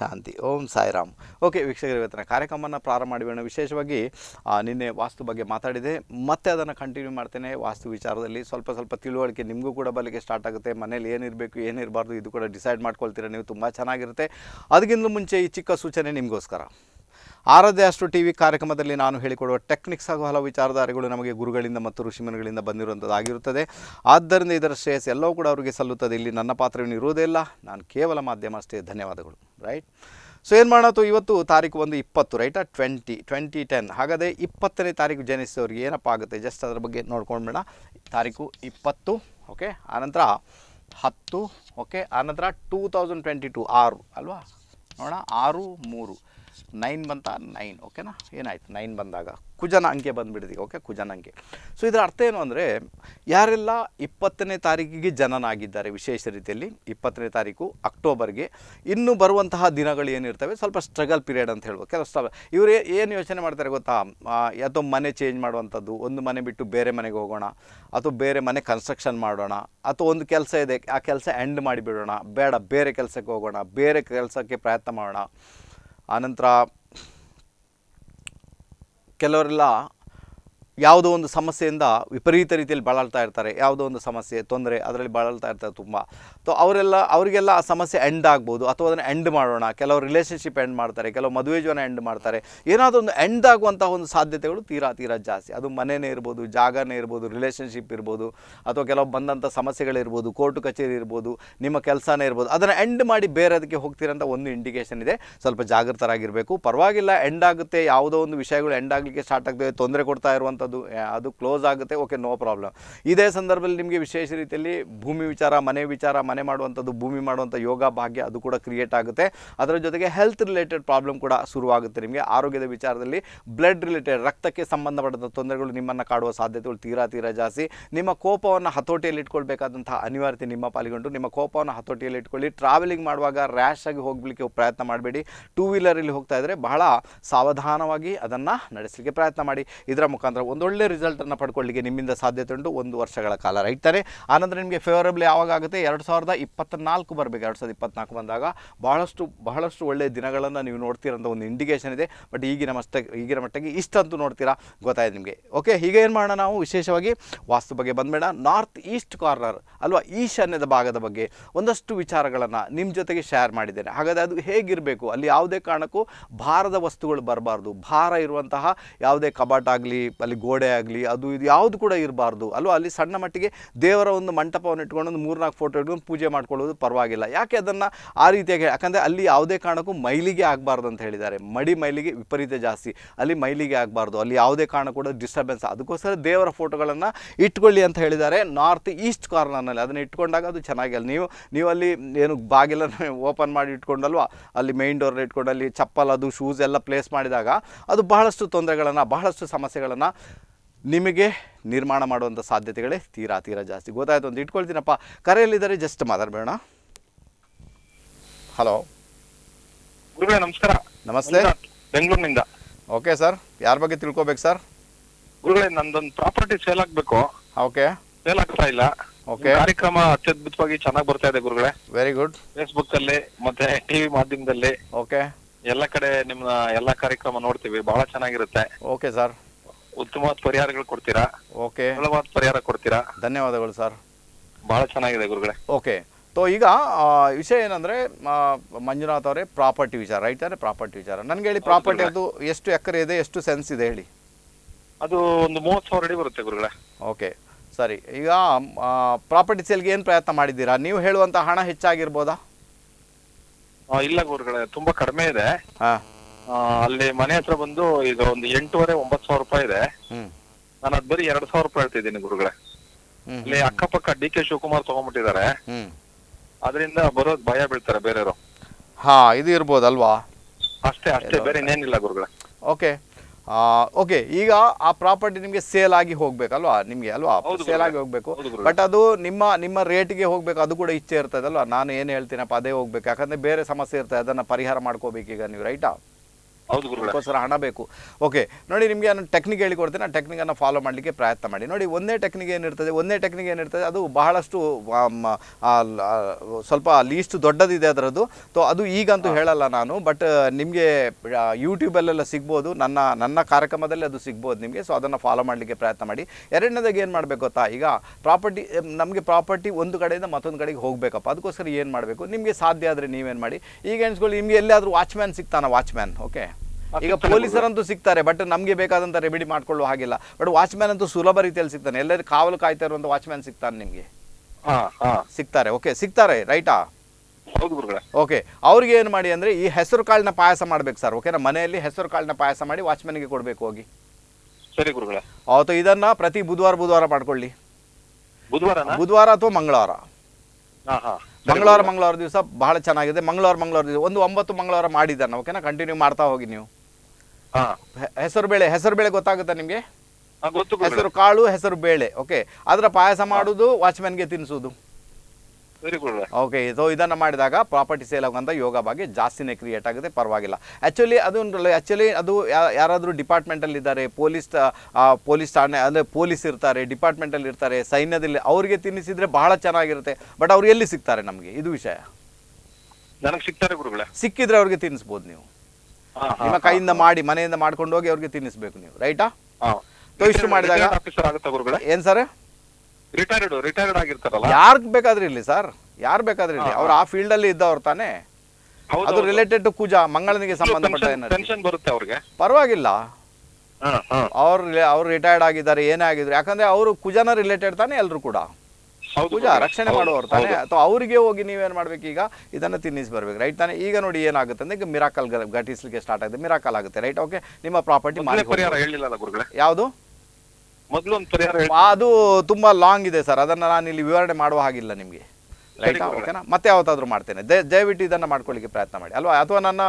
ಶಾಂತಿ ಓಂ Sairam okay ವೀಕ್ಷಕರ ಇವತ್ತಿನ ಕಾರ್ಯಕ್ರಮವನ್ನು ಪ್ರಾರಂಭ ಮಾಡಿ ವಿಶೇಷವಾಗಿ ನಿನ್ನೆ ವಾಸ್ತು ಬಗ್ಗೆ ಮಾತಾಡಿದೆ ಮತ್ತೆ ಅದನ್ನು ಕಂಟಿನ್ಯೂ ಮಾಡ್ತೇನೆ ವಾಸ್ತು ವಿಚಾರದಲ್ಲಿ ಸ್ವಲ್ಪ ಸ್ವಲ್ಪ ತಿಳುವಳಿಕೆ ನಿಮಗೂ ಕೂಡ ಬಲಿಕೆ ಸ್ಟಾರ್ಟ್ ಆಗುತ್ತೆ ಮನೇಲಿ ಏನಿರಬೇಕು ಏನಿರಬಾರ್ದು ಇದು ಕೂಡ ಡಿಸೈಡ್ ಮಾಡ್ಕೊಳ್ತೀರ ನೀವು ತುಂಬ ಚೆನ್ನಾಗಿರುತ್ತೆ ಅದಕ್ಕಿಂತ ಮುಂಚೆ ಈ ಚಿಕ್ಕ ಸೂಚನೆ ನಿಮಗೋಸ್ಕರ ಆರದೇ ಅಷ್ಟು ಟಿ ವಿ ಕಾರ್ಯಕ್ರಮದಲ್ಲಿ ನಾನು ಹೇಳಿಕೊಡುವ ಟೆಕ್ನಿಕ್ಸ್ ಹಾಗೂ ಹಲವು ವಿಚಾರಧಾರೆಗಳು ನಮಗೆ ಗುರುಗಳಿಂದ ಮತ್ತು ಋಷಿಮನಗಳಿಂದ ಬಂದಿರುವಂಥದ್ದಾಗಿರುತ್ತದೆ ಆದ್ದರಿಂದ ಇದರ ಶ್ರೇಯಸ್ ಎಲ್ಲವೂ ಕೂಡ ಅವರಿಗೆ ಸಲ್ಲುತ್ತದೆ ಇಲ್ಲಿ ನನ್ನ ಪಾತ್ರವೇನು ಇರುವುದೇ ಇಲ್ಲ ನಾನು ಕೇವಲ ಮಾಧ್ಯಮ ಅಷ್ಟೇ ಧನ್ಯವಾದಗಳು ರೈಟ್ ಸೊ ಏನು ಮಾಡೋದು ಇವತ್ತು ತಾರೀಕು ಒಂದು ಇಪ್ಪತ್ತು ರೈಟಾ ಟ್ವೆಂಟಿ ಟ್ವೆಂಟಿ ಟೆನ್ ಹಾಗಾದರೆ ಇಪ್ಪತ್ತನೇ ತಾರೀಕು ಜನಿಸಿದವ್ರಿಗೆ ಏನಪ್ಪ ಆಗುತ್ತೆ ಜಸ್ಟ್ ಅದರ ಬಗ್ಗೆ ನೋಡ್ಕೊಂಡ್ಬೇಡ ತಾರೀಕು ಇಪ್ಪತ್ತು ಓಕೆ ಆನಂತರ ಹತ್ತು ಓಕೆ ಆನಂತರ ಟೂ ತೌಸಂಡ್ ಟ್ವೆಂಟಿ ಟು ಆರು ಅಲ್ವಾ ನೋಡೋಣ ಆರು ಮೂರು ನೈನ್ ಬಂತ ನೈನ್ ಓಕೆನಾ ಏನಾಯ್ತು ನೈನ್ ಬಂದಾಗ ಕುಜನ ಅಂಕೆ ಬಂದುಬಿಡ್ತೀವಿ ಓಕೆ ಕುಜನ ಅಂಕೆ ಸೊ ಇದರ ಅರ್ಥ ಏನು ಅಂದರೆ ಯಾರೆಲ್ಲ ಇಪ್ಪತ್ತನೇ ತಾರೀಕಿಗೆ ಜನನಾಗಿದ್ದಾರೆ ವಿಶೇಷ ರೀತಿಯಲ್ಲಿ ಇಪ್ಪತ್ತನೇ ತಾರೀಕು ಅಕ್ಟೋಬರ್ಗೆ ಇನ್ನು ಬರುವಂತಹ ದಿನಗಳು ಏನಿರ್ತವೆ ಸ್ವಲ್ಪ ಸ್ಟ್ರಗಲ್ ಪೀರಿಯಡ್ ಅಂತ ಹೇಳ್ಬೋದು ಕೆಲವು ಇವರು ಏನು ಯೋಚನೆ ಮಾಡ್ತಾರೆ ಗೊತ್ತಾ ಅಥವಾ ಮನೆ ಚೇಂಜ್ ಮಾಡುವಂಥದ್ದು ಒಂದು ಮನೆ ಬಿಟ್ಟು ಬೇರೆ ಮನೆಗೆ ಹೋಗೋಣ ಅಥವಾ ಬೇರೆ ಮನೆ ಕನ್ಸ್ಟ್ರಕ್ಷನ್ ಮಾಡೋಣ ಅಥವಾ ಒಂದು ಕೆಲಸ ಇದೆ ಆ ಕೆಲಸ ಎಂಡ್ ಮಾಡಿಬಿಡೋಣ ಬೇಡ ಬೇರೆ ಕೆಲಸಕ್ಕೆ ಹೋಗೋಣ ಬೇರೆ ಕೆಲಸಕ್ಕೆ ಪ್ರಯತ್ನ ಮಾಡೋಣ ಆನಂತರ ಕೆಲವರೆಲ್ಲ ಯಾವುದೋ ಒಂದು ಸಮಸ್ಯೆಯಿಂದ ವಿಪರೀತ ರೀತಿಯಲ್ಲಿ ಬಳಲ್ತಾ ಇರ್ತಾರೆ ಯಾವುದೋ ಒಂದು ಸಮಸ್ಯೆ ತೊಂದರೆ ಅದರಲ್ಲಿ ಬಳಲ್ತಾ ಇರ್ತಾರೆ ತುಂಬ ತೊ ಅವರೆಲ್ಲ ಅವರಿಗೆಲ್ಲ ಆ ಸಮಸ್ಯೆ ಎಂಡ್ ಆಗ್ಬೋದು ಅಥವಾ ಅದನ್ನು ಎಂಡ್ ಮಾಡೋಣ ಕೆಲವು ರಿಲೇಷನ್ಶಿಪ್ ಎಂಡ್ ಮಾಡ್ತಾರೆ ಕೆಲವು ಮದುವೆ ಜೀವನ ಎಂಡ್ ಮಾಡ್ತಾರೆ ಏನಾದರೂ ಒಂದು ಎಂಡ್ ಆಗುವಂಥ ಒಂದು ಸಾಧ್ಯತೆಗಳು ತೀರಾ ತೀರಾ ಜಾಸ್ತಿ ಅದು ಮನೆಯೇ ಇರ್ಬೋದು ಜಾಗನೇ ಇರ್ಬೋದು ರಿಲೇಷನ್ಶಿಪ್ ಇರ್ಬೋದು ಅಥವಾ ಕೆಲವು ಬಂದಂಥ ಸಮಸ್ಯೆಗಳಿರ್ಬೋದು ಕೋರ್ಟ್ ಕಚೇರಿ ಇರ್ಬೋದು ನಿಮ್ಮ ಕೆಲಸನೇ ಇರ್ಬೋದು ಅದನ್ನು ಎಂಡ್ ಮಾಡಿ ಬೇರೆ ಅದಕ್ಕೆ ಹೋಗ್ತೀರಂತ ಒಂದು ಇಂಡಿಕೇಷನ್ ಇದೆ ಸ್ವಲ್ಪ ಜಾಗೃತರಾಗಿರಬೇಕು ಪರವಾಗಿಲ್ಲ ಎಂಡ್ ಆಗುತ್ತೆ ಯಾವುದೋ ಒಂದು ವಿಷಯಗಳು ಎಂಡ್ ಆಗಲಿಕ್ಕೆ ಸ್ಟಾರ್ಟ್ ಆಗ್ತದೆ ತೊಂದರೆ ಕೊಡ್ತಾ ಇರುವಂಥ ಅದು ಅದು ಕ್ಲೋಸ್ ಆಗುತ್ತೆ ಓಕೆ ನೋ ಪ್ರಾಬ್ಲಮ್ ಇದೇ ಸಂದರ್ಭದಲ್ಲಿ ನಿಮಗೆ ವಿಶೇಷ ರೀತಿಯಲ್ಲಿ ಭೂಮಿ ವಿಚಾರ ಮನೆ ವಿಚಾರ ಮನೆ ಮಾಡುವಂಥದ್ದು ಭೂಮಿ ಮಾಡುವಂಥ ಯೋಗ ಭಾಗ್ಯ ಅದು ಕೂಡ ಕ್ರಿಯೇಟ್ ಆಗುತ್ತೆ ಅದರ ಜೊತೆಗೆ ಹೆಲ್ತ್ ರಿಲೇಟೆಡ್ ಪ್ರಾಬ್ಲಮ್ ಕೂಡ ಶುರುವಾಗುತ್ತೆ ನಿಮಗೆ ಆರೋಗ್ಯದ ವಿಚಾರದಲ್ಲಿ ಬ್ಲಡ್ ರಿಲೇಟೆಡ್ ರಕ್ತಕ್ಕೆ ಸಂಬಂಧಪಟ್ಟಂಥ ತೊಂದರೆಗಳು ನಿಮ್ಮನ್ನು ಕಾಡುವ ಸಾಧ್ಯತೆಗಳು ತೀರಾ ತೀರಾ ಜಾಸ್ತಿ ನಿಮ್ಮ ಕೋಪವನ್ನು ಹತೋಟಿಯಲ್ಲಿ ಇಟ್ಕೊಳ್ಬೇಕಾದಂಥ ಅನಿವಾರ್ಯತೆ ನಿಮ್ಮ ಪಾಲಿಗೊಂಡು ನಿಮ್ಮ ಕೋಪವನ್ನು ಹತೋಟಿಯಲ್ಲಿ ಇಟ್ಕೊಳ್ಳಿ ಟ್ರಾವೆಲಿಂಗ್ ಮಾಡುವಾಗ ರ್ಯಾಶ್ ಆಗಿ ಹೋಗಲಿಕ್ಕೆ ಪ್ರಯತ್ನ ಮಾಡಬೇಡಿ ಟೂ ವೀಲರಲ್ಲಿ ಹೋಗ್ತಾ ಇದ್ದರೆ ಬಹಳ ಸಾವಧಾನವಾಗಿ ಅದನ್ನು ನಡೆಸಲಿಕ್ಕೆ ಪ್ರಯತ್ನ ಮಾಡಿ ಇದರ ಮುಖಾಂತರ ಒಂದೊಳ್ಳೆ ರಿಸಲ್ಟನ್ನು ಪಡ್ಕೊಳ್ಳಿಕ್ಕೆ ನಿಮ್ಮಿಂದ ಸಾಧ್ಯತೆ ಉಂಟು ಒಂದು ವರ್ಷಗಳ ಕಾಲ ರೈತರೆ ಆನಂತರ ನಿಮಗೆ ಫೇವರಬಲ್ ಯಾವಾಗುತ್ತೆ ಎರಡು ಸಾವಿರದ ಇಪ್ಪತ್ತ್ನಾಲ್ಕು ಬರಬೇಕು ಎರಡು ಸಾವಿರದ ಇಪ್ಪತ್ತ್ನಾಲ್ಕು ಬಂದಾಗ ಬಹಳಷ್ಟು ಬಹಳಷ್ಟು ಒಳ್ಳೆಯ ದಿನಗಳನ್ನು ನೀವು ನೋಡ್ತೀರಂಥ ಒಂದು ಇಂಡಿಕೇಷನ್ ಇದೆ ಬಟ್ ಈಗಿನ ಮಟ್ಟ ಈಗಿನ ಮಟ್ಟಿಗೆ ಇಷ್ಟಂತೂ ನೋಡ್ತೀರಾ ಗೊತ್ತಾಯ್ತು ನಿಮಗೆ ಓಕೆ ಹೀಗೆ ಏನು ಮಾಡೋಣ ನಾವು ವಿಶೇಷವಾಗಿ ವಾಸ್ತು ಬಗ್ಗೆ ಬಂದಬೇಡ ನಾರ್ತ್ ಈಸ್ಟ್ ಕಾರ್ನರ್ ಅಲ್ವಾ ಈಶಾನ್ಯದ ಭಾಗದ ಬಗ್ಗೆ ಒಂದಷ್ಟು ವಿಚಾರಗಳನ್ನು ನಿಮ್ಮ ಜೊತೆಗೆ ಶೇರ್ ಮಾಡಿದ್ದೇನೆ ಹಾಗಾದರೆ ಅದು ಹೇಗಿರಬೇಕು ಅಲ್ಲಿ ಯಾವುದೇ ಕಾರಣಕ್ಕೂ ಭಾರದ ವಸ್ತುಗಳು ಬರಬಾರ್ದು ಭಾರ ಇರುವಂತಹ ಯಾವುದೇ ಕಬಾಟ್ ಆಗಲಿ ಅಲ್ಲಿ ಗೋಡೆ ಆಗಲಿ ಅದು ಇದು ಯಾವುದು ಕೂಡ ಇರಬಾರ್ದು ಅಲ್ವಾ ಅಲ್ಲಿ ಸಣ್ಣ ಮಟ್ಟಿಗೆ ದೇವರ ಒಂದು ಮಂಟಪವನ್ನು ಇಟ್ಕೊಂಡು ಒಂದು ಮೂರ್ನಾಲ್ಕು ಫೋಟೋ ಇಟ್ಕೊಂಡು ಪೂಜೆ ಮಾಡ್ಕೊಳ್ಳೋದು ಪರವಾಗಿಲ್ಲ ಯಾಕೆ ಅದನ್ನು ಆ ರೀತಿಯಾಗಿ ಯಾಕಂದರೆ ಅಲ್ಲಿ ಯಾವುದೇ ಕಾರಣಕ್ಕೂ ಮೈಲಿಗೆ ಆಗಬಾರ್ದು ಅಂತ ಹೇಳಿದ್ದಾರೆ ಮಡಿ ಮೈಲಿಗೆ ವಿಪರೀತ ಜಾಸ್ತಿ ಅಲ್ಲಿ ಮೈಲಿಗೆ ಆಗಬಾರ್ದು ಅಲ್ಲಿ ಯಾವುದೇ ಕಾರಣ ಕೂಡ ಡಿಸ್ಟರ್ಬೆನ್ಸ್ ಅದಕ್ಕೋಸ್ಕರ ದೇವರ ಫೋಟೋಗಳನ್ನು ಇಟ್ಕೊಳ್ಳಿ ಅಂತ ಹೇಳಿದ್ದಾರೆ ನಾರ್ತ್ ಈಸ್ಟ್ ಕಾರ್ನರ್ನಲ್ಲಿ ಅದನ್ನು ಇಟ್ಕೊಂಡಾಗ ಅದು ಚೆನ್ನಾಗಿಲ್ಲ ನೀವು ನೀವು ಅಲ್ಲಿ ಏನು ಬಾಗಿಲನ್ನು ಓಪನ್ ಮಾಡಿ ಇಟ್ಕೊಂಡಲ್ವ ಅಲ್ಲಿ ಮೈನ್ ಡೋರ್ನ ಇಟ್ಕೊಂಡು ಅಲ್ಲಿ ಚಪ್ಪಲ್ ಅದು ಶೂಸ್ ಎಲ್ಲ ಪ್ಲೇಸ್ ಮಾಡಿದಾಗ ಅದು ಬಹಳಷ್ಟು ತೊಂದರೆಗಳನ್ನು ಬಹಳಷ್ಟು ಸಮಸ್ಯೆಗಳನ್ನು ನಿಮಗೆ ನಿರ್ಮಾಣ ಮಾಡುವಂಥ ಸಾಧ್ಯತೆಗಳೇ ತೀರಾ ತೀರಾ ಜಾಸ್ತಿ ಗೊತ್ತಾಯ್ತು ಅಂತ ಇಟ್ಕೊಳ್ತೀನಪ್ಪ ಕರೆಯಲ್ಲಿದ್ದಾರೆ ಜಸ್ಟ್ ಮಾತಾಡಬೇಡ ಹಲೋ ಗುರುವೇ ನಮಸ್ಕಾರ ನಮಸ್ತೆ ಬೆಂಗಳೂರಿನಿಂದ ಓಕೆ ಸರ್ ಯಾರ ಬಗ್ಗೆ ತಿಳ್ಕೊಬೇಕು ಸರ್ ಗುರುಗಳೇ ನಂದೊಂದು ಪ್ರಾಪರ್ಟಿ ಸೇಲ್ ಆಗಬೇಕು ಓಕೆ ಸೇಲ್ ಆಗ್ತಾ ಇಲ್ಲ ಓಕೆ ಕಾರ್ಯಕ್ರಮ ಅತ್ಯದ್ಭುತವಾಗಿ ಚೆನ್ನಾಗಿ ಬರ್ತಾ ಇದೆ ಗುರುಗಳೇ ವೆರಿ ಗುಡ್ ಫೇಸ್ಬುಕ್ ಅಲ್ಲಿ ಮತ್ತೆ ಟಿವಿ ಮಾಧ್ಯಮದಲ್ಲಿ ಓಕೆ ಎಲ್ಲ ಕಡೆ ನಿಮ್ಮ ಎಲ್ಲ ಕಾರ್ಯಕ್ರಮ ನೋಡ್ತೀವಿ ಬಹಳ ಚೆನ್ನಾಗಿರುತ್ತೆ ಓಕೆ ಸರ್ ಉತ್ತಮವಾದ ಪರಿಹಾರಗಳು ಕೊಡ್ತೀರಾ ಓಕೆ ಸುಲಭವಾದ ಪರಿಹಾರ ಕೊಡ್ತೀರಾ ಧನ್ಯವಾದಗಳು ಸರ್ ಬಹಳ ಚೆನ್ನಾಗಿದೆ ಗುರುಗಳೇ ಓಕೆ ಸೊ ಈಗ ವಿಷಯ ಏನಂದ್ರೆ ಮಂಜುನಾಥ್ ಅವರೇ ಪ್ರಾಪರ್ಟಿ ವಿಚಾರ ರೈಟ್ ಅಂದ್ರೆ ಪ್ರಾಪರ್ಟಿ ವಿಚಾರ ನನಗೆ ಹೇಳಿ ಪ್ರಾಪರ್ಟಿ ಅದು ಎಷ್ಟು ಎಕರೆ ಇದೆ ಎಷ್ಟು ಸೆನ್ಸ್ ಇದೆ ಹೇಳಿ ಅದು ಒಂದು ಮೂವತ್ತು ಸಾವಿರ ಅಡಿ ಬರುತ್ತೆ ಗುರುಗಳೇ ಓಕೆ ಸರಿ ಈಗ ಪ್ರಾಪರ್ಟಿ ಸೇಲ್ಗೆ ಏನು ಪ್ರಯತ್ನ ಮಾಡಿದ್ದೀರಾ ನೀವು ಹೇಳುವಂತ ಹಣ ಹೆಚ್ಚಾಗಿರ್ಬೋದಾ ಇಲ್ಲ ಗುರುಗಳೇ ತುಂಬಾ ಕಡಿಮೆ ಇದೆ ಹಾ ಅಲ್ಲಿ ಮನೆ ಹತ್ರ ಬಂದು ಈಗ ಒಂದು ಎಂಟೂವರೆ ಒಂಬತ್ ಸಾವಿರ ರೂಪಾಯಿ ಇದೆ ನಾನು ಅದ್ ಬರೀ ಎರಡ್ ಸಾವಿರ ರೂಪಾಯಿ ಹೇಳ್ತಿದ್ದೀನಿ ಗುರುಗಳೇ ಅಲ್ಲಿ ಅಕ್ಕಪಕ್ಕ ಡಿ ಕೆ ಶಿವಕುಮಾರ್ ತಗೊಂಡ್ಬಿಟ್ಟಿದ್ದಾರೆ ಅದರಿಂದ ಬರೋದ್ ಭಯ ಬೀಳ್ತಾರೆ ಬೇರೆಯವರು ಹಾ ಇದು ಇರ್ಬೋದಲ್ವಾ ಅಷ್ಟೇ ಅಷ್ಟೇ ಬೇರೆ ಇನ್ನೇನಿಲ್ಲ ಗುರುಗಳೇ ಓಕೆ ಓಕೆ ಈಗ ಆ ಪ್ರಾಪರ್ಟಿ ನಿಮಗೆ ಸೇಲ್ ಆಗಿ ಹೋಗ್ಬೇಕಲ್ವಾ ನಿಮಗೆ ಅಲ್ವಾ ಸೇಲ್ ಆಗಿ ಹೋಗ್ಬೇಕು ಬಟ್ ಅದು ನಿಮ್ಮ ನಿಮ್ಮ ರೇಟ್ಗೆ ಹೋಗ್ಬೇಕು ಅದು ಕೂಡ ಇಚ್ಛೆ ಇರ್ತದಲ್ವಾ ನಾನು ಏನು ಹೇಳ್ತೀನಪ್ಪ ಅದೇ ಹೋಗ್ಬೇಕು ಯಾಕಂದ್ರೆ ಬೇರೆ ಸಮಸ್ಯೆ ಇರ್ತದೆ ಅದನ್ನ ಪರಿಹಾರ ಮಾಡ್ಕೋಬೇಕು ಈಗ ನೀವು ರೈಟಾ ಹೌದು ಅದಕ್ಕೋಸ್ಕರ ಹಣ ಬೇಕು ಓಕೆ ನೋಡಿ ನಿಮಗೆ ನಾನು ಟೆಕ್ನಿಕ್ ಹೇಳಿಕೊಡ್ತೇನೆ ಆ ಟೆಕ್ನಿಕನ್ನು ಫಾಲೋ ಮಾಡಲಿಕ್ಕೆ ಪ್ರಯತ್ನ ಮಾಡಿ ನೋಡಿ ಒಂದೇ ಟೆಕ್ನಿಕ್ ಏನಿರ್ತದೆ ಒಂದೇ ಟೆಕ್ನಿಕ್ ಏನಿರ್ತದೆ ಅದು ಬಹಳಷ್ಟು ಸ್ವಲ್ಪ ಲೀಸ್ಟ್ ದೊಡ್ಡದಿದೆ ಅದರದ್ದು ಸೊ ಅದು ಈಗಂತೂ ಹೇಳಲ್ಲ ನಾನು ಬಟ್ ನಿಮಗೆ ಯೂಟ್ಯೂಬಲ್ಲೆಲ್ಲ ಸಿಗ್ಬೋದು ನನ್ನ ನನ್ನ ಕಾರ್ಯಕ್ರಮದಲ್ಲಿ ಅದು ಸಿಗ್ಬೋದು ನಿಮಗೆ ಸೊ ಅದನ್ನು ಫಾಲೋ ಮಾಡಲಿಕ್ಕೆ ಪ್ರಯತ್ನ ಮಾಡಿ ಎರಡನೇದಾಗಿ ಏನು ಮಾಡಬೇಕು ಗೊತ್ತಾ ಈಗ ಪ್ರಾಪರ್ಟಿ ನಮಗೆ ಪ್ರಾಪರ್ಟಿ ಒಂದು ಕಡೆಯಿಂದ ಮತ್ತೊಂದು ಕಡೆಗೆ ಹೋಗಬೇಕಪ್ಪ ಅದಕ್ಕೋಸ್ಕರ ಏನು ಮಾಡಬೇಕು ನಿಮಗೆ ಸಾಧ್ಯ ಆದರೆ ನೀವೇನು ಮಾಡಿ ಈಗ ಎಣಿಸ್ಕೊಳ್ಳಿ ನಿಮಗೆ ಎಲ್ಲಿಯಾದರೂ ವಾಚ್ಮ್ಯಾನ್ ಸಿಗ್ತಾನೆ ವಾಚ್ಮ್ಯಾನ್ ಓಕೆ ಈಗ ಪೊಲೀಸರಂತೂ ಸಿಗ್ತಾರೆ ಬಟ್ ನಮಗೆ ಬೇಕಾದಂಥ ರೆಮಿಡಿ ಮಾಡ್ಕೊಳ್ಳುವ ಹಾಗಿಲ್ಲ ಬಟ್ ವಾಚ್ಮ್ಯಾನ್ ಅಂತೂ ಸುಲಭ ರೀತಿಯಲ್ಲಿ ಸಿಗ್ತಾನೆ ಎಲ್ಲರೂ ಕಾವಲು ಕಾಯ್ತಾ ಇರುವಂತ ವಾಚ್ಮ್ಯಾನ್ ಸಿಗ್ತಾನೆ ನಿಮಗೆ ಸಿಗ್ತಾರೆ ಓಕೆ ಸಿಗ್ತಾರೆ ರೈಟಾ ಓಕೆ ಅವ್ರಿಗೆ ಏನು ಮಾಡಿ ಅಂದ್ರೆ ಈ ಹೆಸರು ಕಾಳಿನ ಪಾಯಸ ಮಾಡ್ಬೇಕು ಸರ್ ಓಕೆನಾ ಮನೆಯಲ್ಲಿ ಹೆಸರು ಕಾಳಿನ ಪಾಯಸ ಮಾಡಿ ವಾಚ್ಮ್ಯಾನ್ಗೆ ಕೊಡಬೇಕು ಹೋಗಿ ಸರಿ ಗುರುಗಳೇ ಅವತ್ತು ಇದನ್ನ ಪ್ರತಿ ಬುಧವಾರ ಬುಧವಾರ ಮಾಡ್ಕೊಳ್ಳಿ ಬುಧವಾರ ಬುಧವಾರ ಅಥವಾ ಮಂಗಳವಾರ ಮಂಗಳವಾರ ಮಂಗಳವಾರ ದಿವಸ ಬಹಳ ಚೆನ್ನಾಗಿದೆ ಮಂಗಳವಾರ ಮಂಗಳವಾರ ದಿವಸ ಒಂದು ಒಂಬತ್ತು ಮಂಗಳವಾರ ಮಾಡಿದ್ದಾನೆ ಓಕೆನಾ ಕಂಟಿನ್ಯೂ ಮಾಡ್ತಾ ಹೋಗಿ ನೀವು ಹೆಸರು ಬೇಳೆ ಹೆಸರು ಬೇಳೆ ಗೊತ್ತಾಗುತ್ತಾ ನಿಮಗೆ ಹೆಸರು ಕಾಳು ಹೆಸರು ಬೇಳೆ ಓಕೆ ಅದರ ಪಾಯಸ ಮಾಡುದು ಗೆ ತಿನ್ಸುದು ಓಕೆ ಸೊ ಇದನ್ನ ಮಾಡಿದಾಗ ಪ್ರಾಪರ್ಟಿ ಸೇಲ್ ಆಗುವಂತ ಯೋಗ ಬಗ್ಗೆ ಜಾಸ್ತಿನೇ ಕ್ರಿಯೇಟ್ ಆಗುತ್ತೆ ಪರವಾಗಿಲ್ಲ ಆಕ್ಚುಲಿ ಅದು ಆಕ್ಚುಲಿ ಅದು ಯಾರಾದರೂ ಅಲ್ಲಿ ಇದ್ದಾರೆ ಪೊಲೀಸ್ ಪೊಲೀಸ್ ಠಾಣೆ ಅಂದ್ರೆ ಪೊಲೀಸ್ ಇರ್ತಾರೆ ಡಿಪಾರ್ಟ್ಮೆಂಟ್ ಅಲ್ಲಿ ಇರ್ತಾರೆ ಸೈನ್ಯದಲ್ಲಿ ಅವರಿಗೆ ತಿನ್ನಿಸಿದ್ರೆ ಬಹಳ ಚೆನ್ನಾಗಿರುತ್ತೆ ಬಟ್ ಅವ್ರು ಎಲ್ಲಿ ಸಿಗ್ತಾರೆ ನಮಗೆ ಇದು ವಿಷಯ ಸಿಗ್ತಾರೆ ಸಿಕ್ಕಿದ್ರೆ ಅವ್ರಿಗೆ ತಿನ್ನಿಸ್ಬೋದು ನೀವು ನಿಮ್ಮ ಕೈಯಿಂದ ಮಾಡಿ ಮನೆಯಿಂದ ಮಾಡ್ಕೊಂಡು ಹೋಗಿ ಅವ್ರಿಗೆ ತಿನ್ನಿಸ್ಬೇಕು ನೀವು ರೈಟಾ ತೋ ಇಷ್ಟು ಮಾಡಿದಾಗ ಏನ್ ಸರ್ ರಿಟೈರ್ಡ್ ರಿಟೈರ್ಡ್ ಆಗಿರ್ತಾರಲ್ಲ ಯಾರ್ ಬೇಕಾದ್ರೆ ಇಲ್ಲಿ ಸರ್ ಯಾರ್ ಬೇಕಾದ್ರೆ ಇಲ್ಲಿ ಅವ್ರು ಆ ಫೀಲ್ಡ್ ಅಲ್ಲಿ ಇದ್ದವ್ರು ತಾನೇ ಅದು ರಿಲೇಟೆಡ್ ಟು ಕೂಜಾ ಮಂಗಳನಿಗೆ ಸಂಬಂಧಪಟ್ಟ ಅವ್ರಿಗೆ ಪರವಾಗಿಲ್ಲ ಅವ್ರು ಅವ್ರು ರಿಟೈರ್ಡ್ ಆಗಿದ್ದಾರೆ ಏನೇ ಆಗಿದ್ರು ಯಾಕಂದ್ರೆ ಅವರು ಕುಜಾನ ರಿಲೇಟೆಡ್ ತಾನೆ ಎಲ್ರು ಕೂಡ ರಕ್ಷಣೆ ಮಾಡುವವರು ತಾನೆ ಅಥವಾ ಅವರಿಗೆ ಹೋಗಿ ನೀವೇನ್ ಮಾಡ್ಬೇಕು ಈಗ ಇದನ್ನ ತಿನ್ನಿಸಿ ಬರ್ಬೇಕು ರೈಟ್ ತಾನೆ ಈಗ ನೋಡಿ ಏನಾಗುತ್ತೆ ಅಂದ್ರೆ ಈಗ ಮಿರಾಕಲ್ ಘಟಿಸ್ಲಿಕ್ಕೆ ಸ್ಟಾರ್ಟ್ ಆಗುತ್ತೆ ಮಿರಾಕಲ್ ಆಗುತ್ತೆ ರೈಟ್ ಓಕೆ ನಿಮ್ಮ ಪ್ರಾಪರ್ಟಿ ಯಾವುದು ಅದು ತುಂಬಾ ಲಾಂಗ್ ಇದೆ ಸರ್ ಅದನ್ನ ನಾನು ಇಲ್ಲಿ ವಿವರಣೆ ಮಾಡುವ ಹಾಗಿಲ್ಲ ನಿಮ್ಗೆ ರೈಟ್ ಓಕೆನಾ ಮತ್ತೆ ಯಾವತ್ತಾದ್ರೂ ಮಾಡ್ತೇನೆ ದಯವಿಟ್ಟು ಇದನ್ನ ಮಾಡ್ಕೊಳ್ಳಿಕ್ಕೆ ಪ್ರಯತ್ನ ಮಾಡಿ ಅಲ್ವಾ ಅಥವಾ ನನ್ನ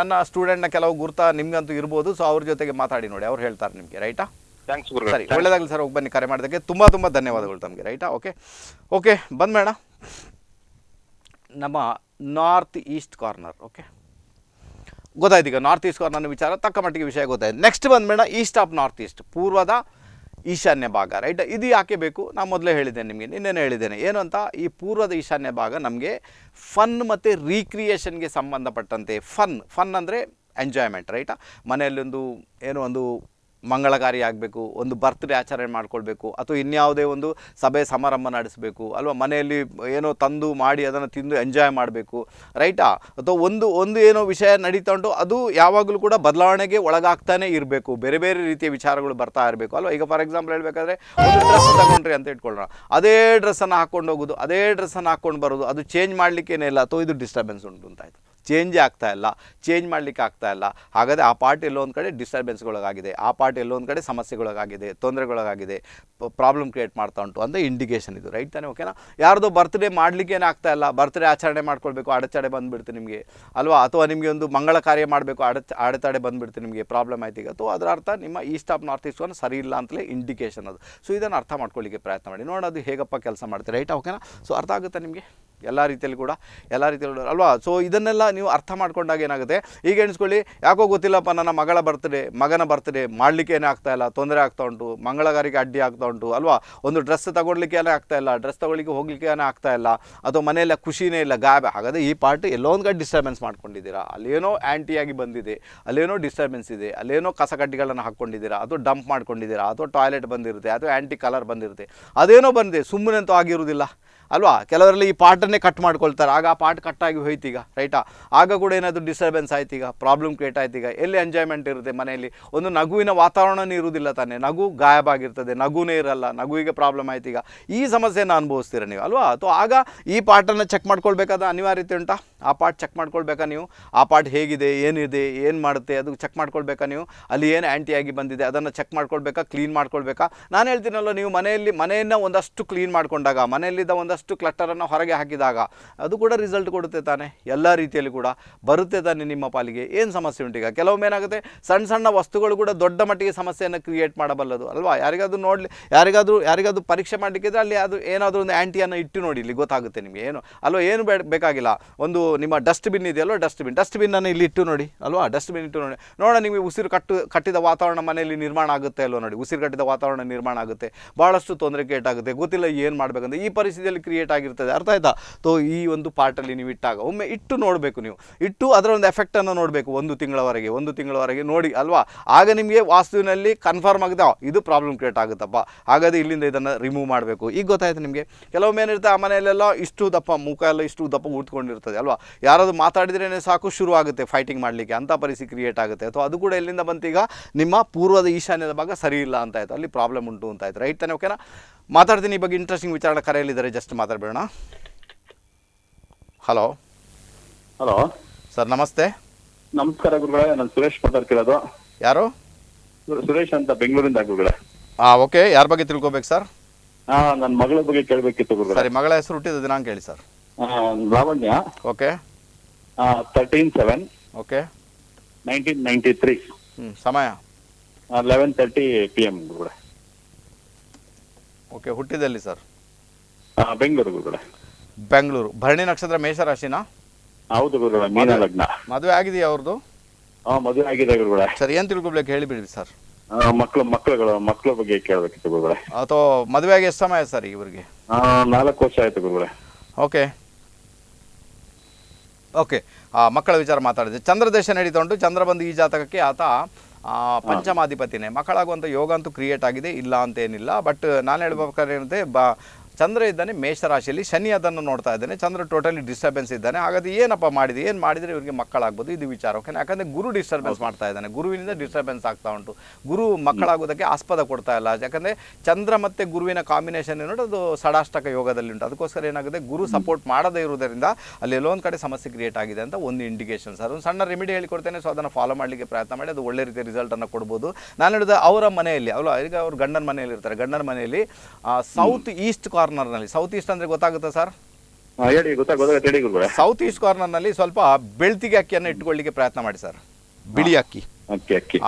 ನನ್ನ ಸ್ಟೂಡೆಂಟ್ನ ಕೆಲವು ಗುರುತ ನಿಮ್ಗಂತೂ ಇರ್ಬೋದು ಸೊ ಅವ್ರ ಜೊತೆಗೆ ಮಾತಾಡಿ ನೋಡಿ ಅವ್ರು ಹೇಳ್ತಾರೆ ನಿಮ್ಗೆ ರೈಟಾ ಥ್ಯಾಂಕ್ಸ್ ಸರಿ ಒಳ್ಳೇದಾಗಲಿ ಸರ್ ಹೋಗಿ ಬನ್ನಿ ಕರೆ ಮಾಡೋದಕ್ಕೆ ತುಂಬ ತುಂಬ ಧನ್ಯವಾದಗಳು ತಮಗೆ ರೈಟಾ ಓಕೆ ಓಕೆ ಮೇಡ ನಮ್ಮ ನಾರ್ತ್ ಈಸ್ಟ್ ಕಾರ್ನರ್ ಓಕೆ ಗೊತ್ತಾಯ್ತು ಈಗ ನಾರ್ತ್ ಈಸ್ಟ್ ಕಾರ್ನರ್ನ ವಿಚಾರ ತಕ್ಕ ಮಟ್ಟಿಗೆ ವಿಷಯ ಗೊತ್ತಾಯ್ತು ನೆಕ್ಸ್ಟ್ ಮೇಡ ಈಸ್ಟ್ ಆಫ್ ನಾರ್ತ್ ಈಸ್ಟ್ ಪೂರ್ವದ ಈಶಾನ್ಯ ಭಾಗ ರೈಟ್ ಇದು ಯಾಕೆ ಬೇಕು ನಾನು ಮೊದಲೇ ಹೇಳಿದ್ದೇನೆ ನಿಮಗೆ ನಿನ್ನೆನೇ ಹೇಳಿದ್ದೇನೆ ಏನು ಅಂತ ಈ ಪೂರ್ವದ ಈಶಾನ್ಯ ಭಾಗ ನಮಗೆ ಫನ್ ಮತ್ತು ರೀಕ್ರಿಯೇಷನ್ಗೆ ಸಂಬಂಧಪಟ್ಟಂತೆ ಫನ್ ಫನ್ ಅಂದರೆ ಎಂಜಾಯ್ಮೆಂಟ್ ರೈಟಾ ಮನೆಯಲ್ಲೊಂದು ಏನೋ ಒಂದು ಮಂಗಳಕಾರಿ ಆಗಬೇಕು ಒಂದು ಬರ್ತ್ಡೇ ಆಚರಣೆ ಮಾಡಿಕೊಳ್ಬೇಕು ಅಥವಾ ಇನ್ಯಾವುದೇ ಒಂದು ಸಭೆ ಸಮಾರಂಭ ನಡೆಸಬೇಕು ಅಲ್ವಾ ಮನೆಯಲ್ಲಿ ಏನೋ ತಂದು ಮಾಡಿ ಅದನ್ನು ತಿಂದು ಎಂಜಾಯ್ ಮಾಡಬೇಕು ರೈಟಾ ಅಥವಾ ಒಂದು ಒಂದು ಏನೋ ವಿಷಯ ನಡೀತಾ ಉಂಟು ಅದು ಯಾವಾಗಲೂ ಕೂಡ ಬದಲಾವಣೆಗೆ ಒಳಗಾಗ್ತಾನೆ ಇರಬೇಕು ಬೇರೆ ಬೇರೆ ರೀತಿಯ ವಿಚಾರಗಳು ಬರ್ತಾ ಇರಬೇಕು ಅಲ್ವಾ ಈಗ ಫಾರ್ ಎಕ್ಸಾಂಪಲ್ ಹೇಳಬೇಕಾದ್ರೆ ಒಂದು ಡ್ರೆಸ್ ತಗೊಂಡ್ರಿ ಅಂತ ಇಟ್ಕೊಳ್ಳೋಣ ಅದೇ ಡ್ರೆಸ್ಸನ್ನು ಹಾಕ್ಕೊಂಡು ಹೋಗೋದು ಅದೇ ಡ್ರೆಸ್ಸನ್ನು ಹಾಕ್ಕೊಂಡು ಬರೋದು ಅದು ಚೇಂಜ್ ಮಾಡಲಿಕ್ಕೇನೇ ಇಲ್ಲ ಅಥವಾ ಇದು ಡಿಸ್ಟರ್ಬೆನ್ಸ್ ಉಂಟು ಅಂತಾಯಿತು ಚೇಂಜ್ ಆಗ್ತಾ ಇಲ್ಲ ಚೇಂಜ್ ಮಾಡಲಿಕ್ಕೆ ಆಗ್ತಾ ಇಲ್ಲ ಹಾಗಾದರೆ ಆ ಪಾರ್ಟ್ ಎಲ್ಲೊಂದು ಕಡೆ ಡಿಸ್ಟರ್ಬೆನ್ಸ್ಗೊಳಗಾಗಿದೆ ಆ ಪಾರ್ಟ್ ಎಲ್ಲೊಂದು ಕಡೆ ಸಮಸ್ಯೆಗೊಳಗಾಗಿದೆ ತೊಂದರೆಗಳೊಳಗಾಗಿದೆ ಪ್ರಾಬ್ಲಮ್ ಕ್ರಿಯೇಟ್ ಮಾಡ್ತಾ ಉಂಟು ಅಂದರೆ ಇಂಡಿಕೇಷನ್ ಇದು ರೈಟ್ ತಾನೇ ಓಕೆನಾ ಯಾರ್ದೋ ಬರ್ತ್ಡೇ ಮಾಡಲಿಕ್ಕೆ ಆಗ್ತಾ ಇಲ್ಲ ಬರ್ತ್ಡೇ ಆಚರಣೆ ಮಾಡ್ಕೊಳ್ಬೇಕು ಅಡೆತಡೆ ಬಂದುಬಿಡ್ತು ನಿಮಗೆ ಅಲ್ವಾ ಅಥವಾ ನಿಮಗೆ ಒಂದು ಮಂಗಳ ಕಾರ್ಯ ಮಾಡಬೇಕು ಅಡೆ ಅಡೆತಡೆ ಬಂದುಬಿಡ್ತು ನಿಮಗೆ ಪ್ರಾಬ್ಲಮ್ ಆಯ್ತು ಈಗ ಅಥವಾ ಅದರ ಅರ್ಥ ನಿಮ್ಮ east of north east one ಸರಿ ಇಲ್ಲ ಅಂತಲೇ ಇಂಡಿಕೇಷನ್ ಅದು ಸೊ ಇದನ್ನು ಅರ್ಥ ಮಾಡ್ಕೊಳ್ಳಿಕ್ಕೆ ಪ್ರಯತ್ನ ಮಾಡಿ ನೋಡೋದು ಹೇಗಪ್ಪ ಕೆಲಸ ಮಾಡ್ತೀರಿ ರೈಟ್ ಓಕೆನಾ ಸೊ ಅರ್ಥ ಆಗುತ್ತಾ ನಿಮಗೆ ಎಲ್ಲ ರೀತಿಯಲ್ಲಿ ಕೂಡ ಎಲ್ಲ ರೀತಿಯಲ್ಲಿ ಅಲ್ವಾ ಸೊ ಇದನ್ನೆಲ್ಲ ನೀವು ಅರ್ಥ ಮಾಡ್ಕೊಂಡಾಗ ಏನಾಗುತ್ತೆ ಈಗ ಎಣಿಸ್ಕೊಳ್ಳಿ ಯಾಕೋ ಗೊತ್ತಿಲ್ಲಪ್ಪ ನನ್ನ ಮಗಳ ಬರ್ತ್ಡೇ ಮಗನ ಬರ್ತ್ಡೇ ಏನೇ ಆಗ್ತಾ ಇಲ್ಲ ತೊಂದರೆ ಆಗ್ತಾ ಉಂಟು ಮಂಗಳಗಾರಿಗೆ ಅಡ್ಡಿ ಆಗ್ತಾ ಉಂಟು ಅಲ್ವಾ ಒಂದು ಡ್ರೆಸ್ ತಗೊಳ್ಳಿಕ್ಕೆ ಆಗ್ತಾ ಇಲ್ಲ ಡ್ರೆಸ್ ತಗೊಳ್ಳಿಕ್ಕೆ ಹೋಗ್ಲಿಕ್ಕೇನೇ ಆಗ್ತಾ ಇಲ್ಲ ಅಥವಾ ಮನೆಯಲ್ಲ ಖುಷಿನೇ ಇಲ್ಲ ಗಾಬೆ ಹಾಗಾದರೆ ಈ ಪಾರ್ಟ್ ಎಲ್ಲೋ ಒಂದು ಕಡೆ ಡಿಸ್ಟರ್ಬೆನ್ಸ್ ಮಾಡ್ಕೊಂಡಿದ್ದೀರಾ ಅಲ್ಲೇನೋ ಆ್ಯಂಟಿಯಾಗಿ ಬಂದಿದೆ ಅಲ್ಲೇನೋ ಡಿಸ್ಟರ್ಬೆನ್ಸ್ ಇದೆ ಅಲ್ಲೇನೋ ಕಡ್ಡಿಗಳನ್ನು ಹಾಕ್ಕೊಂಡಿದ್ದೀರಾ ಅಥವಾ ಡಂಪ್ ಮಾಡ್ಕೊಂಡಿದ್ದೀರಾ ಅಥವಾ ಟಾಯ್ಲೆಟ್ ಬಂದಿರುತ್ತೆ ಅಥವಾ ಆ್ಯಂಟಿ ಕಲರ್ ಬಂದಿರುತ್ತೆ ಅದೇನೋ ಬಂದಿದೆ ಸುಮ್ಮನೆ ಅಂತೂ ಆಗಿರುವುದಿಲ್ಲ ಅಲ್ವಾ ಕೆಲವರಲ್ಲಿ ಈ ಪಾರ್ಟನ್ನೇ ಕಟ್ ಮಾಡ್ಕೊಳ್ತಾರೆ ಆಗ ಆ ಪಾರ್ಟ್ ಕಟ್ಟಾಗಿ ಹೋಯ್ತೀಗ ರೈಟಾ ಆಗ ಕೂಡ ಏನಾದರೂ ಡಿಸ್ಟರ್ಬೆನ್ಸ್ ಆಯ್ತೀಗ ಪ್ರಾಬ್ಲಮ್ ಕ್ರಿಯೇಟ್ ಆಯ್ತೀಗ ಎಲ್ಲಿ ಎಂಜಾಯ್ಮೆಂಟ್ ಇರುತ್ತೆ ಮನೆಯಲ್ಲಿ ಒಂದು ನಗುವಿನ ವಾತಾವರಣನೇ ಇರುವುದಿಲ್ಲ ತಾನೇ ನಗು ಗಾಯಬಾಗಿರ್ತದೆ ನಗುನೇ ಇರಲ್ಲ ನಗುವಿಗೆ ಪ್ರಾಬ್ಲಮ್ ಆಯ್ತೀಗ ಈ ಸಮಸ್ಯೆಯನ್ನು ಅನುಭವಿಸ್ತೀರ ನೀವು ಅಲ್ವಾ ಅಥವಾ ಆಗ ಈ ಪಾರ್ಟನ್ನು ಚೆಕ್ ಮಾಡ್ಕೊಳ್ಬೇಕಾದ ಅನಿವಾರ್ಯತೆ ಉಂಟಾ ಆ ಪಾರ್ಟ್ ಚೆಕ್ ಮಾಡ್ಕೊಳ್ಬೇಕಾ ನೀವು ಆ ಪಾರ್ಟ್ ಹೇಗಿದೆ ಏನಿದೆ ಏನು ಮಾಡುತ್ತೆ ಅದು ಚೆಕ್ ಮಾಡ್ಕೊಳ್ಬೇಕಾ ನೀವು ಅಲ್ಲಿ ಏನು ಆ್ಯಂಟಿಯಾಗಿ ಬಂದಿದೆ ಅದನ್ನು ಚೆಕ್ ಮಾಡ್ಕೊಳ್ಬೇಕಾ ಕ್ಲೀನ್ ಮಾಡ್ಕೊಳ್ಬೇಕಾ ನಾನು ಹೇಳ್ತೀನಲ್ಲ ನೀವು ಮನೆಯಲ್ಲಿ ಮನೆಯನ್ನು ಒಂದಷ್ಟು ಕ್ಲೀನ್ ಮಾಡಿಕೊಂಡಾಗ ಮನೆಯಲ್ಲಿದ್ದ ಒಂದಷ್ಟು ಅಷ್ಟು ಕ್ಲಟ್ಟರನ್ನು ಹೊರಗೆ ಹಾಕಿದಾಗ ಅದು ಕೂಡ ರಿಸಲ್ಟ್ ಕೊಡುತ್ತೆ ತಾನೆ ಎಲ್ಲ ರೀತಿಯಲ್ಲಿ ಕೂಡ ಬರುತ್ತೆ ತಾನೆ ನಿಮ್ಮ ಪಾಲಿಗೆ ಏನು ಸಮಸ್ಯೆ ಉಂಟು ಈಗ ಕೆಲವೊಮ್ಮೆ ಏನಾಗುತ್ತೆ ಸಣ್ಣ ಸಣ್ಣ ವಸ್ತುಗಳು ಕೂಡ ದೊಡ್ಡ ಮಟ್ಟಿಗೆ ಸಮಸ್ಯೆಯನ್ನು ಕ್ರಿಯೇಟ್ ಮಾಡಬಲ್ಲದು ಅಲ್ವಾ ಯಾರಿಗಾದರೂ ನೋಡಲಿ ಯಾರಿಗಾದರೂ ಯಾರಿಗಾದರೂ ಪರೀಕ್ಷೆ ಮಾಡಲಿಕ್ಕಿದ್ರೆ ಅಲ್ಲಿ ಅದು ಏನಾದರೂ ಒಂದು ಆ್ಯಂಟಿಯನ್ನು ಇಟ್ಟು ನೋಡಿ ಇಲ್ಲಿ ಗೊತ್ತಾಗುತ್ತೆ ನಿಮಗೆ ಏನು ಅಲ್ವಾ ಏನು ಬೇಕಾಗಿಲ್ಲ ಒಂದು ನಿಮ್ಮ ಡಸ್ಟ್ಬಿನ್ ಇದೆಯಲ್ಲ ಡಸ್ಟ್ಬಿನ್ ಡಸ್ಟ್ಬಿನ್ನನ್ನು ಇಲ್ಲಿ ಇಟ್ಟು ನೋಡಿ ಅಲ್ವಾ ಡಸ್ಟ್ಬಿನ್ ಇಟ್ಟು ನೋಡಿ ನೋಡೋಣ ನಿಮಗೆ ಉಸಿರು ಕಟ್ಟು ಕಟ್ಟಿದ ವಾತಾವರಣ ಮನೆಯಲ್ಲಿ ನಿರ್ಮಾಣ ಆಗುತ್ತೆ ಅಲ್ವ ನೋಡಿ ಉಸಿರು ಕಟ್ಟಿದ ವಾತಾವರಣ ನಿರ್ಮಾಣ ಆಗುತ್ತೆ ಭಾಳಷ್ಟು ತೊಂದರೆ ಕೇಟಾಗುತ್ತೆ ಗೊತ್ತಿಲ್ಲ ಏನು ಮಾಡಬೇಕಂತ ಈ ಪರಿಸ್ಥಿತಿಯಲ್ಲಿ ಕ್ರಿಯೇಟ್ ಆಗಿರ್ತದೆ ಅರ್ಥ ಆಯ್ತಾ ಸೊ ಈ ಒಂದು ಪಾರ್ಟಲ್ಲಿ ನೀವು ಇಟ್ಟಾಗ ಒಮ್ಮೆ ಇಟ್ಟು ನೋಡಬೇಕು ನೀವು ಇಟ್ಟು ಅದರ ಒಂದು ಎಫೆಕ್ಟನ್ನು ನೋಡಬೇಕು ಒಂದು ತಿಂಗಳವರೆಗೆ ಒಂದು ತಿಂಗಳವರೆಗೆ ನೋಡಿ ಅಲ್ವಾ ಆಗ ನಿಮಗೆ ವಾಸ್ತುವಿನಲ್ಲಿ ಕನ್ಫರ್ಮ್ ಆಗಿದೆ ಇದು ಪ್ರಾಬ್ಲಮ್ ಕ್ರಿಯೇಟ್ ಆಗುತ್ತಪ್ಪ ಹಾಗಾದ್ರೆ ಇಲ್ಲಿಂದ ಇದನ್ನು ರಿಮೂವ್ ಮಾಡಬೇಕು ಈಗ ಗೊತ್ತಾಯ್ತು ನಿಮಗೆ ಕೆಲವೊಮ್ಮೆ ಏನಿರುತ್ತೆ ಆ ಮನೆಯಲ್ಲೆಲ್ಲ ಇಷ್ಟು ದಪ್ಪ ಮುಖ ಎಲ್ಲ ಇಷ್ಟು ದಪ್ಪ ಉಟ್ಕೊಂಡಿರ್ತದೆ ಅಲ್ವಾ ಯಾರಾದರೂ ಮಾತಾಡಿದ್ರೇ ಸಾಕು ಶುರು ಆಗುತ್ತೆ ಫೈಟಿಂಗ್ ಮಾಡಲಿಕ್ಕೆ ಅಂಥ ಪರಿಸ್ಥಿತಿ ಕ್ರಿಯೇಟ್ ಆಗುತ್ತೆ ಅಥವಾ ಅದು ಕೂಡ ಎಲ್ಲಿಂದ ಬಂತೀಗ ನಿಮ್ಮ ಪೂರ್ವದ ಈಶಾನ್ಯದ ಭಾಗ ಸರಿ ಇಲ್ಲ ಅಂತ ಆಯಿತು ಅಲ್ಲಿ ಪ್ರಾಬ್ಲಮ್ ಉಂಟು ಅಂತ ಆಯ್ತು ರೈಟ್ ತಾನೆ ಓಕೆನಾ ಮಾತಾಡ್ತೀನಿ ಈ ಬಗ್ಗೆ ಇಂಟ್ರೆಸ್ಟಿಂಗ್ ವಿಚಾರ ಕರೆಯಲಿದ್ದಾರೆ ಜಸ್ಟ್ ಮಾತಾಡಬೇಡ ಹಲೋ ಹಲೋ ಸರ್ ನಮಸ್ತೆ ನಮಸ್ಕಾರ ಗುರುಗಳೇ ನಾನು ಸುರೇಶ್ ಮಾತಾಡ್ತಿರೋದು ಯಾರು ಸುರೇಶ್ ಅಂತ ಬೆಂಗಳೂರಿಂದ ಗುರುಗಳೇ ಹಾ ಓಕೆ ಯಾರ ಬಗ್ಗೆ ತಿಳ್ಕೊಬೇಕು ಸರ್ ಹಾ ನನ್ನ ಮಗಳ ಬಗ್ಗೆ ಕೇಳಬೇಕಿತ್ತು ಗುರುಗಳು ಸರಿ ಮಗಳ ಹೆಸರು ಹುಟ್ಟಿದ ದಿನಾಂಕ ಹೇಳಿ sir Lavanya okay thirteen seven okay nineteen ninety three ಹ್ಞೂ ಸಮಯ ಲೆವೆನ್ ತರ್ಟಿ ಪಿ ಎಮ್ ಗುರುಗಳೇ ಓಕೆ ಹುಟ್ಟಿದಲ್ಲಿ ಸರ್ ಬೆಂಗಳೂರು ಬೆಂಗಳೂರು ಭರಣಿ ನಕ್ಷತ್ರ ಮೇಷ ರಾಶಿನಾ ಹೌದು ಮೀನ ಲಗ್ನ ಮದುವೆ ಆಗಿದೆಯಾ ಅವ್ರದ್ದು ಹಾ ಮದುವೆ ಆಗಿದೆ ಸರ್ ಏನ್ ತಿಳ್ಕೊಬೇಕು ಹೇಳಿಬಿಡಿ ಸರ್ ಮಕ್ಕಳು ಮಕ್ಕಳುಗಳು ಮಕ್ಕಳ ಬಗ್ಗೆ ಕೇಳಬೇಕಿತ್ತು ಗುರುಗಳ ಅಥವಾ ಮದುವೆ ಆಗಿ ಎಷ್ಟು ಸಮಯ ಸರ್ ಇವರಿಗೆ ನಾಲ್ಕು ವರ್ಷ ಆಯ್ತು ಗುರುಗಳ ಓಕೆ ಓಕೆ ಮಕ್ಕಳ ವಿಚಾರ ಮಾತಾಡಿದೆ ಚಂದ್ರದೇಶ ನಡೀತಾ ಉಂಟು ಚಂದ್ರ ಬಂದು ಈ ಜಾತಕಕ್ಕೆ ಆತ ಪಂಚಮಾಧಿಪತಿನೇ ಮಕ್ಕಳಾಗುವಂಥ ಯೋಗ ಅಂತೂ ಕ್ರಿಯೇಟ್ ಆಗಿದೆ ಇಲ್ಲ ಅಂತೇನಿಲ್ಲ ಬಟ್ ನಾನು ಹೇಳ್ಬೇಕಾದ್ರೆ ಏನಂತೆ ಬ ಚಂದ್ರ ಇದ್ದಾನೆ ಮೇಷರಾಶಿಯಲ್ಲಿ ಶನಿ ಅದನ್ನು ನೋಡ್ತಾ ಇದ್ದಾನೆ ಚಂದ್ರ ಟೋಟಲಿ ಡಿಸ್ಟರ್ಬೆನ್ಸ್ ಇದ್ದಾನೆ ಹಾಗಾದ್ರೆ ಏನಪ್ಪ ಮಾಡಿದೆ ಏನು ಮಾಡಿದರೆ ಇವರಿಗೆ ಮಕ್ಕಳಾಗ್ಬೋದು ಇದು ವಿಚಾರ ಓಕೆ ಯಾಕಂದರೆ ಗುರು ಡಿಸ್ಟರ್ಬೆನ್ಸ್ ಮಾಡ್ತಾ ಇದ್ದಾನೆ ಗುರುವಿನಿಂದ ಡಿಸ್ಟರ್ಬೆನ್ಸ್ ಆಗ್ತಾ ಉಂಟು ಗುರು ಮಕ್ಕಳಾಗೋದಕ್ಕೆ ಆಸ್ಪದ ಕೊಡ್ತಾ ಇಲ್ಲ ಯಾಕಂದರೆ ಚಂದ್ರ ಮತ್ತು ಗುರುವಿನ ಕಾಂಬಿನೇಷನ್ ಏನೋ ಅದು ಸಡಾಷ್ಟಕ ಯೋಗದಲ್ಲಿ ಉಂಟು ಅದಕ್ಕೋಸ್ಕರ ಏನಾಗುತ್ತೆ ಗುರು ಸಪೋರ್ಟ್ ಮಾಡದೇ ಇರುವುದರಿಂದ ಅಲ್ಲಿ ಎಲ್ಲೊಂದು ಕಡೆ ಸಮಸ್ಯೆ ಕ್ರಿಯೇಟ್ ಆಗಿದೆ ಅಂತ ಒಂದು ಇಂಡಿಕೇಶನ್ ಸರ್ ಒಂದು ಸಣ್ಣ ರೆಮಿಡಿ ಹೇಳಿಕೊಡ್ತೇನೆ ಸೊ ಅದನ್ನು ಫಾಲೋ ಮಾಡಲಿಕ್ಕೆ ಪ್ರಯತ್ನ ಮಾಡಿ ಅದು ಒಳ್ಳೆ ರೀತಿಯ ರಿಸಲ್ಟನ್ನು ಕೊಡ್ಬೋದು ನಾನು ಹೇಳಿದ ಅವರ ಮನೆಯಲ್ಲಿ ಅಲ್ಲ ಈಗ ಅವ್ರ ಗಂಡನ ಮನೆಯಲ್ಲಿ ಇರ್ತಾರೆ ಗಂಡನ ಮನೆಯಲ್ಲಿ ಸೌತ್ ಈಸ್ಟ್ ಕಾರ್ ಕಾರ್ನರ್ನಲ್ಲಿ ಸೌತ್ ಈಸ್ಟ್ ಅಂದ್ರೆ ಗೊತ್ತಾಗುತ್ತಾ ಸರ್ ಹೇಳಿ ಸೌತ್ ಈಸ್ಟ್ ಕಾರ್ನರ್ ನಲ್ಲಿ ಸ್ವಲ್ಪ ಬೆಳ್ತಿಗೆ ಅಕ್ಕಿಯನ್ನು ಇಟ್ಕೊಳ್ಳಿಕ್ಕೆ ಪ್ರಯತ್ನ ಮಾಡಿ ಸರ್ ಬಿಳಿ ಅಕ್ಕಿ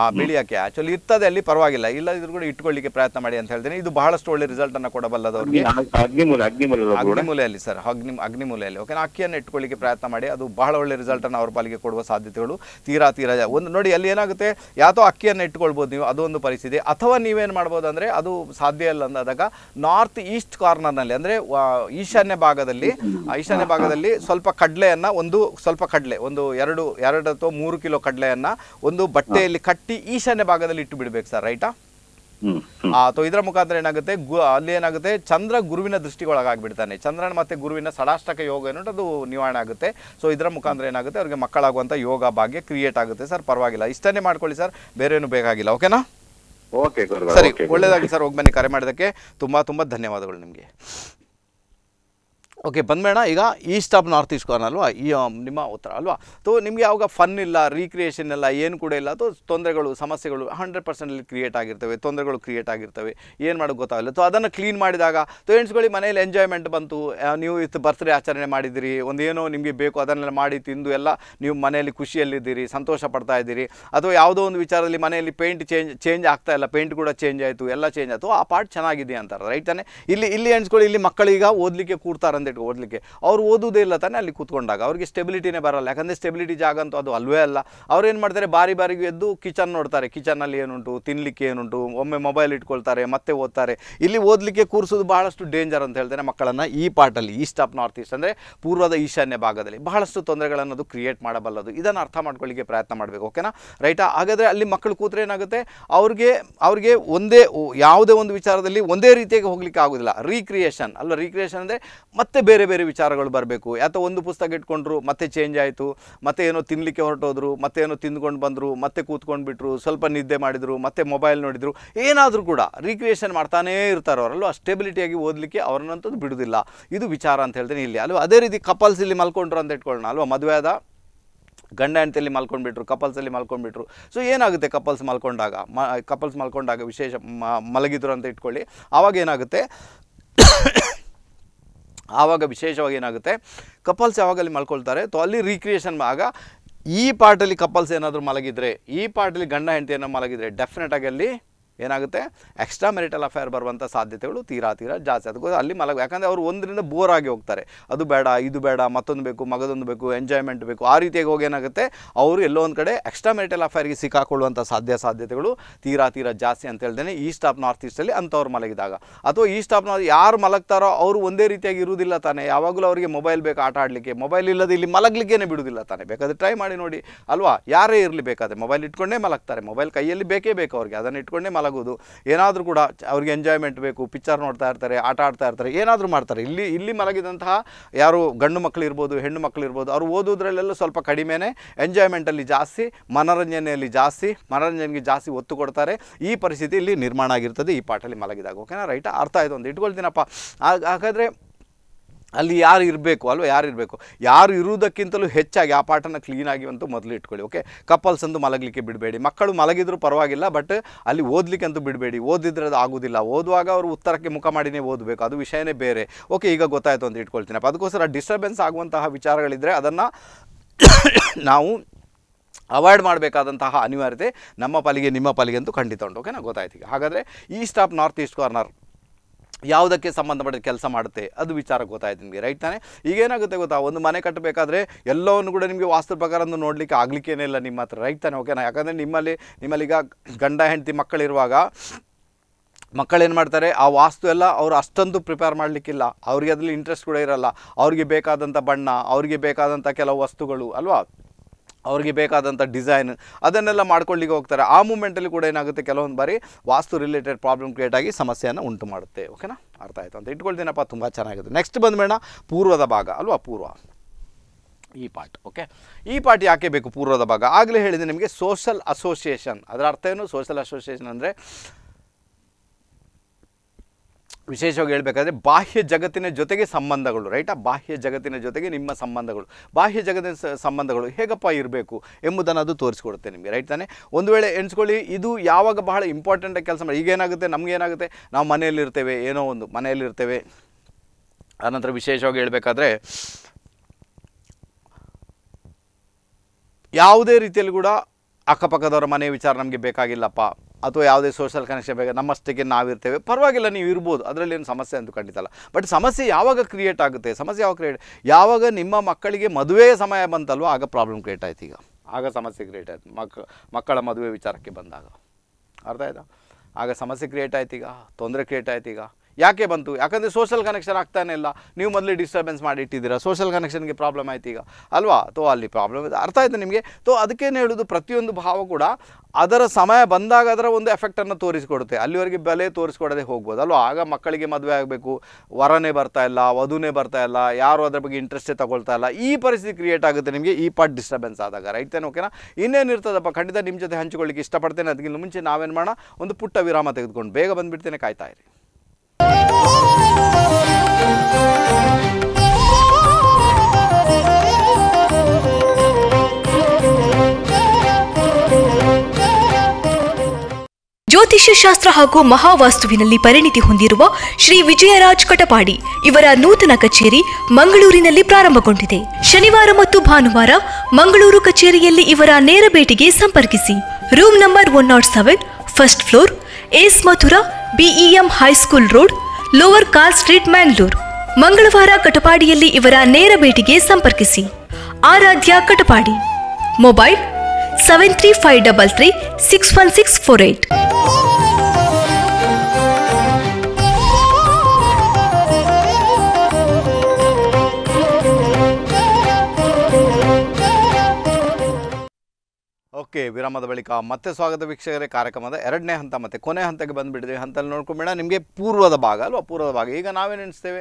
ಆ ಬಿಳಿ ಅಕ್ಕಿ ಆಕ್ಚುಲಿ ಇರ್ತದೆ ಅಲ್ಲಿ ಪರವಾಗಿಲ್ಲ ಇಲ್ಲ ಕೂಡ ಇಟ್ಕೊಳ್ಳಿಕ್ಕೆ ಪ್ರಯತ್ನ ಮಾಡಿ ಅಂತ ಹೇಳ್ತೇನೆ ಇದು ಬಹಳಷ್ಟು ಒಳ್ಳೆ ರಿಸಲ್ಟ್ ಅನ್ನ ಕೊಡಬಲ್ಲದು ಅವರಿಗೆ ಅಗ್ನಿಮೂಲೆಯಲ್ಲಿ ಸರ್ ಅಗ್ನಿ ಅಗ್ನಿಮೂಲೆಯಲ್ಲಿ ಓಕೆ ಅಕ್ಕಿಯನ್ನು ಇಟ್ಕೊಳ್ಳಿಕ್ಕೆ ಪ್ರಯತ್ನ ಮಾಡಿ ಅದು ಬಹಳ ಒಳ್ಳೆ ರಿಸಲ್ಟ್ ಅನ್ನ ಅವ್ರ ಪಾಲಿಗೆ ಕೊಡುವ ಸಾಧ್ಯತೆಗಳು ತೀರಾ ತೀರಾ ಒಂದು ನೋಡಿ ಅಲ್ಲಿ ಏನಾಗುತ್ತೆ ಯಾತೋ ಅಕ್ಕಿಯನ್ನು ಇಟ್ಕೊಳ್ಬೋದು ನೀವು ಅದು ಒಂದು ಪರಿಸ್ಥಿತಿ ಅಥವಾ ನೀವೇನು ಮಾಡ್ಬೋದು ಅಂದ್ರೆ ಅದು ಸಾಧ್ಯ ಇಲ್ಲ ಅಂದಾಗ ನಾರ್ತ್ ಈಸ್ಟ್ ಕಾರ್ನರ್ ನಲ್ಲಿ ಅಂದ್ರೆ ಈಶಾನ್ಯ ಭಾಗದಲ್ಲಿ ಈಶಾನ್ಯ ಭಾಗದಲ್ಲಿ ಸ್ವಲ್ಪ ಕಡ್ಲೆಯನ್ನ ಒಂದು ಸ್ವಲ್ಪ ಕಡಲೆ ಒಂದು ಎರಡು ಎರಡು ಅಥವಾ ಮೂರು ಕಿಲೋ ಕಡ್ಲೆಯನ್ನ ಒಂದು ಬಟ್ಟೆ ಮತ್ತೆ ಇಲ್ಲಿ ಕಟ್ಟಿ ಈಶಾನ್ಯ ಭಾಗದಲ್ಲಿ ಇಟ್ಟು ಬಿಡ್ಬೇಕು ಸರ್ ರೈಟಾ ಅಥವಾ ಇದರ ಮುಖಾಂತರ ಏನಾಗುತ್ತೆ ಅಲ್ಲಿ ಏನಾಗುತ್ತೆ ಚಂದ್ರ ಗುರುವಿನ ದೃಷ್ಟಿಗೊಳಗಾಗ್ಬಿಡ್ತಾನೆ ಚಂದ್ರನ ಮತ್ತೆ ಗುರುವಿನ ಸಡಾಷ್ಟಕ ಯೋಗ ಏನೋ ಅದು ನಿವಾರಣೆ ಆಗುತ್ತೆ ಸೊ ಇದರ ಮುಖಾಂತರ ಏನಾಗುತ್ತೆ ಅವ್ರಿಗೆ ಮಕ್ಕಳಾಗುವಂತ ಯೋಗ ಭಾಗ್ಯ ಕ್ರಿಯೇಟ್ ಆಗುತ್ತೆ ಸರ್ ಪರವಾಗಿಲ್ಲ ಇಷ್ಟನ್ನೇ ಮಾಡ್ಕೊಳ್ಳಿ ಸರ್ ಬೇರೆ ಏನು ಬೇಕಾಗಿಲ್ಲ ಓಕೆನಾ ಸರಿ ಒಳ್ಳೇದಾಗಿ ಸರ್ ಹೋಗಿ ಬನ್ನಿ ಕರೆ ಮಾಡೋದಕ್ಕೆ ತುಂಬಾ ತುಂಬಾ ಧನ್ಯವಾದಗಳು ನಿಮಗೆ ಓಕೆ ಬಂದಮೇಣ ಈಗ ಈಸ್ಟ್ ಆಫ್ ನಾರ್ತ್ ಈಸ್ಟ್ ಕಾರ್ನ್ ಅಲ್ವಾ ಈ ನಿಮ್ಮ ಉತ್ತರ ಅಲ್ವಾ ತೊ ನಿಮಗೆ ಯಾವಾಗ ಫನ್ ಇಲ್ಲ ರೀಕ್ರಿಯೇಷನ್ ಇಲ್ಲ ಏನು ಕೂಡ ಇಲ್ಲ ಅಥವಾ ತೊಂದರೆಗಳು ಸಮಸ್ಯೆಗಳು ಹಂಡ್ರೆಡ್ ಪರ್ಸೆಂಟಲ್ಲಿ ಕ್ರಿಯೇಟ್ ಆಗಿರ್ತವೆ ತೊಂದರೆಗಳು ಕ್ರಿಯೇಟ್ ಆಗಿರ್ತವೆ ಏನು ಮಾಡೋಕ್ಕೆ ಗೊತ್ತಾಗಲ್ಲ ಸೊ ಅದನ್ನು ಕ್ಲೀನ್ ಮಾಡಿದಾಗ ತೊ ಎಣಿಸ್ಕೊಳ್ಳಿ ಮನೇಲಿ ಎಂಜಾಯ್ಮೆಂಟ್ ಬಂತು ನೀವು ಇತ್ತು ಬರ್ತ್ಡೇ ಆಚರಣೆ ಮಾಡಿದಿರಿ ಒಂದೇನೋ ನಿಮಗೆ ಬೇಕು ಅದನ್ನೆಲ್ಲ ಮಾಡಿ ತಿಂದು ಎಲ್ಲ ನೀವು ಮನೆಯಲ್ಲಿ ಖುಷಿಯಲ್ಲಿದ್ದೀರಿ ಸಂತೋಷ ಪಡ್ತಾ ಇದ್ದೀರಿ ಅಥವಾ ಯಾವುದೋ ಒಂದು ವಿಚಾರದಲ್ಲಿ ಮನೆಯಲ್ಲಿ ಪೇಂಟ್ ಚೇಂಜ್ ಚೇಂಜ್ ಆಗ್ತಾ ಇಲ್ಲ ಪೇಂಟ್ ಕೂಡ ಚೇಂಜ್ ಆಯಿತು ಎಲ್ಲ ಚೇಂಜ್ ಆಯಿತು ಆ ಪಾರ್ಟ್ ಚೆನ್ನಾಗಿದೆ ಅಂತಾರೆ ರೈಟ್ ತಾನೆ ಇಲ್ಲಿ ಇಲ್ಲಿ ಎಣಿಸ್ಕೊಳ್ಳಿ ಇಲ್ಲಿ ಮಕ್ಕಳೀಗ ಓದಲಿಕ್ಕೆ ಕೂರ್ತಾರಂತೆ ಲೆಟ್ ಓದಲಿಕ್ಕೆ ಅವ್ರು ಓದೋದೇ ಇಲ್ಲ ತಾನೇ ಅಲ್ಲಿ ಕೂತ್ಕೊಂಡಾಗ ಅವರಿಗೆ ಸ್ಟೆಬಿಲಿಟಿನೇ ಬರಲ್ಲ ಯಾಕಂದರೆ ಸ್ಟೆಬಿಲಿಟಿ ಜಾಗ ಅಂತೂ ಅದು ಅಲ್ವೇ ಅಲ್ಲ ಏನು ಮಾಡ್ತಾರೆ ಬಾರಿ ಬಾರಿ ಎದ್ದು ಕಿಚನ್ ನೋಡ್ತಾರೆ ಕಿಚನಲ್ಲಿ ಏನುಂಟು ತಿನ್ನಲಿಕ್ಕೆ ಏನುಂಟು ಒಮ್ಮೆ ಮೊಬೈಲ್ ಇಟ್ಕೊಳ್ತಾರೆ ಮತ್ತೆ ಓದ್ತಾರೆ ಇಲ್ಲಿ ಓದಲಿಕ್ಕೆ ಕೂರಿಸೋದು ಬಹಳಷ್ಟು ಡೇಂಜರ್ ಅಂತ ಹೇಳ್ತಾರೆ ಮಕ್ಕಳನ್ನು ಈ ಪಾರ್ಟಲ್ಲಿ ಈಸ್ಟ್ ಆಫ್ ನಾರ್ತ್ ಈಸ್ಟ್ ಅಂದರೆ ಪೂರ್ವದ ಈಶಾನ್ಯ ಭಾಗದಲ್ಲಿ ಬಹಳಷ್ಟು ತೊಂದರೆಗಳನ್ನು ಅದು ಕ್ರಿಯೇಟ್ ಮಾಡಬಲ್ಲದು ಇದನ್ನು ಅರ್ಥ ಮಾಡ್ಕೊಳ್ಳಿಕ್ಕೆ ಪ್ರಯತ್ನ ಮಾಡಬೇಕು ಓಕೆನಾ ರೈಟಾ ಹಾಗಾದರೆ ಅಲ್ಲಿ ಮಕ್ಕಳು ಕೂತ್ರೆ ಏನಾಗುತ್ತೆ ಅವ್ರಿಗೆ ಅವ್ರಿಗೆ ಒಂದೇ ಯಾವುದೇ ಒಂದು ವಿಚಾರದಲ್ಲಿ ಒಂದೇ ರೀತಿಯಾಗಿ ಹೋಗ್ಲಿಕ್ಕೆ ಆಗೋದಿಲ್ಲ ರೀಕ್ರಿಯೇಷನ್ ಅಲ್ಲ ರೀಕ್ರಿಯೇಷನ್ ಅಂದರೆ ಮತ್ತೆ ಮತ್ತೆ ಬೇರೆ ಬೇರೆ ವಿಚಾರಗಳು ಬರಬೇಕು ಅಥವಾ ಒಂದು ಪುಸ್ತಕ ಇಟ್ಕೊಂಡ್ರು ಮತ್ತೆ ಚೇಂಜ್ ಆಯಿತು ಮತ್ತೆ ಏನೋ ತಿನ್ನಲಿಕ್ಕೆ ಹೊರಟೋದ್ರು ಮತ್ತೆ ಏನೋ ತಿಂದ್ಕೊಂಡು ಬಂದರು ಮತ್ತೆ ಕೂತ್ಕೊಂಡು ಬಿಟ್ಟರು ಸ್ವಲ್ಪ ನಿದ್ದೆ ಮಾಡಿದರು ಮತ್ತೆ ಮೊಬೈಲ್ ನೋಡಿದರು ಏನಾದರೂ ಕೂಡ ರೀಕ್ರಿಯೇಷನ್ ಮಾಡ್ತಾನೇ ಇರ್ತಾರೆ ಅವರಲ್ಲೂ ಆ ಸ್ಟೆಬಿಲಿಟಿಯಾಗಿ ಓದಲಿಕ್ಕೆ ಅವ್ರನ್ನಂಥದ್ದು ಬಿಡೋದಿಲ್ಲ ಇದು ವಿಚಾರ ಅಂತ ಹೇಳ್ತೀನಿ ಇಲ್ಲಿ ಅಲ್ವಾ ಅದೇ ರೀತಿ ಕಪಲ್ಸ್ ಇಲ್ಲಿ ಮಲ್ಕೊಂಡ್ರು ಅಂತ ಇಟ್ಕೊಳ್ಳೋಣ ಅಲ್ವಾ ಮದುವೆ ಆದ ಗಂಡ ಹೆಂಡತಿಯಲ್ಲಿ ಮಲ್ಕೊಂಡ್ಬಿಟ್ರು ಕಪಲ್ಸಲ್ಲಿ ಮಲ್ಕೊಂಡ್ಬಿಟ್ರು ಸೊ ಏನಾಗುತ್ತೆ ಕಪಲ್ಸ್ ಮಲ್ಕೊಂಡಾಗ ಮ ಕಪಲ್ಸ್ ಮಲ್ಕೊಂಡಾಗ ವಿಶೇಷ ಮಲಗಿದ್ರು ಅಂತ ಇಟ್ಕೊಳ್ಳಿ ಆವಾಗೇನಾಗುತ್ತೆ ಏನಾಗುತ್ತೆ ಆವಾಗ ವಿಶೇಷವಾಗಿ ಏನಾಗುತ್ತೆ ಕಪಲ್ಸ್ ಯಾವಾಗ ಅಲ್ಲಿ ಮಲ್ಕೊಳ್ತಾರೆ ತೊ ಅಲ್ಲಿ ರೀಕ್ರಿಯೇಷನ್ ಆಗ ಈ ಪಾರ್ಟಲ್ಲಿ ಕಪಲ್ಸ್ ಏನಾದರೂ ಮಲಗಿದರೆ ಈ ಪಾರ್ಟಲ್ಲಿ ಗಂಡ ಹೆಂಡತಿ ಏನೋ ಮಲಗಿದರೆ ಡೆಫಿನೆಟಾಗಿ ಅಲ್ಲಿ ಏನಾಗುತ್ತೆ ಎಕ್ಸ್ಟ್ರಾ ಮೆರಿಟಲ್ ಅಫೇರ್ ಬರುವಂಥ ಸಾಧ್ಯತೆಗಳು ತೀರಾ ತೀರಾ ಜಾಸ್ತಿ ಅದು ಅಲ್ಲಿ ಮಲಗ ಯಾಕಂದರೆ ಅವರು ಒಂದರಿಂದ ಬೋರ್ ಆಗಿ ಹೋಗ್ತಾರೆ ಅದು ಬೇಡ ಇದು ಬೇಡ ಮತ್ತೊಂದು ಬೇಕು ಮಗದೊಂದು ಬೇಕು ಎಂಜಾಯ್ಮೆಂಟ್ ಬೇಕು ಆ ರೀತಿಯಾಗಿ ಹೋಗಿ ಏನಾಗುತ್ತೆ ಅವರು ಎಲ್ಲೋ ಒಂದು ಕಡೆ ಎಕ್ಸ್ಟ್ರಾ ಮೆರಿಟಲ್ ಅಫೇರ್ಗೆ ಸಿಕ್ಕಾಕೊಳ್ಳುವಂಥ ಸಾಧ್ಯ ಸಾಧ್ಯತೆಗಳು ತೀರಾ ತೀರಾ ಜಾಸ್ತಿ ಅಂತ ಹೇಳ್ದೇನೆ ಈಸ್ಟ್ ಆಫ್ ನಾರ್ತ್ ಈಸ್ಟಲ್ಲಿ ಅಂಥವ್ರು ಮಲಗಿದಾಗ ಅಥವಾ ಈಸ್ಟ್ ಆಫ್ ನಾರ್ತ್ ಯಾರು ಮಲಗ್ತಾರೋ ಅವರು ಒಂದೇ ರೀತಿಯಾಗಿ ಇರುವುದಿಲ್ಲ ತಾನೇ ಯಾವಾಗಲೂ ಅವರಿಗೆ ಮೊಬೈಲ್ ಬೇಕು ಆಟ ಆಡಲಿಕ್ಕೆ ಮೊಬೈಲ್ ಇಲ್ಲದೆ ಇಲ್ಲಿ ಮಲಗಲಿಕ್ಕೇ ಬಿಡುವುದಿಲ್ಲ ತಾನೇ ಬೇಕಾದರೆ ಟ್ರೈ ಮಾಡಿ ನೋಡಿ ಅಲ್ವಾ ಯಾರೇ ಇರಲಿ ಬೇಕಾದರೆ ಮೊಬೈಲ್ ಇಟ್ಕೊಂಡೇ ಮಲಗ್ತಾರೆ ಮೊಬೈಲ್ ಕೈಯಲ್ಲಿ ಬೇಕೇ ಬೇಕು ಅವ್ರಿಗೆ ಅದನ್ನು ಇಟ್ಕೊಂಡೇ ಮಲಗ ಆಗೋದು ಏನಾದರೂ ಕೂಡ ಅವ್ರಿಗೆ ಎಂಜಾಯ್ಮೆಂಟ್ ಬೇಕು ಪಿಕ್ಚರ್ ನೋಡ್ತಾ ಇರ್ತಾರೆ ಆಟ ಆಡ್ತಾ ಇರ್ತಾರೆ ಏನಾದರೂ ಮಾಡ್ತಾರೆ ಇಲ್ಲಿ ಇಲ್ಲಿ ಮಲಗಿದಂತಹ ಯಾರು ಗಂಡು ಮಕ್ಕಳು ಹೆಣ್ಣು ಮಕ್ಕಳು ಇರ್ಬೋದು ಅವರು ಓದೋದ್ರಲ್ಲೆಲ್ಲ ಸ್ವಲ್ಪ ಕಡಿಮೆನೇ ಎಂಜಾಯ್ಮೆಂಟಲ್ಲಿ ಜಾಸ್ತಿ ಮನೋರಂಜನೆಯಲ್ಲಿ ಜಾಸ್ತಿ ಮನೋರಂಜನೆಗೆ ಜಾಸ್ತಿ ಒತ್ತು ಕೊಡ್ತಾರೆ ಈ ಪರಿಸ್ಥಿತಿ ಇಲ್ಲಿ ನಿರ್ಮಾಣ ಆಗಿರ್ತದೆ ಈ ಪಾಠಲ್ಲಿ ಮಲಗಿದಾಗ ಓಕೆನಾ ರೈಟ್ ಅರ್ಥ ಆಯಿತು ಒಂದು ಇಟ್ಕೊಳ್ತೀನಪ್ಪ ಹಾಗಾದರೆ ಅಲ್ಲಿ ಯಾರು ಇರಬೇಕು ಅಲ್ವಾ ಯಾರು ಇರಬೇಕು ಯಾರು ಇರುವುದಕ್ಕಿಂತಲೂ ಹೆಚ್ಚಾಗಿ ಆ ಪಾಠನ ಕ್ಲೀನಾಗಿ ಅಂತೂ ಮೊದಲು ಇಟ್ಕೊಳ್ಳಿ ಓಕೆ ಕಪಲ್ಸ್ ಅಂತೂ ಮಲಗಲಿಕ್ಕೆ ಬಿಡಬೇಡಿ ಮಕ್ಕಳು ಮಲಗಿದರೂ ಪರವಾಗಿಲ್ಲ ಬಟ್ ಅಲ್ಲಿ ಓದಲಿಕ್ಕೆ ಅಂತೂ ಬಿಡಬೇಡಿ ಓದಿದ್ರೆ ಅದು ಆಗೋದಿಲ್ಲ ಓದುವಾಗ ಅವರು ಉತ್ತರಕ್ಕೆ ಮುಖ ಮಾಡಿನೇ ಓದಬೇಕು ಅದು ವಿಷಯನೇ ಬೇರೆ ಓಕೆ ಈಗ ಗೊತ್ತಾಯಿತು ಅಂತ ಇಟ್ಕೊಳ್ತೀನಪ್ಪ ಅದಕ್ಕೋಸ್ಕರ ಡಿಸ್ಟರ್ಬೆನ್ಸ್ ಆಗುವಂತಹ ವಿಚಾರಗಳಿದ್ದರೆ ಅದನ್ನು ನಾವು ಅವಾಯ್ಡ್ ಮಾಡಬೇಕಾದಂತಹ ಅನಿವಾರ್ಯತೆ ನಮ್ಮ ಪಾಲಿಗೆ ನಿಮ್ಮ ಪಾಲಿಗೆ ಅಂತೂ ಖಂಡಿತ ಉಂಟು ಓಕೆನಾ ಗೊತ್ತಾಯ್ತು ಈಗ ಹಾಗಾದರೆ east of north east corner ಯಾವುದಕ್ಕೆ ಸಂಬಂಧಪಟ್ಟ ಕೆಲಸ ಮಾಡುತ್ತೆ ಅದು ವಿಚಾರ ಗೊತ್ತಾಯ್ತು ನಿಮಗೆ ರೈಟ್ ತಾನೇ ಈಗೇನಾಗುತ್ತೆ ಗೊತ್ತಾ ಒಂದು ಮನೆ ಕಟ್ಟಬೇಕಾದ್ರೆ ಎಲ್ಲವನ್ನು ಕೂಡ ನಿಮಗೆ ವಾಸ್ತು ಪ್ರಕಾರ ನೋಡಲಿಕ್ಕೆ ಆಗಲಿಕ್ಕೇನೇ ಇಲ್ಲ ನಿಮ್ಮ ಹತ್ರ ರೈಟ್ ತಾನೆ ಓಕೆನಾ ಯಾಕಂದರೆ ನಿಮ್ಮಲ್ಲಿ ನಿಮ್ಮಲ್ಲಿಗ ಗಂಡ ಹೆಂಡತಿ ಮಕ್ಕಳಿರುವಾಗ ಮಕ್ಕಳೇನು ಮಾಡ್ತಾರೆ ಆ ವಾಸ್ತು ಎಲ್ಲ ಅವರು ಅಷ್ಟೊಂದು ಪ್ರಿಪೇರ್ ಮಾಡಲಿಕ್ಕಿಲ್ಲ ಅವರಿಗೆ ಅದರಲ್ಲಿ ಇಂಟ್ರೆಸ್ಟ್ ಕೂಡ ಇರಲ್ಲ ಅವ್ರಿಗೆ ಬೇಕಾದಂಥ ಬಣ್ಣ ಅವರಿಗೆ ಬೇಕಾದಂಥ ಕೆಲವು ವಸ್ತುಗಳು ಅಲ್ವಾ ಅವ್ರಿಗೆ ಬೇಕಾದಂಥ ಡಿಸೈನ್ ಅದನ್ನೆಲ್ಲ ಮಾಡ್ಕೊಳ್ಳಿಕ್ಕೆ ಹೋಗ್ತಾರೆ ಆ ಮೂಮೆಂಟಲ್ಲಿ ಕೂಡ ಏನಾಗುತ್ತೆ ಕೆಲವೊಂದು ಬಾರಿ ವಾಸ್ತು ರಿಲೇಟೆಡ್ ಪ್ರಾಬ್ಲಮ್ ಕ್ರಿಯೇಟ್ ಆಗಿ ಸಮಸ್ಯೆಯನ್ನು ಉಂಟು ಮಾಡುತ್ತೆ ಓಕೆನಾ ಅರ್ಥ ಆಯಿತು ಅಂತ ಇಟ್ಕೊಳ್ತೀನಪ್ಪ ತುಂಬ ಚೆನ್ನಾಗಿದೆ ನೆಕ್ಸ್ಟ್ ಬಂದಬೇಡ ಪೂರ್ವದ ಭಾಗ ಅಲ್ವಾ ಪೂರ್ವ ಈ ಪಾರ್ಟ್ ಓಕೆ ಈ ಪಾರ್ಟ್ ಯಾಕೆ ಬೇಕು ಪೂರ್ವದ ಭಾಗ ಆಗಲೇ ಹೇಳಿದೆ ನಿಮಗೆ ಸೋಷಲ್ ಅಸೋಸಿಯೇಷನ್ ಅದರ ಅರ್ಥ ಏನು ಸೋಷಲ್ ಅಸೋಸಿಯೇಷನ್ ಅಂದರೆ ವಿಶೇಷವಾಗಿ ಹೇಳಬೇಕಾದ್ರೆ ಬಾಹ್ಯ ಜಗತ್ತಿನ ಜೊತೆಗೆ ಸಂಬಂಧಗಳು ರೈಟಾ ಬಾಹ್ಯ ಜಗತ್ತಿನ ಜೊತೆಗೆ ನಿಮ್ಮ ಸಂಬಂಧಗಳು ಬಾಹ್ಯ ಜಗತ್ತಿನ ಸಂಬಂಧಗಳು ಹೇಗಪ್ಪ ಇರಬೇಕು ಎಂಬುದನ್ನು ಅದು ತೋರಿಸ್ಕೊಡುತ್ತೆ ನಿಮಗೆ ರೈಟ್ ತಾನೇ ಒಂದು ವೇಳೆ ಎಣಿಸ್ಕೊಳ್ಳಿ ಇದು ಯಾವಾಗ ಬಹಳ ಇಂಪಾರ್ಟೆಂಟಾಗಿ ಕೆಲಸ ಮಾಡಿ ಈಗೇನಾಗುತ್ತೆ ನಮಗೇನಾಗುತ್ತೆ ನಾವು ಮನೆಯಲ್ಲಿರ್ತೇವೆ ಏನೋ ಒಂದು ಮನೆಯಲ್ಲಿರ್ತೇವೆ ಆನಂತರ ವಿಶೇಷವಾಗಿ ಹೇಳಬೇಕಾದ್ರೆ ಯಾವುದೇ ರೀತಿಯಲ್ಲಿ ಕೂಡ ಅಕ್ಕಪಕ್ಕದವರ ಮನೆ ವಿಚಾರ ನಮಗೆ ಬೇಕಾಗಿಲ್ಲಪ್ಪ ಅಥವಾ ಯಾವುದೇ ಸೋಷಲ್ ಕನೆಕ್ಷನ್ ಬೇಕು ನಮ್ಮಷ್ಟಕ್ಕೆ ನಾವಿರ್ತೇವೆ ಪರವಾಗಿಲ್ಲ ನೀವು ಇರ್ಬೋದು ಅದರಲ್ಲಿ ಏನು ಸಮಸ್ಯೆ ಅಂತ ಖಂಡಿತ ಅಲ್ಲ ಬಟ್ ಸಮಸ್ಯೆ ಯಾವಾಗ ಕ್ರಿಯೇಟ್ ಆಗುತ್ತೆ ಸಮಸ್ಯೆ ಯಾವಾಗ ಕ್ರಿಯೇಟ್ ಯಾವಾಗ ನಿಮ್ಮ ಮಕ್ಕಳಿಗೆ ಮದುವೆ ಸಮಯ ಬಂತಲ್ವ ಆಗ ಪ್ರಾಬ್ಲಮ್ ಕ್ರಿಯೇಟ್ ಆಯ್ತು ಈಗ ಆಗ ಸಮಸ್ಯೆ ಕ್ರಿಯೇಟ್ ಆಯಿತು ಮಕ್ ಮಕ್ಕಳ ಮದುವೆ ವಿಚಾರಕ್ಕೆ ಬಂದಾಗ ಅರ್ಥ ಆಯಿತಾ ಆಗ ಸಮಸ್ಯೆ ಕ್ರಿಯೇಟ್ ಆಯ್ತು ಈಗ ತೊಂದರೆ ಕ್ರಿಯೇಟ್ ಆಯ್ತು ಈಗ ಯಾಕೆ ಬಂತು ಯಾಕಂದರೆ ಸೋಷಲ್ ಕನೆಕ್ಷನ್ ಆಗ್ತಾನೆ ಇಲ್ಲ ನೀವು ಮೊದಲೇ ಡಿಸ್ಟರ್ಬೆನ್ಸ್ ಮಾಡಿಟ್ಟಿದ್ದೀರಾ ಸೋಷಲ್ ಕನೆಕ್ಷನ್ಗೆ ಪ್ರಾಬ್ಲಮ್ ಆಯ್ತು ಈಗ ಅಲ್ವಾ ತೋ ಅಲ್ಲಿ ಪ್ರಾಬ್ಲಮ್ ಇದೆ ಅರ್ಥ ಆಯಿತು ನಿಮಗೆ ತೋ ಅದಕ್ಕೇನು ಹೇಳೋದು ಪ್ರತಿಯೊಂದು ಭಾವ ಕೂಡ ಅದರ ಸಮಯ ಬಂದಾಗ ಅದರ ಒಂದು ಎಫೆಕ್ಟನ್ನು ತೋರಿಸಿಕೊಡುತ್ತೆ ಅಲ್ಲಿವರೆಗೆ ಬೆಲೆ ತೋರಿಸ್ಕೊಡೋದೇ ಹೋಗ್ಬೋದು ಅಲ್ವಾ ಆಗ ಮಕ್ಕಳಿಗೆ ಮದುವೆ ಆಗಬೇಕು ವರನೇ ಬರ್ತಾ ಇಲ್ಲ ವಧುನೇ ಬರ್ತಾ ಇಲ್ಲ ಯಾರು ಅದ್ರ ಬಗ್ಗೆ ಇಂಟ್ರೆಸ್ಟೇ ತಗೊಳ್ತಾ ಇಲ್ಲ ಈ ಪರಿಸ್ಥಿತಿ ಕ್ರಿಯೇಟ್ ಆಗುತ್ತೆ ನಿಮಗೆ ಈ ಪಾರ್ಟ್ ಡಿಸ್ಟರ್ಬೆನ್ಸ್ ಆದಾಗ ರೈಟ್ ಓಕೆನಾ ಇನ್ನೇನು ಇರ್ತದಪ್ಪ ಖಂಡಿತ ನಿಮ್ಮ ಜೊತೆ ಹಂಚಿಕೊಳ್ಳಿಕ್ಕೆ ಇಷ್ಟಪಡ್ತೇನೆ ಅದಕ್ಕಿಂತ ಮುಂಚೆ ನಾವೇನು ಮಾಡೋಣ ಒಂದು ಪುಟ್ಟ ವಿರಾಮ ತೆಗೆದುಕೊಂಡು ಬೇಗ ಬಂದುಬಿಡ್ತೇನೆ ಕಾಯ್ತಾ ಇರಿ ಶಾಸ್ತ್ರ ಹಾಗೂ ಮಹಾವಾಸ್ತುವಿನಲ್ಲಿ ಪರಿಣಿತಿ ಹೊಂದಿರುವ ಶ್ರೀ ವಿಜಯರಾಜ್ ಕಟಪಾಡಿ ಇವರ ನೂತನ ಕಚೇರಿ ಮಂಗಳೂರಿನಲ್ಲಿ ಪ್ರಾರಂಭಗೊಂಡಿದೆ ಶನಿವಾರ ಮತ್ತು ಭಾನುವಾರ ಮಂಗಳೂರು ಕಚೇರಿಯಲ್ಲಿ ಇವರ ನೇರ ಭೇಟಿಗೆ ಸಂಪರ್ಕಿಸಿ room number one nought seven first floor S Mathura BEM high school road lower car street Mangalore ಮಂಗಳವಾರ ಕಟಪಾಡಿಯಲ್ಲಿ ಇವರ ನೇರ ಭೇಟಿಗೆ ಸಂಪರ್ಕಿಸಿ Aradhya Katapadi mobile seven three five double three six one six four eight okay ವಿರಾಮದ ಬಳಿಕ ಮತ್ತೆ ಸ್ವಾಗತ ವೀಕ್ಷಕರೇ ಕಾರ್ಯಕ್ರಮದ ಎರಡನೇ ಹಂತ ಮತ್ತು ಕೊನೆ ಹಂತಕ್ಕೆ ಬಂದುಬಿಟ್ಟಿದ್ದೀವಿ ಹಂತಲ್ಲಿ ನೋಡ್ಕೊಂಬೇಡ ನಿಮಗೆ ಪೂರ್ವದ ಭಾಗ ಅಲ್ವಾ ಪೂರ್ವದ ಭಾಗ ಈಗ ನಾವೇನು ಎಣಿಸ್ತೇವೆ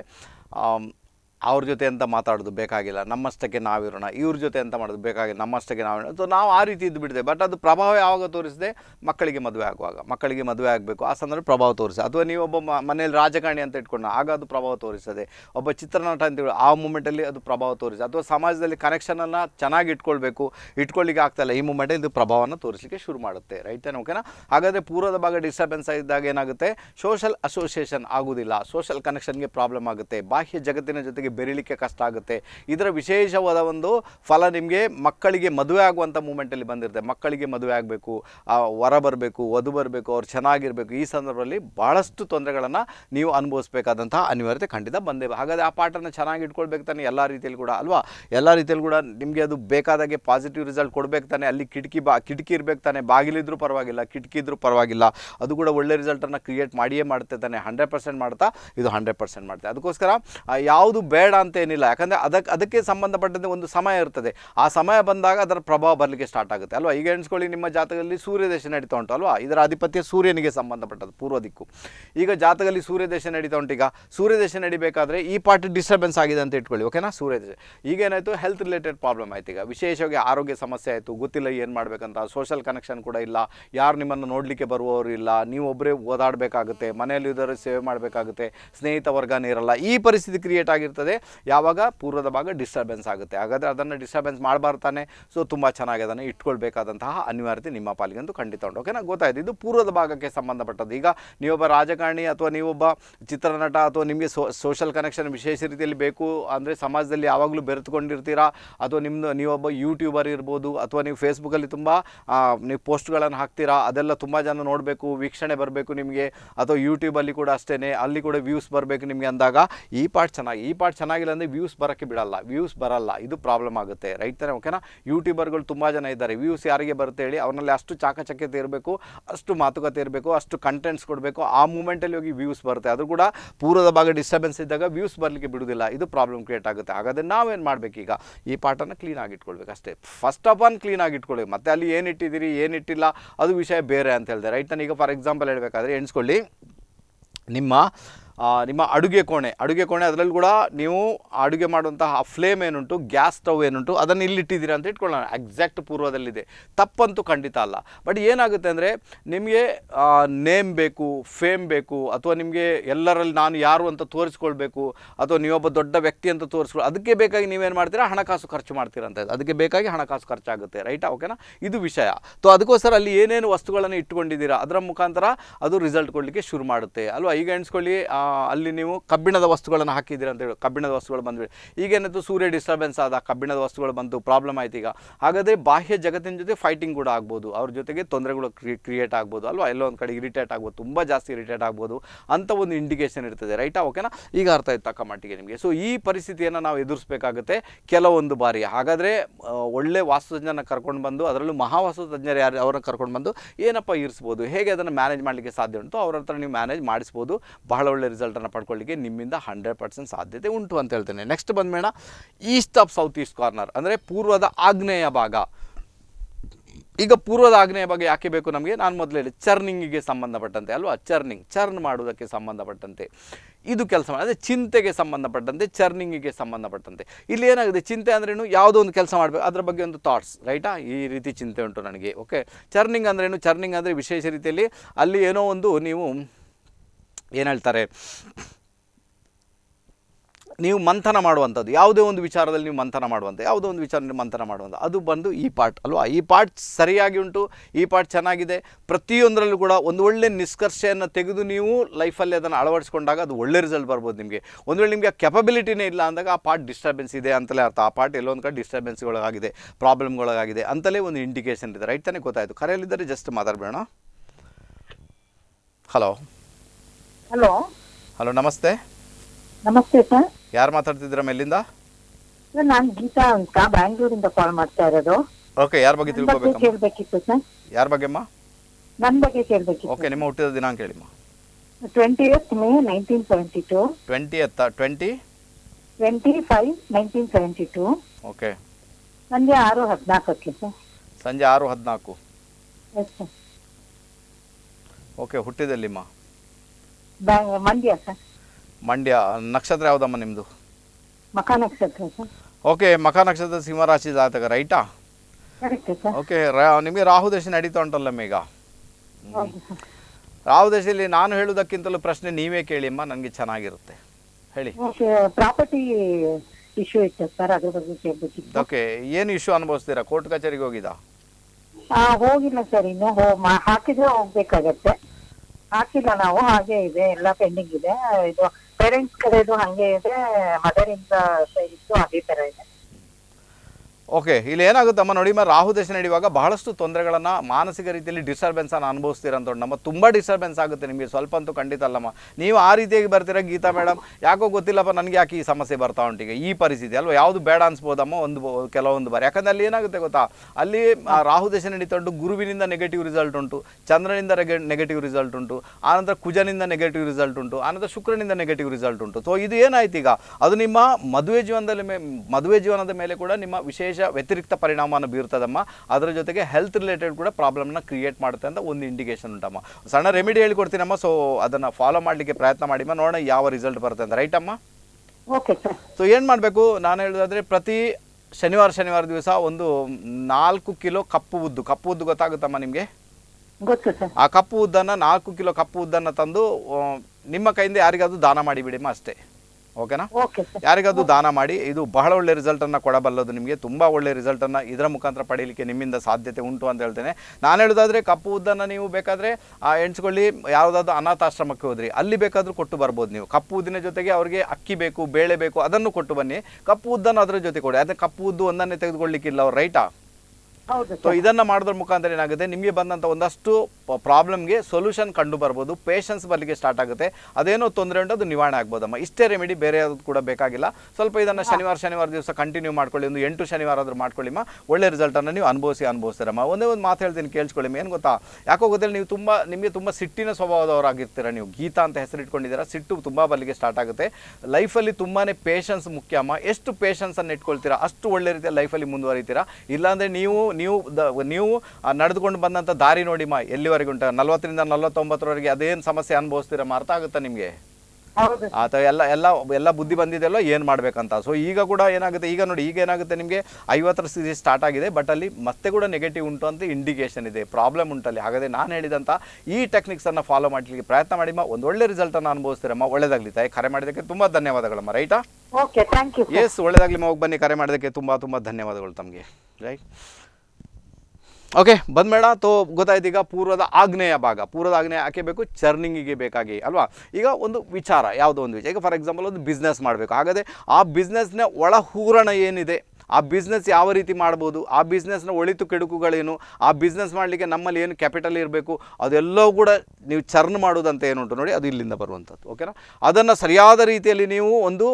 ಅವ್ರ ಜೊತೆ ಅಂತ ಮಾತಾಡೋದು ಬೇಕಾಗಿಲ್ಲ ನಮ್ಮಷ್ಟಕ್ಕೆ ನಾವಿರೋಣ ಇವ್ರ ಜೊತೆ ಅಂತ ಮಾಡೋದು ಬೇಕಾಗಿಲ್ಲ ನಮ್ಮಷ್ಟಕ್ಕೆ ನಾವು ಸೊ ನಾವು ಆ ರೀತಿ ಇದ್ದು ಬಿಡ್ತೇವೆ ಬಟ್ ಅದು ಪ್ರಭಾವ ಯಾವಾಗ ತೋರಿಸಿದೆ ಮಕ್ಕಳಿಗೆ ಮದುವೆ ಆಗುವಾಗ ಮಕ್ಕಳಿಗೆ ಮದುವೆ ಆಗಬೇಕು ಆ ಸಂದರ್ಭ ಪ್ರಭಾವ ತೋರಿಸಿ ಅಥವಾ ಒಬ್ಬ ಮನೆಯಲ್ಲಿ ರಾಜಕಾರಣಿ ಅಂತ ಇಟ್ಕೊಂಡು ಆಗ ಅದು ಪ್ರಭಾವ ತೋರಿಸ್ತದೆ ಒಬ್ಬ ಚಿತ್ರನಟ ಅಂತ ಆ ಮೂಮೆಂಟಲ್ಲಿ ಅದು ಪ್ರಭಾವ ತೋರಿಸಿ ಅಥವಾ ಸಮಾಜದಲ್ಲಿ ಕನೆಕ್ಷನನ್ನು ಚೆನ್ನಾಗಿ ಇಟ್ಕೊಳ್ಬೇಕು ಇಟ್ಕೊಳ್ಳಿಕ್ಕೆ ಆಗ್ತಾಯಿಲ್ಲ ಈ ಮೂಮೆಂಟಲ್ಲಿ ಇದು ಪ್ರಭಾವನ ತೋರಿಸಲಿಕ್ಕೆ ಶುರು ಮಾಡುತ್ತೆ ರೈತನ ಓಕೆನಾ ಹಾಗಾದರೆ ಪೂರ್ವದ ಭಾಗ ಡಿಸ್ಟರ್ಬೆನ್ಸ್ ಆಗಿದ್ದಾಗ ಏನಾಗುತ್ತೆ ಸೋಷಲ್ ಅಸೋಸಿಯೇಷನ್ ಆಗುವುದಿಲ್ಲ ಸೋಷಲ್ ಕನೆಕ್ಷನ್ಗೆ ಪ್ರಾಬ್ಲಮ್ ಆಗುತ್ತೆ ಬಾಹ್ಯ ಜಗತ್ತಿನ ಜೊತೆಗೆ ನಿಮಗೆ ಬೆರೀಲಿಕ್ಕೆ ಕಷ್ಟ ಆಗುತ್ತೆ ಇದರ ವಿಶೇಷವಾದ ಒಂದು ಫಲ ನಿಮಗೆ ಮಕ್ಕಳಿಗೆ ಮದುವೆ ಆಗುವಂಥ ಮೂಮೆಂಟಲ್ಲಿ ಬಂದಿರುತ್ತೆ ಮಕ್ಕಳಿಗೆ ಮದುವೆ ಆಗಬೇಕು ವರ ಬರಬೇಕು ವಧು ಬರಬೇಕು ಅವ್ರು ಚೆನ್ನಾಗಿರಬೇಕು ಈ ಸಂದರ್ಭದಲ್ಲಿ ಭಾಳಷ್ಟು ತೊಂದರೆಗಳನ್ನು ನೀವು ಅನುಭವಿಸಬೇಕಾದಂಥ ಅನಿವಾರ್ಯತೆ ಖಂಡಿತ ಬಂದೇವೆ ಹಾಗಾದರೆ ಆ ಪಾಠನ ಚೆನ್ನಾಗಿ ಇಟ್ಕೊಳ್ಬೇಕು ತಾನೆ ಎಲ್ಲ ರೀತಿಯಲ್ಲಿ ಕೂಡ ಅಲ್ವಾ ಎಲ್ಲ ರೀತಿಯಲ್ಲಿ ಕೂಡ ನಿಮಗೆ ಅದು ಬೇಕಾದಾಗೆ ಪಾಸಿಟಿವ್ ರಿಸಲ್ಟ್ ಕೊಡಬೇಕು ತಾನೆ ಅಲ್ಲಿ ಕಿಟಕಿ ಬಾ ಕಿಟಕಿ ಇರಬೇಕು ತಾನೆ ಬಾಗಿಲಿದ್ರೂ ಪರವಾಗಿಲ್ಲ ಕಿಟಕಿ ಇದ್ರೂ ಪರವಾಗಿಲ್ಲ ಅದು ಕೂಡ ಒಳ್ಳೆ ರಿಸಲ್ಟನ್ನು ಕ್ರಿಯೇಟ್ ಮಾಡಿಯೇ ಮಾಡುತ್ತೆ ತಾನೆ ಹಂಡ್ರೆಡ್ ಪರ್ಸೆಂಟ್ ಮಾಡ್ತಾ ಇದು ಹಂಡ್ರೆಡ್ ಪರ್ಸೆಂಟ್ ಮಾಡುತ್ತೆ ಅದಕ್ಕೋಸ್ಕರ ಯಾವುದು ಬೇಡ ಏನಿಲ್ಲ ಯಾಕಂದರೆ ಅದಕ್ಕೆ ಅದಕ್ಕೆ ಸಂಬಂಧಪಟ್ಟಂತೆ ಒಂದು ಸಮಯ ಇರ್ತದೆ ಆ ಸಮಯ ಬಂದಾಗ ಅದರ ಪ್ರಭಾವ ಬರಲಿಕ್ಕೆ ಸ್ಟಾರ್ಟ್ ಆಗುತ್ತೆ ಅಲ್ವಾ ಈಗ ಎಣಿಸ್ಕೊಳ್ಳಿ ನಿಮ್ಮ ಜಾತಕದಲ್ಲಿ ಸೂರ್ಯದೇಶ ನಡೀತಾ ಉಂಟು ಅಲ್ವಾ ಇದರ ಆಧಿಪತ್ಯ ಸೂರ್ಯನಿಗೆ ಸಂಬಂಧಪಟ್ಟದ್ದು ಪೂರ್ವ ದಿಕ್ಕು ಈಗ ಜಾತಕದಲ್ಲಿ ಸೂರ್ಯದೇಶ ನಡೀತಾ ಉಂಟು ಈಗ ಸೂರ್ಯದೇಶ ನಡಿಬೇಕಾದ್ರೆ ಈ ಪಾರ್ಟ್ ಡಿಸ್ಟರ್ಬೆನ್ಸ್ ಆಗಿದೆ ಅಂತ ಇಟ್ಕೊಳ್ಳಿ ಓಕೆನಾ ಸೂರ್ಯದೇಶ ಏನಾಯಿತು ಹೆಲ್ತ್ ರಿಲೇಟೆಡ್ ಪ್ರಾಬ್ಲಮ್ ಆಯ್ತು ಈಗ ವಿಶೇಷವಾಗಿ ಆರೋಗ್ಯ ಸಮಸ್ಯೆ ಆಯಿತು ಗೊತ್ತಿಲ್ಲ ಏನು ಮಾಡಬೇಕಂತ ಸೋಷಲ್ ಕನೆಕ್ಷನ್ ಕೂಡ ಇಲ್ಲ ಯಾರು ನಿಮ್ಮನ್ನು ನೋಡಲಿಕ್ಕೆ ಬರುವವರು ಇಲ್ಲ ನೀವು ಒಬ್ಬರೇ ಓದಾಡಬೇಕಾಗುತ್ತೆ ಮನೆಯಲ್ಲಿ ಇದರ ಸೇವೆ ಮಾಡಬೇಕಾಗುತ್ತೆ ಸ್ನೇಹಿತ ವರ್ಗನೇ ಇರಲ್ಲ ಈ ಪರಿಸ್ಥಿತಿ ಕ್ರಿಯೇಟ್ ಆಗಿರ್ತದೆ ಯಾವಾಗ ಪೂರ್ವದ ಭಾಗ ಡಿಸ್ಟರ್ಬೆನ್ಸ್ ಆಗುತ್ತೆ ಹಾಗಾದರೆ ಅದನ್ನು ಡಿಸ್ಟರ್ಬೆನ್ಸ್ ಮಾಡಬಾರ್ತಾನೆ ಸೊ ತುಂಬ ಚೆನ್ನಾಗಿ ಅದನ್ನು ಇಟ್ಕೊಳ್ಬೇಕಾದಂತಹ ಅನಿವಾರ್ಯತೆ ನಿಮ್ಮ ಪಾಲಿಗಂತೂ ಖಂಡಿತ ಉಂಟು ಓಕೆನಾ ಗೊತ್ತಾಯಿತು ಇದು ಪೂರ್ವದ ಭಾಗಕ್ಕೆ ಸಂಬಂಧಪಟ್ಟದ್ದು ಈಗ ನೀವೊಬ್ಬ ರಾಜಕಾರಣಿ ಅಥವಾ ನೀವೊಬ್ಬ ಚಿತ್ರನಟ ಅಥವಾ ನಿಮಗೆ ಸೋಷಿಯಲ್ ಕನೆಕ್ಷನ್ ವಿಶೇಷ ರೀತಿಯಲ್ಲಿ ಬೇಕು ಅಂದರೆ ಸಮಾಜದಲ್ಲಿ ಯಾವಾಗಲೂ ಬೆರೆತುಕೊಂಡಿರ್ತೀರಾ ಅಥವಾ ನಿಮ್ಮದು ನೀವೊಬ್ಬ ಯೂಟ್ಯೂಬರ್ ಇರ್ಬೋದು ಅಥವಾ ನೀವು ಫೇಸ್ಬುಕ್ಕಲ್ಲಿ ತುಂಬ ನೀವು ಪೋಸ್ಟ್ಗಳನ್ನು ಹಾಕ್ತೀರಾ ಅದೆಲ್ಲ ತುಂಬ ಜನ ನೋಡಬೇಕು ವೀಕ್ಷಣೆ ಬರಬೇಕು ನಿಮಗೆ ಅಥವಾ ಯೂಟ್ಯೂಬಲ್ಲಿ ಕೂಡ ಅಷ್ಟೇ ಅಲ್ಲಿ ಕೂಡ ವ್ಯೂಸ್ ಬರಬೇಕು ನಿಮಗೆ ಅಂದಾಗ ಈ ಪಾರ್ಟ್ ಚೆನ್ನಾಗಿ ಈ ಪಾರ್ಟ್ ಚೆನ್ನಾಗಿಲ್ಲ ಅಂದರೆ ವ್ಯೂಸ್ ಬರೋಕ್ಕೆ ಬಿಡಲ್ಲ ವ್ಯೂಸ್ ಬರಲ್ಲ ಇದು ಪ್ರಾಬ್ಲಮ್ ಆಗುತ್ತೆ ರೈತರೇ ಓಕೆನಾ ಯೂಟ್ಯೂಬರ್ಗಳು ತುಂಬ ಜನ ಇದ್ದಾರೆ ವ್ಯೂಸ್ ಯಾರಿಗೆ ಬರುತ್ತೆ ಹೇಳಿ ಅವ್ರನ್ನಲ್ಲಿ ಅಷ್ಟು ಚಾಕಚಕ್ಯತೆ ಇರಬೇಕು ಅಷ್ಟು ಮಾತುಕತೆ ಇರಬೇಕು ಅಷ್ಟು ಕಂಟೆಂಟ್ಸ್ ಕೊಡಬೇಕು ಆ ಮೂಮೆಂಟಲ್ಲಿ ಹೋಗಿ ವ್ಯೂಸ್ ಬರುತ್ತೆ ಅದು ಕೂಡ ಪೂರ್ವದ ಭಾಗ ಡಿಸ್ಟರ್ಬೆನ್ಸ್ ಇದ್ದಾಗ ವ್ಯೂಸ್ ಬರಲಿಕ್ಕೆ ಬಿಡೋದಿಲ್ಲ ಇದು ಪ್ರಾಬ್ಲಮ್ ಕ್ರಿಯೇಟ್ ಆಗುತ್ತೆ ಹಾಗಾದರೆ ನಾವೇನು ಮಾಡಬೇಕೀಗ ಈ ಪಾಠನ ಕ್ಲೀನಾಗಿ ಇಟ್ಕೊಳ್ಬೇಕು ಅಷ್ಟೇ ಫಸ್ಟ್ ಆಫ್ ಆಲ್ ಕ್ಲೀನಾಗಿ ಇಟ್ಕೊಳ್ಬೇಕು ಮತ್ತೆ ಅಲ್ಲಿ ಏನು ಇಟ್ಟಿದ್ದೀರಿ ಏನಿಟ್ಟಿಲ್ಲ ಅದು ವಿಷಯ ಬೇರೆ ಅಂತ ಹೇಳಿದೆ ಈಗ ಫಾರ್ ಎಕ್ಸಾಂಪಲ್ ಹೇಳಬೇಕಾದ್ರೆ ಎಣಿಸ್ಕೊಳ್ಳಿ ನಿಮ್ಮ ನಿಮ್ಮ ಅಡುಗೆ ಕೋಣೆ ಅಡುಗೆ ಕೋಣೆ ಅದರಲ್ಲಿ ಕೂಡ ನೀವು ಅಡುಗೆ ಮಾಡುವಂತಹ ಫ್ಲೇಮ್ ಏನುಂಟು ಗ್ಯಾಸ್ ಸ್ಟವ್ ಏನುಂಟು ಅದನ್ನು ಇಲ್ಲಿಟ್ಟಿದ್ದೀರಾ ಅಂತ ಇಟ್ಕೊಳ್ಳೋಣ ಎಕ್ಸಾಕ್ಟ್ ಪೂರ್ವದಲ್ಲಿದೆ ತಪ್ಪಂತೂ ಖಂಡಿತ ಅಲ್ಲ ಬಟ್ ಏನಾಗುತ್ತೆ ಅಂದರೆ ನಿಮಗೆ ನೇಮ್ ಬೇಕು ಫೇಮ್ ಬೇಕು ಅಥವಾ ನಿಮಗೆ ಎಲ್ಲರಲ್ಲಿ ನಾನು ಯಾರು ಅಂತ ತೋರಿಸ್ಕೊಳ್ಬೇಕು ಅಥವಾ ನೀವೊಬ್ಬ ದೊಡ್ಡ ವ್ಯಕ್ತಿ ಅಂತ ತೋರಿಸ್ಕೊಳ್ ಅದಕ್ಕೆ ಬೇಕಾಗಿ ನೀವೇನು ಮಾಡ್ತೀರಾ ಹಣಕಾಸು ಖರ್ಚು ಮಾಡ್ತೀರಾ ಅಂತ ಅದಕ್ಕೆ ಬೇಕಾಗಿ ಹಣಕಾಸು ಖರ್ಚಾಗುತ್ತೆ ರೈಟಾ ಓಕೆನಾ ಇದು ವಿಷಯ ತೊ ಅದಕ್ಕೋಸ್ಕರ ಅಲ್ಲಿ ಏನೇನು ವಸ್ತುಗಳನ್ನು ಇಟ್ಕೊಂಡಿದ್ದೀರಾ ಅದರ ಮುಖಾಂತರ ಅದು ರಿಸಲ್ಟ್ ಕೊಡಲಿಕ್ಕೆ ಶುರು ಮಾಡುತ್ತೆ ಅಲ್ವಾ ಈಗ ಎಣಿಸ್ಕೊಳ್ಳಿ ಅಲ್ಲಿ ನೀವು ಕಬ್ಬಿಣದ ವಸ್ತುಗಳನ್ನು ಹಾಕಿದ್ದೀರಿ ಅಂತ ಹೇಳಿ ಕಬ್ಬಿಣದ ವಸ್ತುಗಳು ಬಂದ್ಬಿಡಿ ಈಗೇನಿತ್ತು ಸೂರ್ಯ ಡಿಸ್ಟರ್ಬೆನ್ಸ್ ಆದ ಕಬ್ಬಿಣದ ವಸ್ತುಗಳು ಬಂತು ಪ್ರಾಬ್ಲಮ್ ಆಯ್ತು ಈಗ ಹಾಗಾದರೆ ಬಾಹ್ಯ ಜಗತ್ತಿನ ಜೊತೆ ಫೈಟಿಂಗ್ ಕೂಡ ಆಗ್ಬೋದು ಅವ್ರ ಜೊತೆಗೆ ತೊಂದರೆಗಳು ಕ್ರಿಯೇಟ್ ಆಗ್ಬೋದು ಅಲ್ವಾ ಎಲ್ಲೋ ಒಂದು ಕಡೆ ಇರಿಟೇಟ್ ಆಗ್ಬೋದು ತುಂಬ ಜಾಸ್ತಿ ಇರಿಟೇಟ್ ಆಗ್ಬೋದು ಅಂತ ಒಂದು ಇಂಡಿಕೇಶನ್ ಇರ್ತದೆ ರೈಟಾ ಓಕೆನಾ ಈಗ ಅರ್ಥ ಆಯ್ತು ತಕ್ಕ ಮಟ್ಟಿಗೆ ನಿಮಗೆ ಸೊ ಈ ಪರಿಸ್ಥಿತಿಯನ್ನು ನಾವು ಎದುರಿಸಬೇಕಾಗುತ್ತೆ ಕೆಲವೊಂದು ಬಾರಿ ಹಾಗಾದರೆ ಒಳ್ಳೆ ವಾಸ್ತುತಜ್ಞನ ಕರ್ಕೊಂಡು ಬಂದು ಅದರಲ್ಲೂ ಮಹಾವಾಸ್ತು ತಜ್ಞರು ಯಾರು ಅವರನ್ನು ಕರ್ಕೊಂಡು ಬಂದು ಏನಪ್ಪ ಇರಿಸ್ಬೋದು ಹೇಗೆ ಅದನ್ನು ಮ್ಯಾನೇಜ್ ಮಾಡಲಿಕ್ಕೆ ಸಾಧ್ಯ ಉಂಟು ಅವ್ರ ಹತ್ರ ನೀವು ಮ್ಯಾನೇಜ್ ಮಾಡಿಸ್ಬೋದು ಬಹಳ ಒಳ್ಳೆ ರಿಸಲ್ಟನ್ನು ಪಡ್ಕೊಳ್ಳಿಕ್ಕೆ ನಿಮ್ಮಿಂದ ಹಂಡ್ರೆಡ್ ಪರ್ಸೆಂಟ್ ಸಾಧ್ಯತೆ ಉಂಟು ಅಂತ ಹೇಳ್ತೇನೆ ನೆಕ್ಸ್ಟ್ ಬಂದಮೇಣ east of south east corner ಅಂದರೆ ಪೂರ್ವದ ಆಗ್ನೇಯ ಭಾಗ ಈಗ ಪೂರ್ವದ ಆಗ್ನೇಯ ಭಾಗ ಯಾಕೆ ಬೇಕು ನಮಗೆ ನಾನು ಮೊದಲು ಹೇಳಿ ಚರ್ನಿಂಗಿಗೆ ಸಂಬಂಧಪಟ್ಟಂತೆ ಅಲ್ವಾ ಚರ್ನಿಂಗ್ ಚರ್ನ್ ಮಾಡುವುದಕ್ಕೆ ಸಂಬಂಧಪಟ್ಟಂತೆ ಇದು ಕೆಲಸ ಮಾಡಿ ಅಂದರೆ ಚಿಂತೆಗೆ ಸಂಬಂಧಪಟ್ಟಂತೆ ಚರ್ನಿಂಗಿಗೆ ಸಂಬಂಧಪಟ್ಟಂತೆ ಇಲ್ಲಿ ಏನಾಗಿದೆ ಚಿಂತೆ ಅಂದ್ರೇನು ಯಾವುದೋ ಒಂದು ಕೆಲಸ ಮಾಡಬೇಕು ಅದರ ಬಗ್ಗೆ ಒಂದು ಥಾಟ್ಸ್ ರೈಟಾ ಈ ರೀತಿ ಚಿಂತೆ ಉಂಟು ನನಗೆ ಓಕೆ ಚರ್ನಿಂಗ್ ಅಂದ್ರೇನು ಚರ್ನಿಂಗ್ ಅಂದರೆ ವಿಶೇಷ ರೀತಿಯಲ್ಲಿ ಅಲ್ಲಿ ಏನೋ ಒಂದು ನೀವು ಏನು ಹೇಳ್ತಾರೆ ನೀವು ಮಂಥನ ಮಾಡುವಂಥದ್ದು ಯಾವುದೇ ಒಂದು ವಿಚಾರದಲ್ಲಿ ನೀವು ಮಂಥನ ಮಾಡುವಂಥ ಯಾವುದೋ ಒಂದು ವಿಚಾರದಲ್ಲಿ ಮಂಥನ ಮಾಡುವಂಥ ಅದು ಬಂದು ಈ ಪಾರ್ಟ್ ಅಲ್ವಾ ಈ ಪಾರ್ಟ್ ಸರಿಯಾಗಿ ಉಂಟು ಈ ಪಾರ್ಟ್ ಚೆನ್ನಾಗಿದೆ ಪ್ರತಿಯೊಂದರಲ್ಲೂ ಕೂಡ ಒಂದು ಒಳ್ಳೆ ನಿಷ್ಕರ್ಷೆಯನ್ನು ತೆಗೆದು ನೀವು ಲೈಫಲ್ಲಿ ಅದನ್ನು ಅಳವಡಿಸ್ಕೊಂಡಾಗ ಅದು ಒಳ್ಳೆ ರಿಸಲ್ಟ್ ಬರ್ಬೋದು ನಿಮಗೆ ಒಂದು ವೇಳೆ ನಿಮಗೆ ಆ ಕೆಪಬಿಲಿಟಿನೇ ಇಲ್ಲ ಅಂದಾಗ ಆ ಪಾರ್ಟ್ ಡಿಸ್ಟರ್ಬೆನ್ಸ್ ಇದೆ ಅಂತಲೇ ಅರ್ಥ ಆ ಪಾರ್ಟ್ ಎಲ್ಲೊಂದು ಕಡೆ ಡಿಸ್ಟರ್ಬೆನ್ಸ್ಗಳಾಗಿದೆ ಪ್ರಾಬ್ಲಮ್ಗಳಾಗಿದೆ ಅಂತಲೇ ಒಂದು ಇಂಡಿಕೇಷನ್ ಇದೆ ರೈಟ್ ತಾನೇ ಗೊತ್ತಾಯಿತು ಕರೆಯಲ್ಲಿದ್ದರೆ ಜಸ್ಟ್ ಮಾತಾಡಬೇಡ ಹಲೋ ಹಲೋ ಹಲೋ ನಮಸ್ತೆ ನಮಸ್ತೆ ಸರ್ ಯಾರು ಮಾತಾಡ್ತಿದ್ದೀರಾ ಎಲ್ಲಿಂದ ನಾನು ಗೀತಾ ಅಂತ ಬ್ಯಾಂಗ್ಳೂರಿಂದ ಕಾಲ್ ಮಾಡ್ತಾ ಇರೋದು ಓಕೆ ಯಾರ ಬಗ್ಗೆ ತಿಳ್ಕೊಬೇಕು ಕೇಳಬೇಕಿತ್ತು ಸರ್ ಯಾರ ಬಗ್ಗೆ ಅಮ್ಮ ನನ್ನ ಬಗ್ಗೆ ಕೇಳಬೇಕಿತ್ತು ಓಕೆ ನಿಮ್ಮ ಹುಟ್ಟಿದ ದಿನಾಂಕ ಹೇಳಿಮ್ಮ twenty eight May nineteen seventy two twenty eight twenty twenty five nineteen seventy two okay ಸಂಜೆ ಆರು ಹದಿನಾಲ್ಕಕ್ಕೆ ಸರ್ ಸಂಜೆ ಆರು ಹದಿನಾಲ್ಕು ಓಕೆ ಹುಟ್ಟಿದಲ್ಲಿಮ್ಮ ಮಂಡ್ಯ ಸರ್ ಮಂಡ್ಯ ನಕ್ಷತ್ರ ಯಾವುದಮ್ಮ ನಿಮ್ಮದು ನಕ್ಷತ್ರ ಸರ್ ಓಕೆ ಮಖ ನಕ್ಷತ್ರ ರಾಶಿ ಜಾತಕ ರೈಟಾ ಓಕೆ ನಿಮಗೆ ರಾಹು ದಶೆ ನಡೀತಾ ಉಂಟಲ್ಲಮ್ಮ ಈಗ ರಾಹು ದೇಶದಲ್ಲಿ ನಾನು ಹೇಳುವುದಕ್ಕಿಂತಲೂ ಪ್ರಶ್ನೆ ನೀವೇ ಕೇಳಿ ಅಮ್ಮ ನನಗೆ ಚೆನ್ನಾಗಿರುತ್ತೆ ಹೇಳಿ ಓಕೆ ಪ್ರಾಪರ್ಟಿ ಇಶ್ಯೂ ಇತ್ತು ಸರ್ ಅದ್ರ ಬಗ್ಗೆ ಓಕೆ ಏನು ಇಶ್ಯೂ ಅನುಭವಿಸ್ತೀರಾ ಕೋರ್ಟ್ ಕಚೇರಿಗೆ ಹೋಗಿದ್ದ ಹೋಗಿಲ್ಲ ಸರ್ ಇನ್ನು ಹಾಕಿದ್ರೆ ಹೋಗ್ಬೇಕಾಗತ್ತೆ ಹಾಕಿಲ್ಲ ನಾವು ಹಾಗೆ ಇದೆ ಎಲ್ಲ ಪೆಂಡಿಂಗ್ ಇದೆ ಇದು ಪೇರೆಂಟ್ಸ್ ಕಡೆದು ಹಂಗೆ ಇದೆ ಮದರ್ ಇಂದ ಇತ್ತು ಅದೇ ತರ ಇದೆ ಓಕೆ ಇಲ್ಲಿ ಏನಾಗುತ್ತಮ್ಮ ನೋಡಿ ಮ ರಾಹು ದಶೆ ನಡೆಯುವಾಗ ಬಹಳಷ್ಟು ತೊಂದರೆಗಳನ್ನು ಮಾನಸಿಕ ರೀತಿಯಲ್ಲಿ ಡಿಸ್ಟರ್ಬೆನ್ಸನ್ನು ಅನುಭವಿಸ್ತೀರ ಅಂತ ನಮ್ಮ ತುಂಬ ಡಿಸ್ಟರ್ಬೆನ್ಸ್ ಆಗುತ್ತೆ ನಿಮಗೆ ಸ್ವಲ್ಪ ಅಂತೂ ಖಂಡಿತ ಅಲ್ಲಮ್ಮ ನೀವು ಆ ರೀತಿಯಾಗಿ ಬರ್ತೀರ ಗೀತಾ ಮೇಡಮ್ ಯಾಕೋ ಗೊತ್ತಿಲ್ಲಪ್ಪ ನನಗೆ ಯಾಕೆ ಈ ಸಮಸ್ಯೆ ಬರ್ತಾ ಉಂಟಿಗೆ ಈ ಪರಿಸ್ಥಿತಿ ಅಲ್ವಾ ಯಾವುದು ಬೇಡ ಅನ್ಸ್ಬೋದಮ್ಮ ಒಂದು ಕೆಲವೊಂದು ಬಾರಿ ಯಾಕಂದರೆ ಅಲ್ಲಿ ಏನಾಗುತ್ತೆ ಗೊತ್ತಾ ಅಲ್ಲಿ ರಾಹು ದಶೆ ನಡೀತಾ ಉಂಟು ಗುರುವಿನಿಂದ ನೆಗೆಟಿವ್ ರಿಸಲ್ಟ್ ಉಂಟು ಚಂದ್ರನಿಂದ ನೆಗೆಟಿವ್ ರಿಸಲ್ಟ್ ಉಂಟು ಆನಂತರ ಕುಜನಿಂದ ನೆಗೆಟಿವ್ ರಿಸಲ್ಟ್ ಉಂಟು ಆನಂತರ ಶುಕ್ರನಿಂದ ನೆಗೆಟಿವ್ ರಿಸಲ್ಟ್ ಉಂಟು ಸೊ ಇದು ಏನಾಯ್ತು ಈಗ ಅದು ನಿಮ್ಮ ಮದುವೆ ಜೀವನದಲ್ಲಿ ಮದುವೆ ಜೀವನದ ಮೇಲೆ ಕೂಡ ನಿಮ್ಮ ವಿಶೇಷ ವಿಶೇಷ ವ್ಯತಿರಿಕ್ತ ಪರಿಣಾಮವನ್ನು ಬೀರ್ತದಮ್ಮ ಅದರ ಜೊತೆಗೆ ಹೆಲ್ತ್ ರಿಲೇಟೆಡ್ ಕೂಡ ಪ್ರಾಬ್ಲಮ್ನ ಕ್ರಿಯೇಟ್ ಮಾಡುತ್ತೆ ಅಂತ ಒಂದು ಇಂಡಿಕೇಶನ್ ಉಂಟಮ್ಮ ಸಣ್ಣ ರೆಮಿಡಿ ಹೇಳ್ಕೊಡ್ತೀನಮ್ಮ ಸೊ ಅದನ್ನು ಫಾಲೋ ಮಾಡಲಿಕ್ಕೆ ಪ್ರಯತ್ನ ಮಾಡಿಮ್ಮ ನೋಡೋಣ ಯಾವ ರಿಸಲ್ಟ್ ಬರುತ್ತೆ ಅಂತ ರೈಟ್ ಅಮ್ಮ ಓಕೆ ಸೊ ಏನು ಮಾಡಬೇಕು ನಾನು ಹೇಳೋದಾದರೆ ಪ್ರತಿ ಶನಿವಾರ ಶನಿವಾರ ದಿವಸ ಒಂದು ನಾಲ್ಕು ಕಿಲೋ ಕಪ್ಪು ಉದ್ದು ಕಪ್ಪು ಉದ್ದು ಗೊತ್ತಾಗುತ್ತಮ್ಮ ನಿಮಗೆ ಆ ಕಪ್ಪು ಉದ್ದನ್ನು ನಾಲ್ಕು ಕಿಲೋ ಕಪ್ಪು ಉದ್ದನ್ನು ತಂದು ನಿಮ್ಮ ಕೈಯಿಂದ ಯಾರಿಗಾದ್ರೂ ದಾನ ಮಾಡಿಬಿಡಿಮ್ಮ ಅಷ್ಟೇ ಓಕೆನಾ ಯಾರಿಗದು ದಾನ ಮಾಡಿ ಇದು ಬಹಳ ಒಳ್ಳೆ ರಿಸಲ್ಟ್ ಅನ್ನ ಕೊಡಬಲ್ಲದು ನಿಮಗೆ ತುಂಬಾ ಒಳ್ಳೆ ರಿಸಲ್ಟ್ ಅನ್ನ ಇದರ ಮುಖಾಂತರ ಪಡೀಲಿಕ್ಕೆ ನಿಮ್ಮಿಂದ ಸಾಧ್ಯತೆ ಉಂಟು ಅಂತ ಹೇಳ್ತೇನೆ ನಾನು ಹೇಳುದಾದ್ರೆ ಕಪ್ಪು ಉದ್ದನ್ನು ನೀವು ಬೇಕಾದ್ರೆ ಎಣಿಸ್ಕೊಳ್ಳಿ ಯಾವುದಾದ್ರು ಅನಾಥಾಶ್ರಮಕ್ಕೆ ಹೋದ್ರಿ ಅಲ್ಲಿ ಬೇಕಾದ್ರೂ ಕೊಟ್ಟು ಬರ್ಬೋದು ನೀವು ಕಪ್ಪು ಉದ್ದಿನ ಜೊತೆಗೆ ಅವರಿಗೆ ಅಕ್ಕಿ ಬೇಕು ಬೇಳೆ ಬೇಕು ಅದನ್ನು ಕೊಟ್ಟು ಬನ್ನಿ ಕಪ್ಪು ಉದ್ದನ್ನು ಅದರ ಜೊತೆ ಕೊಡಿ ಅದೇ ಕಪ್ಪು ಉದ್ದು ಒಂದನ್ನೇ ತೆಗೆದುಕೊಳ್ಳಿಕ್ಕಿಲ್ಲ ಅವ್ರು ರೈಟಾ ಸೊ ಇದನ್ನು ಮಾಡೋದ್ರ ಮುಖಾಂತರ ಏನಾಗುತ್ತೆ ನಿಮಗೆ ಬಂದಂಥ ಒಂದಷ್ಟು ಪ್ರಾಬ್ಲಮ್ಗೆ ಸೊಲ್ಯೂಷನ್ ಕಂಡು ಬರ್ಬೋದು ಪೇಷನ್ಸ್ ಬರಲಿಕ್ಕೆ ಸ್ಟಾರ್ಟ್ ಆಗುತ್ತೆ ಅದೇನೋ ತೊಂದರೆ ಉಂಟು ಅದು ನಿವಾರಣೆ ಆಗ್ಬೋದಮ್ಮ ಇಷ್ಟೇ ರೆಮಿಡಿ ಬೇರೆ ಯಾವುದು ಕೂಡ ಬೇಕಾಗಿಲ್ಲ ಸ್ವಲ್ಪ ಇದನ್ನು ಶನಿವಾರ ಶನಿವಾರ ದಿವಸ ಕಂಟಿನ್ಯೂ ಮಾಡ್ಕೊಳ್ಳಿ ಒಂದು ಎಂಟು ಶನಿವಾರ ಆದರೂ ಮಾಡ್ಕೊಳ್ಳಿಮ್ಮ ಒಳ್ಳೆ ರಿಸಲ್ಟನ್ನು ನೀವು ಅನುಭವಿಸಿ ಅನುಭವಿಸ್ತೀರಮ್ಮ ಒಂದೇ ಒಂದು ಮಾತು ಹೇಳ್ತೀನಿ ಕೇಳಿಸ್ಕೊಳ್ಳಿ ಏನು ಗೊತ್ತಾ ಯಾಕೋ ಗೊತ್ತಿಲ್ಲ ನೀವು ತುಂಬ ನಿಮಗೆ ತುಂಬ ಸಿಟ್ಟಿನ ಸ್ವಭಾವದವರಾಗಿರ್ತೀರ ನೀವು ಗೀತಾ ಅಂತ ಹೆಸರಿಟ್ಕೊಂಡಿದ್ದೀರಾ ಸಿಟ್ಟು ತುಂಬ ಬರಲಿಕ್ಕೆ ಸ್ಟಾರ್ಟ್ ಆಗುತ್ತೆ ಲೈಫಲ್ಲಿ ತುಂಬಾ ಪೇಷನ್ಸ್ ಮುಖ್ಯ ಅಮ್ಮ ಎಷ್ಟು ಅನ್ನ ಇಟ್ಕೊಳ್ತೀರಾ ಅಷ್ಟು ಒಳ್ಳೆ ರೀತಿಯ ಲೈಫಲ್ಲಿ ಮುಂದುವರಿತೀರಾ ಇಲ್ಲಾಂದ್ರೆ ನೀವು ನೀವು ನೀವು ನಡೆದುಕೊಂಡು ಬಂದಂಥ ದಾರಿ ನೋಡಿ ಮಾ ಉಂಟು ನಲ್ವತ್ತರಿಂದ ನಲ್ವತ್ತೊಂಬತ್ತರವರೆಗೆ ಅದೇನು ಸಮಸ್ಯೆ ಅನುಭವಿಸ್ತೀರ ಅರ್ಥ ಆಗುತ್ತಾ ನಿಮಗೆ ಅಥವಾ ಎಲ್ಲ ಎಲ್ಲ ಎಲ್ಲ ಬುದ್ಧಿ ಬಂದಿದೆಯಲ್ಲೋ ಏನು ಮಾಡಬೇಕಂತ ಸೊ ಈಗ ಕೂಡ ಏನಾಗುತ್ತೆ ಈಗ ನೋಡಿ ಈಗ ಏನಾಗುತ್ತೆ ನಿಮಗೆ ಐವತ್ತರ ಸ್ಥಿತಿ ಸ್ಟಾರ್ಟ್ ಆಗಿದೆ ಬಟ್ ಅಲ್ಲಿ ಮತ್ತೆ ಕೂಡ ನೆಗೆಟಿವ್ ಉಂಟು ಅಂತ ಇಂಡಿಕೇಶನ್ ಇದೆ ಪ್ರಾಬ್ಲಮ್ ಉಂಟಲ್ಲಿ ಹಾಗಾದರೆ ನಾನು ಹೇಳಿದಂತ ಈ ಟೆಕ್ನಿಕ್ಸ್ ಟೆಕ್ನಿಕ್ಸನ್ನು ಫಾಲೋ ಮಾಡಲಿಕ್ಕೆ ಪ್ರಯತ್ನ ಮಾಡಿ ಮಾ ಒಂದು ಒಳ್ಳೆ ರಿಸಲ್ಟನ್ನು ಅನುಭವಿಸ್ತೀರಮ್ಮ ಒಳ್ಳೇದಾಗಲಿ ತಾಯಿ ಕರೆ ಮಾಡಿದಕ್ಕೆ ತುಂಬ ಧನ್ಯವಾದಗಳಮ್ಮ ರೈಟಾ ಓಕೆ ಥ್ಯಾಂಕ್ ಯು ಎಸ್ ಒಳ್ಳೇದಾಗಲಿ ಹೋಗಿ ಬನ್ನಿ ಕರೆ ಮಾಡೋದಕ್ಕೆ ತುಂಬ ತುಂಬ ಧನ್ಯವಾದಗಳು ತಮಗೆ ರೈಟ್ ಓಕೆ ಬಂದಬೇಡ ತೋ ಈಗ ಪೂರ್ವದ ಆಗ್ನೇಯ ಭಾಗ ಪೂರ್ವದ ಆಗ್ನೇಯ ಯಾಕೆ ಬೇಕು ಚರ್ನಿಂಗಿಗೆ ಬೇಕಾಗಿ ಅಲ್ವಾ ಈಗ ಒಂದು ವಿಚಾರ ಯಾವುದೋ ಒಂದು ವಿಚಾರ ಈಗ ಫಾರ್ ಎಕ್ಸಾಂಪಲ್ ಒಂದು ಬಿಸ್ನೆಸ್ ಮಾಡಬೇಕು ಹಾಗಾದರೆ ಆ ಬಿಸ್ನೆಸ್ನ ಒಳ ಹೂರಣ ಏನಿದೆ ಆ ಬಿಸ್ನೆಸ್ ಯಾವ ರೀತಿ ಮಾಡ್ಬೋದು ಆ ಬಿಸ್ನೆಸ್ನ ಒಳಿತು ಕೆಡುಕುಗಳೇನು ಆ ಬಿಸ್ನೆಸ್ ಮಾಡಲಿಕ್ಕೆ ನಮ್ಮಲ್ಲಿ ಏನು ಕ್ಯಾಪಿಟಲ್ ಇರಬೇಕು ಅದೆಲ್ಲವೂ ಕೂಡ ನೀವು ಚರ್ನ್ ಮಾಡೋದಂತ ಏನುಂಟು ನೋಡಿ ಅದು ಇಲ್ಲಿಂದ ಬರುವಂಥದ್ದು ಓಕೆನಾ ಅದನ್ನು ಸರಿಯಾದ ರೀತಿಯಲ್ಲಿ ನೀವು ಒಂದು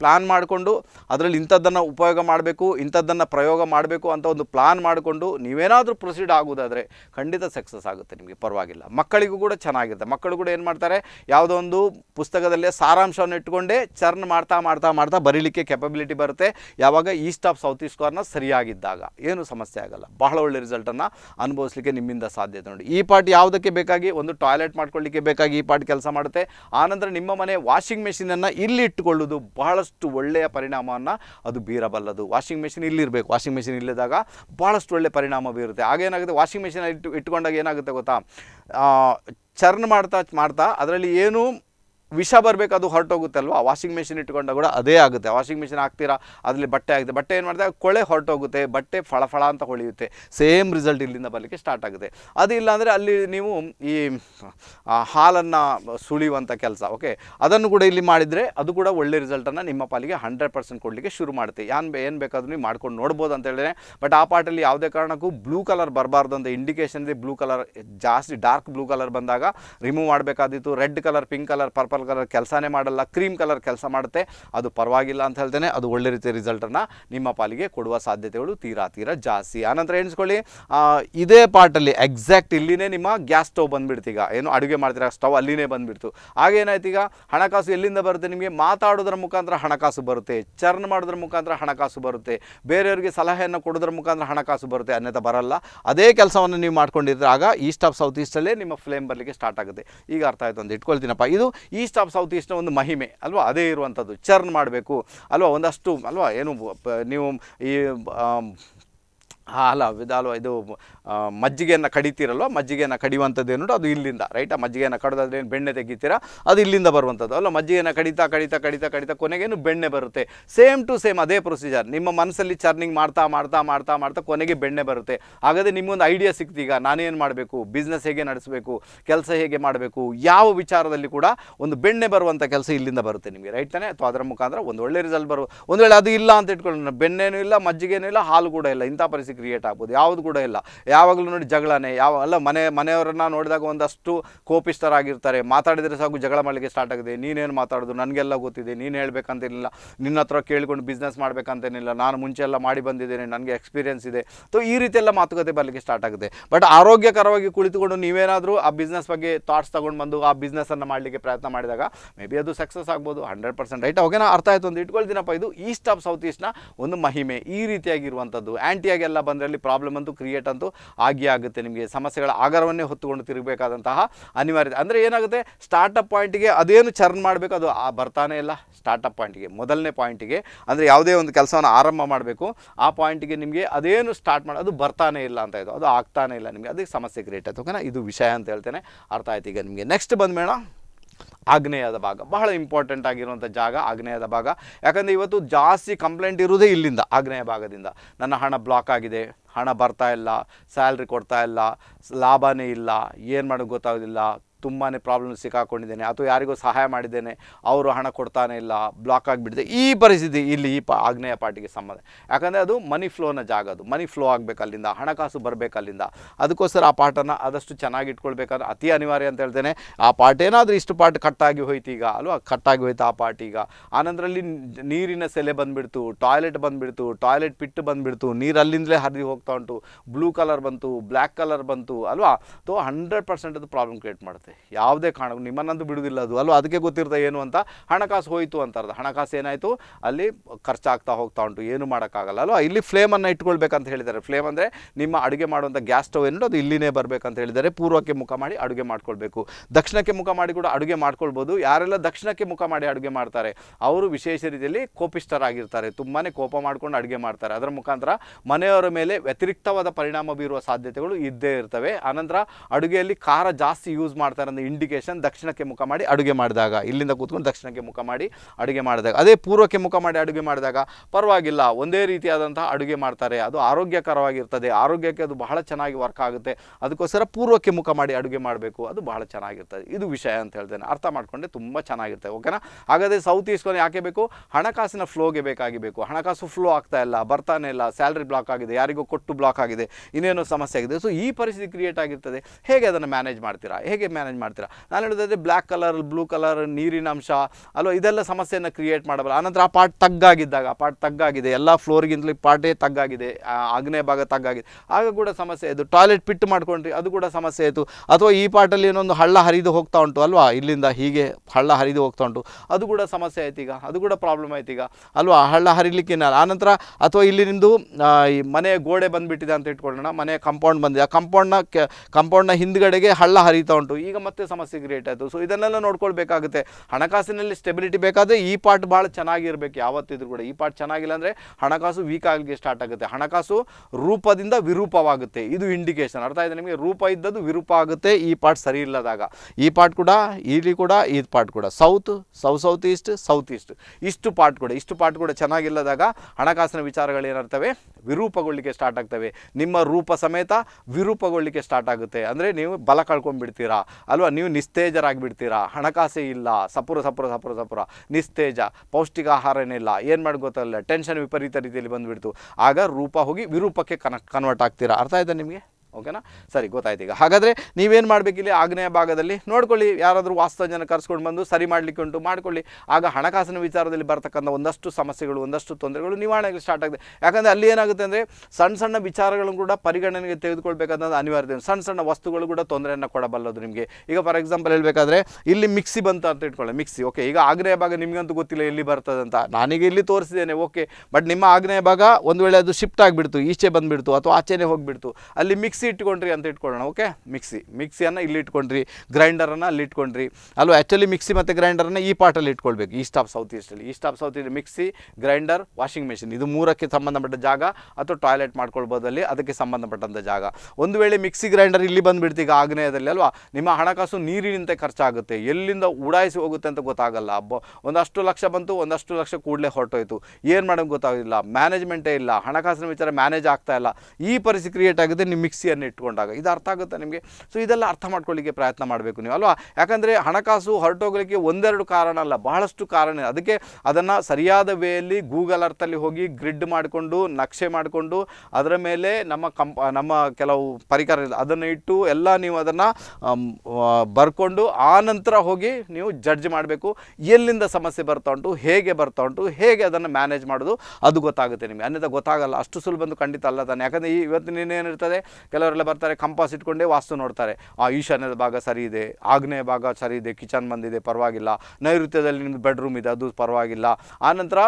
ಪ್ಲ್ಯಾನ್ ಮಾಡಿಕೊಂಡು ಅದರಲ್ಲಿ ಇಂಥದ್ದನ್ನು ಉಪಯೋಗ ಮಾಡಬೇಕು ಇಂಥದ್ದನ್ನು ಪ್ರಯೋಗ ಮಾಡಬೇಕು ಅಂತ ಒಂದು ಪ್ಲ್ಯಾನ್ ಮಾಡಿಕೊಂಡು ನೀವೇನಾದರೂ ಪ್ರೊಸೀಡ್ ಆಗೋದಾದರೆ ಖಂಡಿತ ಸಕ್ಸಸ್ ಆಗುತ್ತೆ ನಿಮಗೆ ಪರವಾಗಿಲ್ಲ ಮಕ್ಕಳಿಗೂ ಕೂಡ ಚೆನ್ನಾಗಿರುತ್ತೆ ಮಕ್ಕಳು ಕೂಡ ಏನು ಮಾಡ್ತಾರೆ ಯಾವುದೋ ಒಂದು ಪುಸ್ತಕದಲ್ಲೇ ಸಾರಾಂಶವನ್ನು ಇಟ್ಕೊಂಡೇ ಚರ್ನ್ ಮಾಡ್ತಾ ಮಾಡ್ತಾ ಮಾಡ್ತಾ ಬರೀಲಿಕ್ಕೆ ಕೆಪಬಿಲಿಟಿ ಬರುತ್ತೆ ಯಾವಾಗ east of south east corner ಸರಿಯಾಗಿದ್ದಾಗ ಏನು ಸಮಸ್ಯೆ ಆಗಲ್ಲ ಬಹಳ ಒಳ್ಳೆ ರಿಸಲ್ಟನ್ನು ಅನುಭವಿಸಲಿಕ್ಕೆ ನಿಮ್ಮಿಂದ ಸಾಧ್ಯತೆ ನೋಡಿ ಈ ಪಾರ್ಟ್ ಯಾವುದಕ್ಕೆ ಬೇಕಾಗಿ ಒಂದು ಟಾಯ್ಲೆಟ್ ಮಾಡ್ಕೊಳ್ಳಿಕ್ಕೆ ಬೇಕಾಗಿ ಈ ಪಾರ್ಟ್ ಕೆಲಸ ಮಾಡುತ್ತೆ ಆನಂತರ ನಿಮ್ಮ ಮನೆ ವಾಷಿಂಗ್ ಮೆಷಿನನ್ನು ಇಲ್ಲಿ ಇಟ್ಟುಕೊಳ್ಳೋದು ಬಹಳಷ್ಟು ಒಳ್ಳೆಯ ಪರಿಣಾಮವನ್ನು ಅದು ಬೀರಬಲ್ಲದು ವಾಷಿಂಗ್ ಮೆಷಿನ್ ಇಲ್ಲಿರಬೇಕು ವಾಷಿಂಗ್ ಮೆಷಿನ್ ಇಲ್ಲದಾಗ ಬಹಳಷ್ಟು ಒಳ್ಳೆಯ ಪರಿಣಾಮ ಬೀರುತ್ತೆ ಆಗೇನಾಗುತ್ತೆ ವಾಷಿಂಗ್ ಮೆಷಿನ್ ಇಟ್ಟು ಇಟ್ಕೊಂಡಾಗ ಏನಾಗುತ್ತೆ ಗೊತ್ತಾ ಚರ್ನ್ ಮಾಡ್ತಾ ಮಾಡ್ತಾ ಅದರಲ್ಲಿ ಏನೂ ವಿಷ ಬರಬೇಕು ಅದು ಅಲ್ವಾ ವಾಷಿಂಗ್ ಮೆಷಿನ್ ಇಟ್ಕೊಂಡಾಗ ಕೂಡ ಅದೇ ಆಗುತ್ತೆ ವಾಷಿಂಗ್ ಮೆಷಿನ್ ಹಾಕ್ತೀರಾ ಅದರಲ್ಲಿ ಬಟ್ಟೆ ಆಗುತ್ತೆ ಬಟ್ಟೆ ಏನು ಮಾಡಿದೆ ಕೊಳೆ ಹೊರಟೋಗುತ್ತೆ ಬಟ್ಟೆ ಫಳಫಳ ಅಂತ ಹೊಳೆಯುತ್ತೆ ಸೇಮ್ ರಿಸಲ್ಟ್ ಇಲ್ಲಿಂದ ಬರಲಿಕ್ಕೆ ಸ್ಟಾರ್ಟ್ ಆಗುತ್ತೆ ಅದು ಇಲ್ಲಾಂದರೆ ಅಲ್ಲಿ ನೀವು ಈ ಹಾಲನ್ನು ಸುಳಿಯುವಂಥ ಕೆಲಸ ಓಕೆ ಅದನ್ನು ಕೂಡ ಇಲ್ಲಿ ಮಾಡಿದರೆ ಅದು ಕೂಡ ಒಳ್ಳೆ ರಿಸಲ್ಟನ್ನು ನಿಮ್ಮ ಪಾಲಿಗೆ ಹಂಡ್ರೆಡ್ ಪರ್ಸೆಂಟ್ ಕೊಡಲಿಕ್ಕೆ ಶುರು ಮಾಡುತ್ತೆ ಏನು ಏನು ಬೇಕಾದರೂ ನೀವು ಮಾಡ್ಕೊಂಡು ನೋಡ್ಬೋದು ಅಂತ ಹೇಳಿದ್ರೆ ಬಟ್ ಆ ಪಾಟಲ್ಲಿ ಯಾವುದೇ ಕಾರಣಕ್ಕೂ ಬ್ಲೂ ಕಲರ್ ಬರಬಾರ್ದು ಅಂತ ಇಂಡಿಕೇಷನ್ ಬ್ಲೂ ಕಲರ್ ಜಾಸ್ತಿ ಡಾರ್ಕ್ ಬ್ಲೂ ಕಲರ್ ಬಂದಾಗ ರಿಮೂವ್ ಮಾಡಬೇಕಾದಿತ್ತು red colour pink colour purple purple colour ಕೆಲಸನೇ ಮಾಡಲ್ಲ ಕ್ರೀಮ್ ಕಲರ್ ಕೆಲಸ ಮಾಡುತ್ತೆ ಅದು ಪರವಾಗಿಲ್ಲ ಅಂತ ಹೇಳ್ತೇನೆ ಅದು ಒಳ್ಳೆ ರೀತಿಯ ರಿಸಲ್ಟನ್ನು ನಿಮ್ಮ ಪಾಲಿಗೆ ಕೊಡುವ ಸಾಧ್ಯತೆಗಳು ತೀರಾ ತೀರಾ ಜಾಸ್ತಿ ಆನಂತರ ಎಣಿಸ್ಕೊಳ್ಳಿ ಇದೇ ಪಾರ್ಟಲ್ಲಿ ಎಕ್ಸಾಕ್ಟ್ ಇಲ್ಲಿನೇ ನಿಮ್ಮ ಗ್ಯಾಸ್ ಸ್ಟವ್ ಬಂದುಬಿಡ್ತು ಈಗ ಏನು ಅಡುಗೆ ಮಾಡ್ತೀರಾ ಸ್ಟವ್ ಅಲ್ಲಿನೇ ಬಂದುಬಿಡ್ತು ಆಗೇನಾಯ್ತು ಈಗ ಹಣಕಾಸು ಎಲ್ಲಿಂದ ಬರುತ್ತೆ ನಿಮಗೆ ಮಾತಾಡೋದ್ರ ಮುಖಾಂತರ ಹಣಕಾಸು ಬರುತ್ತೆ ಚರ್ನ್ ಮಾಡೋದ್ರ ಮುಖಾಂತರ ಹಣಕಾಸು ಬರುತ್ತೆ ಬೇರೆಯವರಿಗೆ ಸಲಹೆಯನ್ನು ಕೊಡೋದ್ರ ಮುಖಾಂತರ ಹಣಕಾಸು ಬರುತ್ತೆ ಅನ್ಯತಾ ಬರಲ್ಲ ಅದೇ ಕೆಲಸವನ್ನು ನೀವು ಮಾಡ್ಕೊಂಡಿದ್ರೆ ಆಗ ಈಸ್ಟ್ ಆಫ್ ಸೌತ್ ಈಸ್ಟಲ್ಲೇ ನಿಮ್ಮ ಫ್ಲೇಮ್ ಬರಲಿಕ್ಕೆ ಸ್ಟಾರ್ಟ್ ಆಗುತ್ತೆ ಈಗ ಅರ್ಥ ಆಯಿತು ಅಂತ ಇಟ್ಕೊಳ್ತೀನಪ್ಪ ಇದು ಈ ಈಸ್ಟ್ ಆಫ್ ಸೌತ್ ಈಸ್ಟ್ನ ಒಂದು ಮಹಿಮೆ ಅಲ್ವಾ ಅದೇ ಇರುವಂಥದ್ದು ಚರ್ನ್ ಮಾಡಬೇಕು ಅಲ್ವಾ ಒಂದಷ್ಟು ಅಲ್ವಾ ಏನು ನೀವು ಈ ಹಾಲ ಅಲ್ಲ ಇದೋ ಇದು ಮಜ್ಜಿಗೆಯನ್ನು ಕಡಿತೀರಲ್ವ ಮಜ್ಜಿಗೆಯನ್ನು ಕಡಿಯುವಂಥದ್ದು ಏನು ಅದು ಇಲ್ಲಿಂದ ರೈಟ್ ಆ ಮಜ್ಜಿಗೆಯನ್ನು ಕಡೋದಾದ್ರೆ ಏನು ಬೆಣ್ಣೆ ತೆಗಿತೀರಾ ಅದು ಇಲ್ಲಿಂದ ಬರುವಂಥದ್ದು ಅಲ್ಲ ಮಜ್ಜಿಗೆಯನ್ನು ಕಡಿತಾ ಕಡಿತಾ ಕಡಿತಾ ಕಡಿತಾ ಕೊನೆಗೇನು ಬೆಣ್ಣೆ ಬರುತ್ತೆ ಸೇಮ್ ಟು ಸೇಮ್ ಅದೇ ಪ್ರೊಸೀಜರ್ ನಿಮ್ಮ ಮನಸ್ಸಲ್ಲಿ ಚರ್ನಿಂಗ್ ಮಾಡ್ತಾ ಮಾಡ್ತಾ ಮಾಡ್ತಾ ಮಾಡ್ತಾ ಕೊನೆಗೆ ಬೆಣ್ಣೆ ಬರುತ್ತೆ ಹಾಗಾದರೆ ನಿಮ್ಮೊಂದು ಐಡಿಯಾ ಸಿಕ್ತೀಗ ನಾನೇನು ಮಾಡಬೇಕು ಬಿಸ್ನೆಸ್ ಹೇಗೆ ನಡೆಸಬೇಕು ಕೆಲಸ ಹೇಗೆ ಮಾಡಬೇಕು ಯಾವ ವಿಚಾರದಲ್ಲಿ ಕೂಡ ಒಂದು ಬೆಣ್ಣೆ ಬರುವಂಥ ಕೆಲಸ ಇಲ್ಲಿಂದ ಬರುತ್ತೆ ನಿಮಗೆ ರೈಟ್ ತಾನೆ ಅಥವಾ ಅದರ ಮುಖಾಂತರ ಒಂದು ಒಳ್ಳೆ ರಿಸಲ್ಟ್ ಬರುವ ಒಂದು ವೇಳೆ ಅದು ಇಲ್ಲ ಅಂತ ಇಟ್ಕೊಂಡು ಬೆಣ್ಣೆನೂ ಇಲ್ಲ ಮಜ್ಜಿಗೆನೂ ಇಲ್ಲ ಹಾಲು ಕೂಡ ಇಲ್ಲ ಇಂಥ ಪರಿಸ್ಥಿತಿ ಕ್ರಿಯೇಟ್ ಆಗ್ಬೋದು ಯಾವುದು ಕೂಡ ಇಲ್ಲ ಯಾವಾಗಲೂ ನೋಡಿ ಜಗಳನೇ ಯಾವ ಅಲ್ಲ ಮನೆ ಮನೆಯವರನ್ನ ನೋಡಿದಾಗ ಒಂದಷ್ಟು ಕೋಪಿಸ್ತರಾಗಿರ್ತಾರೆ ಮಾತಾಡಿದರೆ ಸಾಕು ಜಗಳ ಮಾಡಲಿಕ್ಕೆ ಸ್ಟಾರ್ಟ್ ಆಗಿದೆ ನೀನೇನು ಮಾತಾಡೋದು ನನಗೆಲ್ಲ ಗೊತ್ತಿದೆ ನೀನು ಹೇಳಬೇಕಂತೇನಿಲ್ಲ ನಿನ್ನ ಹತ್ರ ಕೇಳ್ಕೊಂಡು ಬಿಸ್ನೆಸ್ ಮಾಡಬೇಕಂತೇನಿಲ್ಲ ನಾನು ಮುಂಚೆ ಎಲ್ಲ ಮಾಡಿ ಬಂದಿದ್ದೇನೆ ನನಗೆ ಎಕ್ಸ್ಪೀರಿಯೆನ್ಸ್ ಇದೆ ಸೊ ಈ ರೀತಿಯೆಲ್ಲ ಮಾತುಕತೆ ಬರಲಿಕ್ಕೆ ಸ್ಟಾರ್ಟ್ ಆಗುತ್ತೆ ಬಟ್ ಆರೋಗ್ಯಕರವಾಗಿ ಕುಳಿತುಕೊಂಡು ನೀವೇನಾದರೂ ಆ ಬಿಸ್ನೆಸ್ ಬಗ್ಗೆ ಥಾಟ್ಸ್ ತೊಗೊಂಡು ಬಂದು ಆ ಬಿಸ್ನೆಸ್ಸನ್ನು ಮಾಡಲಿಕ್ಕೆ ಪ್ರಯತ್ನ ಮಾಡಿದಾಗ ಮೇ ಬಿ ಅದು ಸಕ್ಸಸ್ ಆಗ್ಬೋದು ಹಂಡ್ರೆಡ್ ಪರ್ಸೆಂಟ್ ರೈಟ್ ಅವಾಗೇನ ಅರ್ಥ ಆಯಿತು ಅಂತ ಇಟ್ಕೊಳ್ತೀನಪ್ಪ ಇದು ಈಸ್ಟ್ ಆಫ್ ಸೌತ್ ಈಸ್ಟ್ನ ಒಂದು ಮಹಿಮೆ ಈ ರೀತಿಯಾಗಿರುವಂಥದ್ದು ಆ್ಯಂಟಿಯಾಗೆಲ್ಲ ಬಂದರೆ ಅಲ್ಲಿ ಪ್ರಾಬ್ಲಮ್ ಅಂತೂ ಕ್ರಿಯೇಟ್ ಅಂತೂ ಆಗಿ ಆಗುತ್ತೆ ನಿಮಗೆ ಸಮಸ್ಯೆಗಳ ಆಗರವನ್ನೇ ಹೊತ್ತುಕೊಂಡು ತಿರುಗಬೇಕಾದಂತಹ ಅನಿವಾರ್ಯತೆ ಅಂದರೆ ಏನಾಗುತ್ತೆ ಸ್ಟಾರ್ಟಪ್ ಪಾಯಿಂಟಿಗೆ ಅದೇನು ಚರ್ನ್ ಮಾಡಬೇಕು ಅದು ಆ ಬರ್ತಾನೆ ಇಲ್ಲ ಸ್ಟಾರ್ಟಪ್ ಪಾಯಿಂಟಿಗೆ ಮೊದಲನೇ ಪಾಯಿಂಟಿಗೆ ಅಂದರೆ ಯಾವುದೇ ಒಂದು ಕೆಲಸವನ್ನು ಆರಂಭ ಮಾಡಬೇಕು ಆ ಪಾಯಿಂಟಿಗೆ ನಿಮಗೆ ಅದೇನು ಸ್ಟಾರ್ಟ್ ಮಾಡಿ ಅದು ಬರ್ತಾನೆ ಇಲ್ಲ ಅಂತ ಇದು ಅದು ಆಗ್ತಾನೇ ಇಲ್ಲ ನಿಮಗೆ ಅದಕ್ಕೆ ಸಮಸ್ಯೆ ಕ್ರಿಯೇಟ್ ಆಯಿತು ಓಕೆನಾ ಇದು ವಿಷಯ ಅಂತ ಹೇಳ್ತೇನೆ ಅರ್ಥ ಆಯ್ತು ಈಗ ನಿಮಗೆ ನೆಕ್ಸ್ಟ್ ಬಂದ ಮೇಡಮ್ ಆಗ್ನೇಯದ ಭಾಗ ಬಹಳ ಇಂಪಾರ್ಟೆಂಟ್ ಆಗಿರುವಂಥ ಜಾಗ ಆಗ್ನೇಯದ ಭಾಗ ಯಾಕಂದರೆ ಇವತ್ತು ಜಾಸ್ತಿ ಕಂಪ್ಲೇಂಟ್ ಇರುವುದೇ ಇಲ್ಲಿಂದ ಆಗ್ನೇಯ ಭಾಗದಿಂದ ನನ್ನ ಹಣ ಬ್ಲಾಕ್ ಆಗಿದೆ ಹಣ ಬರ್ತಾ ಇಲ್ಲ ಸ್ಯಾಲ್ರಿ ಕೊಡ್ತಾ ಇಲ್ಲ ಲಾಭನೇ ಇಲ್ಲ ಏನು ಮಾಡೋಕ್ಕೆ ಗೊತ್ತಾಗೋದಿಲ್ಲ ತುಂಬಾ ಪ್ರಾಬ್ಲಮ್ ಸಿಕ್ಕಾಕೊಂಡಿದ್ದೇನೆ ಅಥವಾ ಯಾರಿಗೂ ಸಹಾಯ ಮಾಡಿದ್ದೇನೆ ಅವರು ಹಣ ಕೊಡ್ತಾನೆ ಇಲ್ಲ ಬ್ಲಾಕ್ ಆಗಿಬಿಟ್ಟಿದೆ ಈ ಪರಿಸ್ಥಿತಿ ಇಲ್ಲಿ ಈ ಪ ಆಗ್ನೇಯ ಪಾರ್ಟಿಗೆ ಸಂಬಂಧ ಯಾಕಂದರೆ ಅದು ಮನಿ ಫ್ಲೋನ ಜಾಗ ಅದು ಮನಿ ಫ್ಲೋ ಆಗಬೇಕು ಅಲ್ಲಿಂದ ಹಣಕಾಸು ಬರಬೇಕು ಅಲ್ಲಿಂದ ಅದಕ್ಕೋಸ್ಕರ ಆ ಪಾಠನ ಆದಷ್ಟು ಚೆನ್ನಾಗಿ ಇಟ್ಕೊಳ್ಬೇಕಂದ್ರೆ ಅತಿ ಅನಿವಾರ್ಯ ಅಂತ ಹೇಳ್ತೇನೆ ಆ ಪಾರ್ಟ್ ಏನಾದರೂ ಇಷ್ಟು ಪಾಟ್ ಕಟ್ಟಾಗಿ ಹೋಯ್ತು ಈಗ ಅಲ್ವಾ ಕಟ್ಟಾಗಿ ಹೋಯ್ತು ಆ ಪಾರ್ಟ್ ಈಗ ಆನಂದರಲ್ಲಿ ನೀರಿನ ಸೆಲೆ ಬಂದುಬಿಡ್ತು ಟಾಯ್ಲೆಟ್ ಬಂದುಬಿಡ್ತು ಟಾಯ್ಲೆಟ್ ಪಿಟ್ಟು ಬಂದುಬಿಡ್ತು ನೀರು ಅಲ್ಲಿಂದಲೇ ಹರಿದು ಹೋಗ್ತಾ ಉಂಟು ಬ್ಲೂ ಕಲರ್ ಬಂತು ಬ್ಲ್ಯಾಕ್ ಕಲರ್ ಬಂತು ಅಲ್ವಾ ತೋ ಹಂಡ್ರೆಡ್ ಪರ್ಸೆಂಟ್ ಅದು ಪ್ರಾಬ್ಲಮ್ ಕ್ರಿಯೇಟ್ ಮಾಡುತ್ತೆ ಯಾವುದೇ ಕಾರಣ ನಿಮ್ಮನ್ನಂತೂ ಬಿಡುವುದಿಲ್ಲ ಅದು ಅಲ್ಲೂ ಅದಕ್ಕೆ ಗೊತ್ತಿರ್ತಾ ಏನು ಅಂತ ಹಣಕಾಸು ಹೋಯಿತು ಅಂತ ಹಣಕಾಸು ಏನಾಯಿತು ಅಲ್ಲಿ ಖರ್ಚಾಗ್ತಾ ಹೋಗ್ತಾ ಉಂಟು ಏನು ಮಾಡೋಕ್ಕಾಗಲ್ಲ ಅಲ್ವಾ ಇಲ್ಲಿ ಫ್ಲೇಮನ್ನು ಇಟ್ಕೊಳ್ಬೇಕಂತ ಹೇಳಿದ್ದಾರೆ ಫ್ಲೇಮ್ ಅಂದರೆ ನಿಮ್ಮ ಅಡುಗೆ ಮಾಡುವಂಥ ಗ್ಯಾಸ್ ಸ್ಟವ್ ಏನು ಅದು ಇಲ್ಲಿನೇ ಬರಬೇಕಂತ ಹೇಳಿದ್ದಾರೆ ಪೂರ್ವಕ್ಕೆ ಮುಖ ಮಾಡಿ ಅಡುಗೆ ಮಾಡ್ಕೊಳ್ಬೇಕು ದಕ್ಷಿಣಕ್ಕೆ ಮುಖ ಮಾಡಿ ಕೂಡ ಅಡುಗೆ ಮಾಡ್ಕೊಳ್ಬೋದು ಯಾರೆಲ್ಲ ದಕ್ಷಿಣಕ್ಕೆ ಮುಖ ಮಾಡಿ ಅಡುಗೆ ಮಾಡ್ತಾರೆ ಅವರು ವಿಶೇಷ ರೀತಿಯಲ್ಲಿ ಕೋಪಿಷ್ಟರಾಗಿರ್ತಾರೆ ತುಂಬಾ ಕೋಪ ಮಾಡ್ಕೊಂಡು ಅಡುಗೆ ಮಾಡ್ತಾರೆ ಅದರ ಮುಖಾಂತರ ಮನೆಯವರ ಮೇಲೆ ವ್ಯತಿರಿಕ್ತವಾದ ಪರಿಣಾಮ ಬೀರುವ ಸಾಧ್ಯತೆಗಳು ಇದ್ದೇ ಇರ್ತವೆ ಆನಂತರ ಅಡುಗೆಯಲ್ಲಿ ಖಾರ ಜಾಸ್ತಿ ಯೂಸ್ ಮಾಡ್ತಾರೆ ಥರ ಇಂಡಿಕೇಶನ್ ದಕ್ಷಿಣಕ್ಕೆ ಮುಖ ಮಾಡಿ ಅಡುಗೆ ಮಾಡಿದಾಗ ಇಲ್ಲಿಂದ ಕೂತ್ಕೊಂಡು ದಕ್ಷಿಣಕ್ಕೆ ಮುಖ ಮಾಡಿ ಅಡುಗೆ ಮಾಡಿದಾಗ ಅದೇ ಪೂರ್ವಕ್ಕೆ ಮುಖ ಮಾಡಿ ಅಡುಗೆ ಮಾಡಿದಾಗ ಪರವಾಗಿಲ್ಲ ಒಂದೇ ರೀತಿಯಾದಂತಹ ಅಡುಗೆ ಮಾಡ್ತಾರೆ ಅದು ಆರೋಗ್ಯಕರವಾಗಿರ್ತದೆ ಆರೋಗ್ಯಕ್ಕೆ ಅದು ಬಹಳ ಚೆನ್ನಾಗಿ ವರ್ಕ್ ಆಗುತ್ತೆ ಅದಕ್ಕೋಸ್ಕರ ಪೂರ್ವಕ್ಕೆ ಮುಖ ಮಾಡಿ ಅಡುಗೆ ಮಾಡಬೇಕು ಅದು ಬಹಳ ಚೆನ್ನಾಗಿರ್ತದೆ ಇದು ವಿಷಯ ಅಂತ ಹೇಳ್ತೇನೆ ಅರ್ಥ ಮಾಡಿಕೊಂಡೆ ತುಂಬ ಚೆನ್ನಾಗಿರ್ತದೆ ಓಕೆನಾ ಹಾಗಾದರೆ ಸೌತ್ ಈಸ್ಟ್ ಯಾಕೆ ಬೇಕು ಹಣಕಾಸಿನ ಫ್ಲೋಗೆ ಬೇಕು ಹಣಕಾಸು ಫ್ಲೋ ಆಗ್ತಾ ಇಲ್ಲ ಬರ್ತಾನೆ ಇಲ್ಲ ಸ್ಯಾಲ್ರಿ ಬ್ಲಾಕ್ ಆಗಿದೆ ಯಾರಿಗೂ ಕೊಟ್ಟು ಬ್ಲಾಕ್ ಆಗಿದೆ ಇನ್ನೇನೋ ಸಮಸ್ಯೆ ಆಗಿದೆ ಸೊ ಈ ಪರಿಸ್ಥಿತಿ ಕ್ರಿಯೇಟ್ ಆಗಿರ್ತದೆ ಹೇಗೆ ಅದನ್ನು ಮ್ಯಾನೇಜ್ ಮಾಡ್ತೀರಾ ಹೇಗೆ ಮ್ಯಾನೇಜ್ ಮಾಡ್ತೀರಾ ನಾನು ಹೇಳೋದಾದರೆ ಬ್ಲ್ಯಾಕ್ ಕಲರ್ ಬ್ಲೂ ಕಲರ್ ನೀರಿನ ಅಂಶ ಅಲ್ವಾ ಇದೆಲ್ಲ ಸಮಸ್ಯೆಯನ್ನು ಕ್ರಿಯೇಟ್ ಮಾಡಬಲ್ಲ ಆನಂತರ ಆ ಪಾರ್ಟ್ ತಗ್ಗಾಗಿದ್ದಾಗ ಆ ಪಾರ್ಟ್ ತಗ್ಗಾಗಿದೆ ಎಲ್ಲ ಫ್ಲೋರ್ಗಿಂತಲೂ ಪಾರ್ಟೇ ತಗ್ಗಾಗಿದೆ ಆಗ್ನೇಯ ಭಾಗ ತಗ್ಗಾಗಿದೆ ಆಗ ಕೂಡ ಸಮಸ್ಯೆ ಆಯಿತು ಟಾಯ್ಲೆಟ್ ಪಿಟ್ ಮಾಡ್ಕೊಂಡ್ರಿ ಅದು ಕೂಡ ಸಮಸ್ಯೆ ಆಯಿತು ಅಥವಾ ಈ ಪಾರ್ಟಲ್ಲಿ ಏನೊಂದು ಹಳ್ಳ ಹರಿದು ಹೋಗ್ತಾ ಉಂಟು ಅಲ್ವಾ ಇಲ್ಲಿಂದ ಹೀಗೆ ಹಳ್ಳ ಹರಿದು ಹೋಗ್ತಾ ಉಂಟು ಅದು ಕೂಡ ಸಮಸ್ಯೆ ಆಯ್ತು ಈಗ ಅದು ಕೂಡ ಪ್ರಾಬ್ಲಮ್ ಆಯ್ತು ಈಗ ಅಲ್ವಾ ಹಳ್ಳ ಹರಿಲಿಕ್ಕೆ ಆನಂತರ ಅಥವಾ ಇಲ್ಲಿ ನಿಮ್ಮದು ಈ ಮನೆಯ ಗೋಡೆ ಬಂದುಬಿಟ್ಟಿದೆ ಅಂತ ಇಟ್ಕೊಳ್ಳೋಣ ಮನೆಯ ಕಂಪೌಂಡ್ ಬಂದಿದೆ ಆ ಕಂಪೌಂಡ್ನ ಕಂಪೌಂಡ್ನ ಹಿಂದ್ಗಡೆಗೆ ಹಳ್ಳ ಹರಿತಾ ಉಂಟು ಈಗ ಮತ್ತೆ ಸಮಸ್ಯೆ ಕ್ರಿಯೇಟ್ ಆಯಿತು ಸೊ ಇದನ್ನೆಲ್ಲ ನೋಡ್ಕೊಳ್ಬೇಕಾಗುತ್ತೆ ಹಣಕಾಸಿನಲ್ಲಿ ಸ್ಟೆಬಿಲಿಟಿ ಬೇಕಾದರೆ ಈ ಪಾರ್ಟ್ ಭಾಳ ಚೆನ್ನಾಗಿರ್ಬೇಕು ಯಾವತ್ತಿದ್ರು ಕೂಡ ಈ ಪಾರ್ಟ್ ಚೆನ್ನಾಗಿಲ್ಲ ಅಂದರೆ ಹಣಕಾಸು ವೀಕ್ ಆಗಲಿಕ್ಕೆ ಸ್ಟಾರ್ಟ್ ಆಗುತ್ತೆ ಹಣಕಾಸು ರೂಪದಿಂದ ವಿರೂಪವಾಗುತ್ತೆ ಇದು ಇಂಡಿಕೇಶನ್ ಅರ್ಥ ಇದೆ ನಿಮಗೆ ರೂಪ ಇದ್ದದ್ದು ವಿರೂಪ ಆಗುತ್ತೆ ಈ ಪಾರ್ಟ್ ಸರಿ ಇಲ್ಲದಾಗ ಈ ಪಾರ್ಟ್ ಕೂಡ ಇಲ್ಲಿ ಕೂಡ ಈ ಪಾರ್ಟ್ ಕೂಡ south south south east south east ಇಷ್ಟು ಪಾರ್ಟ್ ಕೂಡ ಇಷ್ಟು ಪಾರ್ಟ್ ಕೂಡ ಚೆನ್ನಾಗಿಲ್ಲದಾಗ ಹಣಕಾಸಿನ ವಿಚಾರಗಳು ಏನಾಗ್ತವೆ ವಿರೂಪಗೊಳ್ಳಿಕ್ಕೆ ಸ್ಟಾರ್ಟ್ ಆಗ್ತವೆ ನಿಮ್ಮ ರೂಪ ಸಮೇತ ವಿರೂಪಗೊಳ್ಳಿಕ್ಕೆ ಸ್ಟಾರ್ಟ್ ಆಗುತ್ತೆ ಅಂದರೆ ನೀವು ಬಲ ಕಳ್ಕೊಂಡ್ಬಿಡ್ತೀರಾ ಅಲ್ವಾ ನೀವು ನಿಸ್ತೇಜರಾಗಿಬಿಡ್ತೀರಾ ಹಣಕಾಸೆ ಇಲ್ಲ ಸಪುರ ಸಪುರ ಸಪುರ ಸಪುರ ನಿಸ್ತೇಜ ಪೌಷ್ಟಿಕ ಆಹಾರನೇ ಇಲ್ಲ ಏನು ಮಾಡಿ ಗೊತ್ತಲ್ಲ ಟೆನ್ಷನ್ ವಿಪರೀತ ರೀತಿಯಲ್ಲಿ ಬಂದುಬಿಡ್ತು ಆಗ ರೂಪ ಹೋಗಿ ವಿರೂಪಕ್ಕೆ ಕನ್ವರ್ಟ್ ಆಗ್ತೀರಾ ಅರ್ಥ ಇದೆ ನಿಮಗೆ ಓಕೆನಾ ಸರಿ ಗೊತ್ತಾಯ್ತು ಈಗ ಹಾಗಾದರೆ ನೀವೇನು ಮಾಡಬೇಕಿಲ್ಲಿ ಆಗ್ನೇಯ ಭಾಗದಲ್ಲಿ ನೋಡ್ಕೊಳ್ಳಿ ಯಾರಾದರೂ ವಾಸ್ತವ ಜನ ಕರ್ಸ್ಕೊಂಡು ಬಂದು ಸರಿ ಮಾಡಲಿಕ್ಕೆ ಉಂಟು ಮಾಡ್ಕೊಳ್ಳಿ ಆಗ ಹಣಕಾಸಿನ ವಿಚಾರದಲ್ಲಿ ಬರ್ತಕ್ಕಂಥ ಒಂದಷ್ಟು ಸಮಸ್ಯೆಗಳು ಒಂದಷ್ಟು ತೊಂದರೆಗಳು ನಿವಾರಣೆಗೆ ಸ್ಟಾರ್ಟ್ ಆಗಿದೆ ಯಾಕಂದರೆ ಅಲ್ಲಿ ಏನಾಗುತ್ತೆ ಅಂದರೆ ಸಣ್ಣ ಸಣ್ಣ ವಿಚಾರಗಳನ್ನು ಕೂಡ ಪರಿಗಣನೆಗೆ ತೆಗೆದುಕೊಳ್ಬೇಕಾದಂಥ ಅನಿವಾರ್ಯ ಸಣ್ಣ ಸಣ್ಣ ವಸ್ತುಗಳು ಕೂಡ ತೊಂದರೆಯನ್ನು ಕೊಡಬಲ್ಲದು ನಿಮಗೆ ಈಗ ಫಾರ್ ಎಕ್ಸಾಂಪಲ್ ಹೇಳಬೇಕಾದ್ರೆ ಇಲ್ಲಿ ಮಿಕ್ಸಿ ಬಂತು ಅಂತ ಇಟ್ಕೊಳ್ಳಿ ಮಿಕ್ಸಿ ಓಕೆ ಈಗ ಆಗ್ನೇಯ ಭಾಗ ನಿಮಗಂತೂ ಗೊತ್ತಿಲ್ಲ ಎಲ್ಲಿ ಬರ್ತದೆ ಅಂತ ನಾನೀಗ ಇಲ್ಲಿ ತೋರಿಸಿದ್ದೇನೆ ಓಕೆ ಬಟ್ ನಿಮ್ಮ ಆಗ್ನೇಯ ಭಾಗ ಒಂದು ವೇಳೆ ಅದು ಶಿಫ್ಟ್ ಆಗಿಬಿಡ್ತು ಈಚೆ ಬಂದುಬಿಡ್ತು ಅಥವಾ ಆಚೆನೇ ಹೋಗಿಬಿಡ್ತು ಅಲ್ಲಿ ಮಿಕ್ಸ್ ಮಿಕ್ಸಿ ಇಟ್ಕೊಂಡ್ರಿ ಅಂತ ಇಟ್ಕೊಳ್ಳೋಣ ಓಕೆ ಮಿಕ್ಸಿ ಮಿಕ್ಸಿಯನ್ನು ಇಲ್ಲಿ ಇಟ್ಕೊಂಡ್ರಿ ಗ್ರೈಂಡರನ್ನು ಅಲ್ಲಿ ಇಟ್ಕೊಂಡ್ರಿ ಅಲ್ಲೂ ಆ್ಯಕ್ಚುಲಿ ಮಿಕ್ಸಿ ಮತ್ತು ಗ್ರೈಂಡರನ್ನು ಈ ಪಾರ್ಟಲ್ಲಿ ಇಟ್ಕೊಳ್ಬೇಕು ಈಸ್ಟ್ ಆಫ್ ಸೌತ್ ಈಸ್ಟಲ್ಲಿ east of south east mixie grinder washing machine ಇದು ಮೂರಕ್ಕೆ ಸಂಬಂಧಪಟ್ಟ ಜಾಗ ಅಥವಾ ಟಾಯ್ಲೆಟ್ ಮಾಡ್ಕೊಳ್ಬೋದಲ್ಲಿ ಅದಕ್ಕೆ ಸಂಬಂಧಪಟ್ಟಂಥ ಜಾಗ ಒಂದು ವೇಳೆ ಮಿಕ್ಸಿ ಗ್ರೈಂಡರ್ ಇಲ್ಲಿ ಬಂದುಬಿಡ್ತೀಗ ಈಗ ಆಗ್ನೇಯದಲ್ಲಿ ಅಲ್ವಾ ನಿಮ್ಮ ಹಣಕಾಸು ನೀರಿನಂತೆ ಖರ್ಚಾಗುತ್ತೆ ಎಲ್ಲಿಂದ ಉಡಾಯಿಸಿ ಹೋಗುತ್ತೆ ಅಂತ ಗೊತ್ತಾಗಲ್ಲ ಒಂದಷ್ಟು ಲಕ್ಷ ಬಂತು ಒಂದಷ್ಟು ಲಕ್ಷ ಕೂಡಲೇ ಹೊರಟೋಯ್ತು ಏನು ಮಾಡೋಕ್ಕೆ ಗೊತ್ತಾಗೋದಿಲ್ಲ ಮ್ಯಾನೇಜ್ಮೆಂಟೇ ಇಲ್ಲ ಹಣಕಾಸಿನ ವಿಚಾರ ಮ್ಯಾನೇಜ್ ಆಗ್ತಾ ಇಲ್ಲ ಈ ಪರಿಸ್ಥಿತಿ ಕ್ರಿಯೇಟ್ ಆಗುತ್ತೆ ನಿಮ್ಮ ಮಿಕ್ಸಿ ಪಾಲಿಸಿಯನ್ನು ಇಟ್ಕೊಂಡಾಗ ಇದು ಅರ್ಥ ಆಗುತ್ತೆ ನಿಮಗೆ ಸೊ ಇದೆಲ್ಲ ಅರ್ಥ ಮಾಡ್ಕೊಳ್ಳಿಕ್ಕೆ ಪ್ರಯತ್ನ ಮಾಡಬೇಕು ನೀವು ಅಲ್ವಾ ಯಾಕಂದರೆ ಹಣಕಾಸು ಹೊರಟೋಗಲಿಕ್ಕೆ ಒಂದೆರಡು ಕಾರಣ ಅಲ್ಲ ಬಹಳಷ್ಟು ಕಾರಣ ಅದಕ್ಕೆ ಅದನ್ನು ಸರಿಯಾದ ವೇಯಲ್ಲಿ ಗೂಗಲ್ ಅರ್ಥಲ್ಲಿ ಹೋಗಿ ಗ್ರಿಡ್ ಮಾಡಿಕೊಂಡು ನಕ್ಷೆ ಮಾಡಿಕೊಂಡು ಅದರ ಮೇಲೆ ನಮ್ಮ ಕಂಪ ನಮ್ಮ ಕೆಲವು ಪರಿಕರ ಅದನ್ನು ಇಟ್ಟು ಎಲ್ಲ ನೀವು ಅದನ್ನು ಬರ್ಕೊಂಡು ಆ ನಂತರ ಹೋಗಿ ನೀವು ಜಡ್ಜ್ ಮಾಡಬೇಕು ಎಲ್ಲಿಂದ ಸಮಸ್ಯೆ ಬರ್ತಾ ಉಂಟು ಹೇಗೆ ಬರ್ತಾ ಉಂಟು ಹೇಗೆ ಅದನ್ನು ಮ್ಯಾನೇಜ್ ಮಾಡೋದು ಅದು ಗೊತ್ತಾಗುತ್ತೆ ನಿಮಗೆ ಅನ್ನದ ಗೊತ್ತಾಗಲ್ಲ ಅಷ್ಟು ಸುಲಭ ಖಂಡಿತ ಅಲ್ಲ ತಾನೆ ಯಾಕಂದರೆ ಇವತ್ತು ಏನಿರ್ತದೆ ಕೆಲವರೆಲ್ಲ ಬರ್ತಾರೆ ಕಂಪಾಸ್ ಇಟ್ಕೊಂಡೇ ವಾಸ್ತು ನೋಡ್ತಾರೆ ಆ ಈಶಾನ್ಯದ ಭಾಗ ಸರಿ ಇದೆ ಆಗ್ನೇಯ ಭಾಗ ಸರಿ ಇದೆ ಕಿಚನ್ ಬಂದಿದೆ ಪರವಾಗಿಲ್ಲ ನೈಋತ್ಯದಲ್ಲಿ ನಿಮ್ಮದು ಬೆಡ್ರೂಮ್ ಇದೆ ಅದು ಪರವಾಗಿಲ್ಲ ಆನಂತರ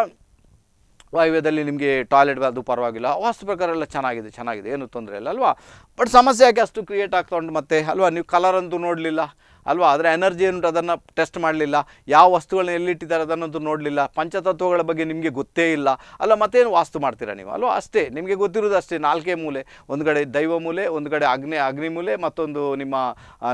ವಾಯುವ್ಯದಲ್ಲಿ ನಿಮಗೆ ಟಾಯ್ಲೆಟ್ ಅದು ಪರವಾಗಿಲ್ಲ ವಾಸ್ತು ಪ್ರಕಾರ ಎಲ್ಲ ಚೆನ್ನಾಗಿದೆ ಚೆನ್ನಾಗಿದೆ ಏನು ತೊಂದರೆ ಇಲ್ಲ ಅಲ್ವಾ ಬಟ್ ಸಮಸ್ಯೆ ಯಾಕೆ ಅಷ್ಟು ಕ್ರಿಯೇಟ್ ಆಗ್ತಾ ಉಂಟು ಮತ್ತೆ ಅಲ್ವಾ ನೀವು ಕಲರ್ ಅಂತೂ ನೋಡಲಿಲ್ಲ ಅಲ್ವಾ ಅದರ ಎನರ್ಜಿ ಏನುಂಟು ಅದನ್ನು ಟೆಸ್ಟ್ ಮಾಡಲಿಲ್ಲ ಯಾವ ವಸ್ತುಗಳನ್ನ ಎಲ್ಲಿಟ್ಟಿದ್ದಾರೆ ಅದನ್ನಂತೂ ನೋಡಲಿಲ್ಲ ಪಂಚತತ್ವಗಳ ಬಗ್ಗೆ ನಿಮಗೆ ಗೊತ್ತೇ ಇಲ್ಲ ಅಲ್ಲ ಮತ್ತೇನು ವಾಸ್ತು ಮಾಡ್ತೀರಾ ನೀವು ಅಲ್ವಾ ಅಷ್ಟೇ ನಿಮಗೆ ಗೊತ್ತಿರೋದು ಅಷ್ಟೇ ನಾಲ್ಕೇ ಮೂಲೆ ಒಂದು ಕಡೆ ದೈವ ಮೂಲೆ ಒಂದು ಕಡೆ ಅಗ್ನಿ ಅಗ್ನಿ ಮೂಲೆ ಮತ್ತೊಂದು ನಿಮ್ಮ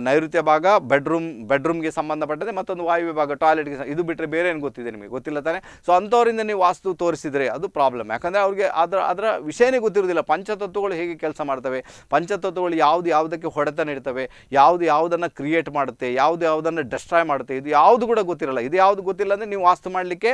ನೈಋತ್ಯ ಭಾಗ ಬೆಡ್ರೂಮ್ ಬೆಡ್ರೂಮ್ಗೆ ಸಂಬಂಧಪಟ್ಟದೆ ಮತ್ತೊಂದು ವಾಯುವ್ಯ ಭಾಗ ಟಾಯ್ಲೆಟ್ಗೆ ಇದು ಬಿಟ್ಟರೆ ಬೇರೆ ಏನು ಗೊತ್ತಿದೆ ನಿಮಗೆ ಗೊತ್ತಿಲ್ಲ ತಾನೆ ಸೊ ಅಂಥವರಿಂದ ನೀವು ವಾಸ್ತು ತೋರಿಸಿದರೆ ಅದು ಪ್ರಾಬ್ಲಮ್ ಯಾಕಂದರೆ ಅವ್ರಿಗೆ ಅದರ ಅದರ ವಿಷಯನೇ ಗೊತ್ತಿರೋದಿಲ್ಲ ಪಂಚತತ್ವಗಳು ಹೇಗೆ ಕೆಲಸ ಮಾಡ್ತವೆ ಪಂಚತತ್ವಗಳು ಯಾವುದು ಯಾವುದಕ್ಕೆ ಹೊಡೆತ ನೀಡ್ತವೆ ಯಾವುದು ಯಾವುದನ್ನು ಕ್ರಿಯೇಟ್ ಮಾಡುತ್ತೆ ಮಾಡುತ್ತೆ ಯಾವುದು ಯಾವುದನ್ನು ಡೆಸ್ಟ್ರಾಯ್ ಮಾಡುತ್ತೆ ಇದು ಯಾವುದು ಕೂಡ ಗೊತ್ತಿರಲ್ಲ ಇದು ಯಾವುದು ಗೊತ್ತಿಲ್ಲ ಅಂದ್ರೆ ನೀವು ವಾಸ್ತು ಮಾಡ್ಲಿಕ್ಕೆ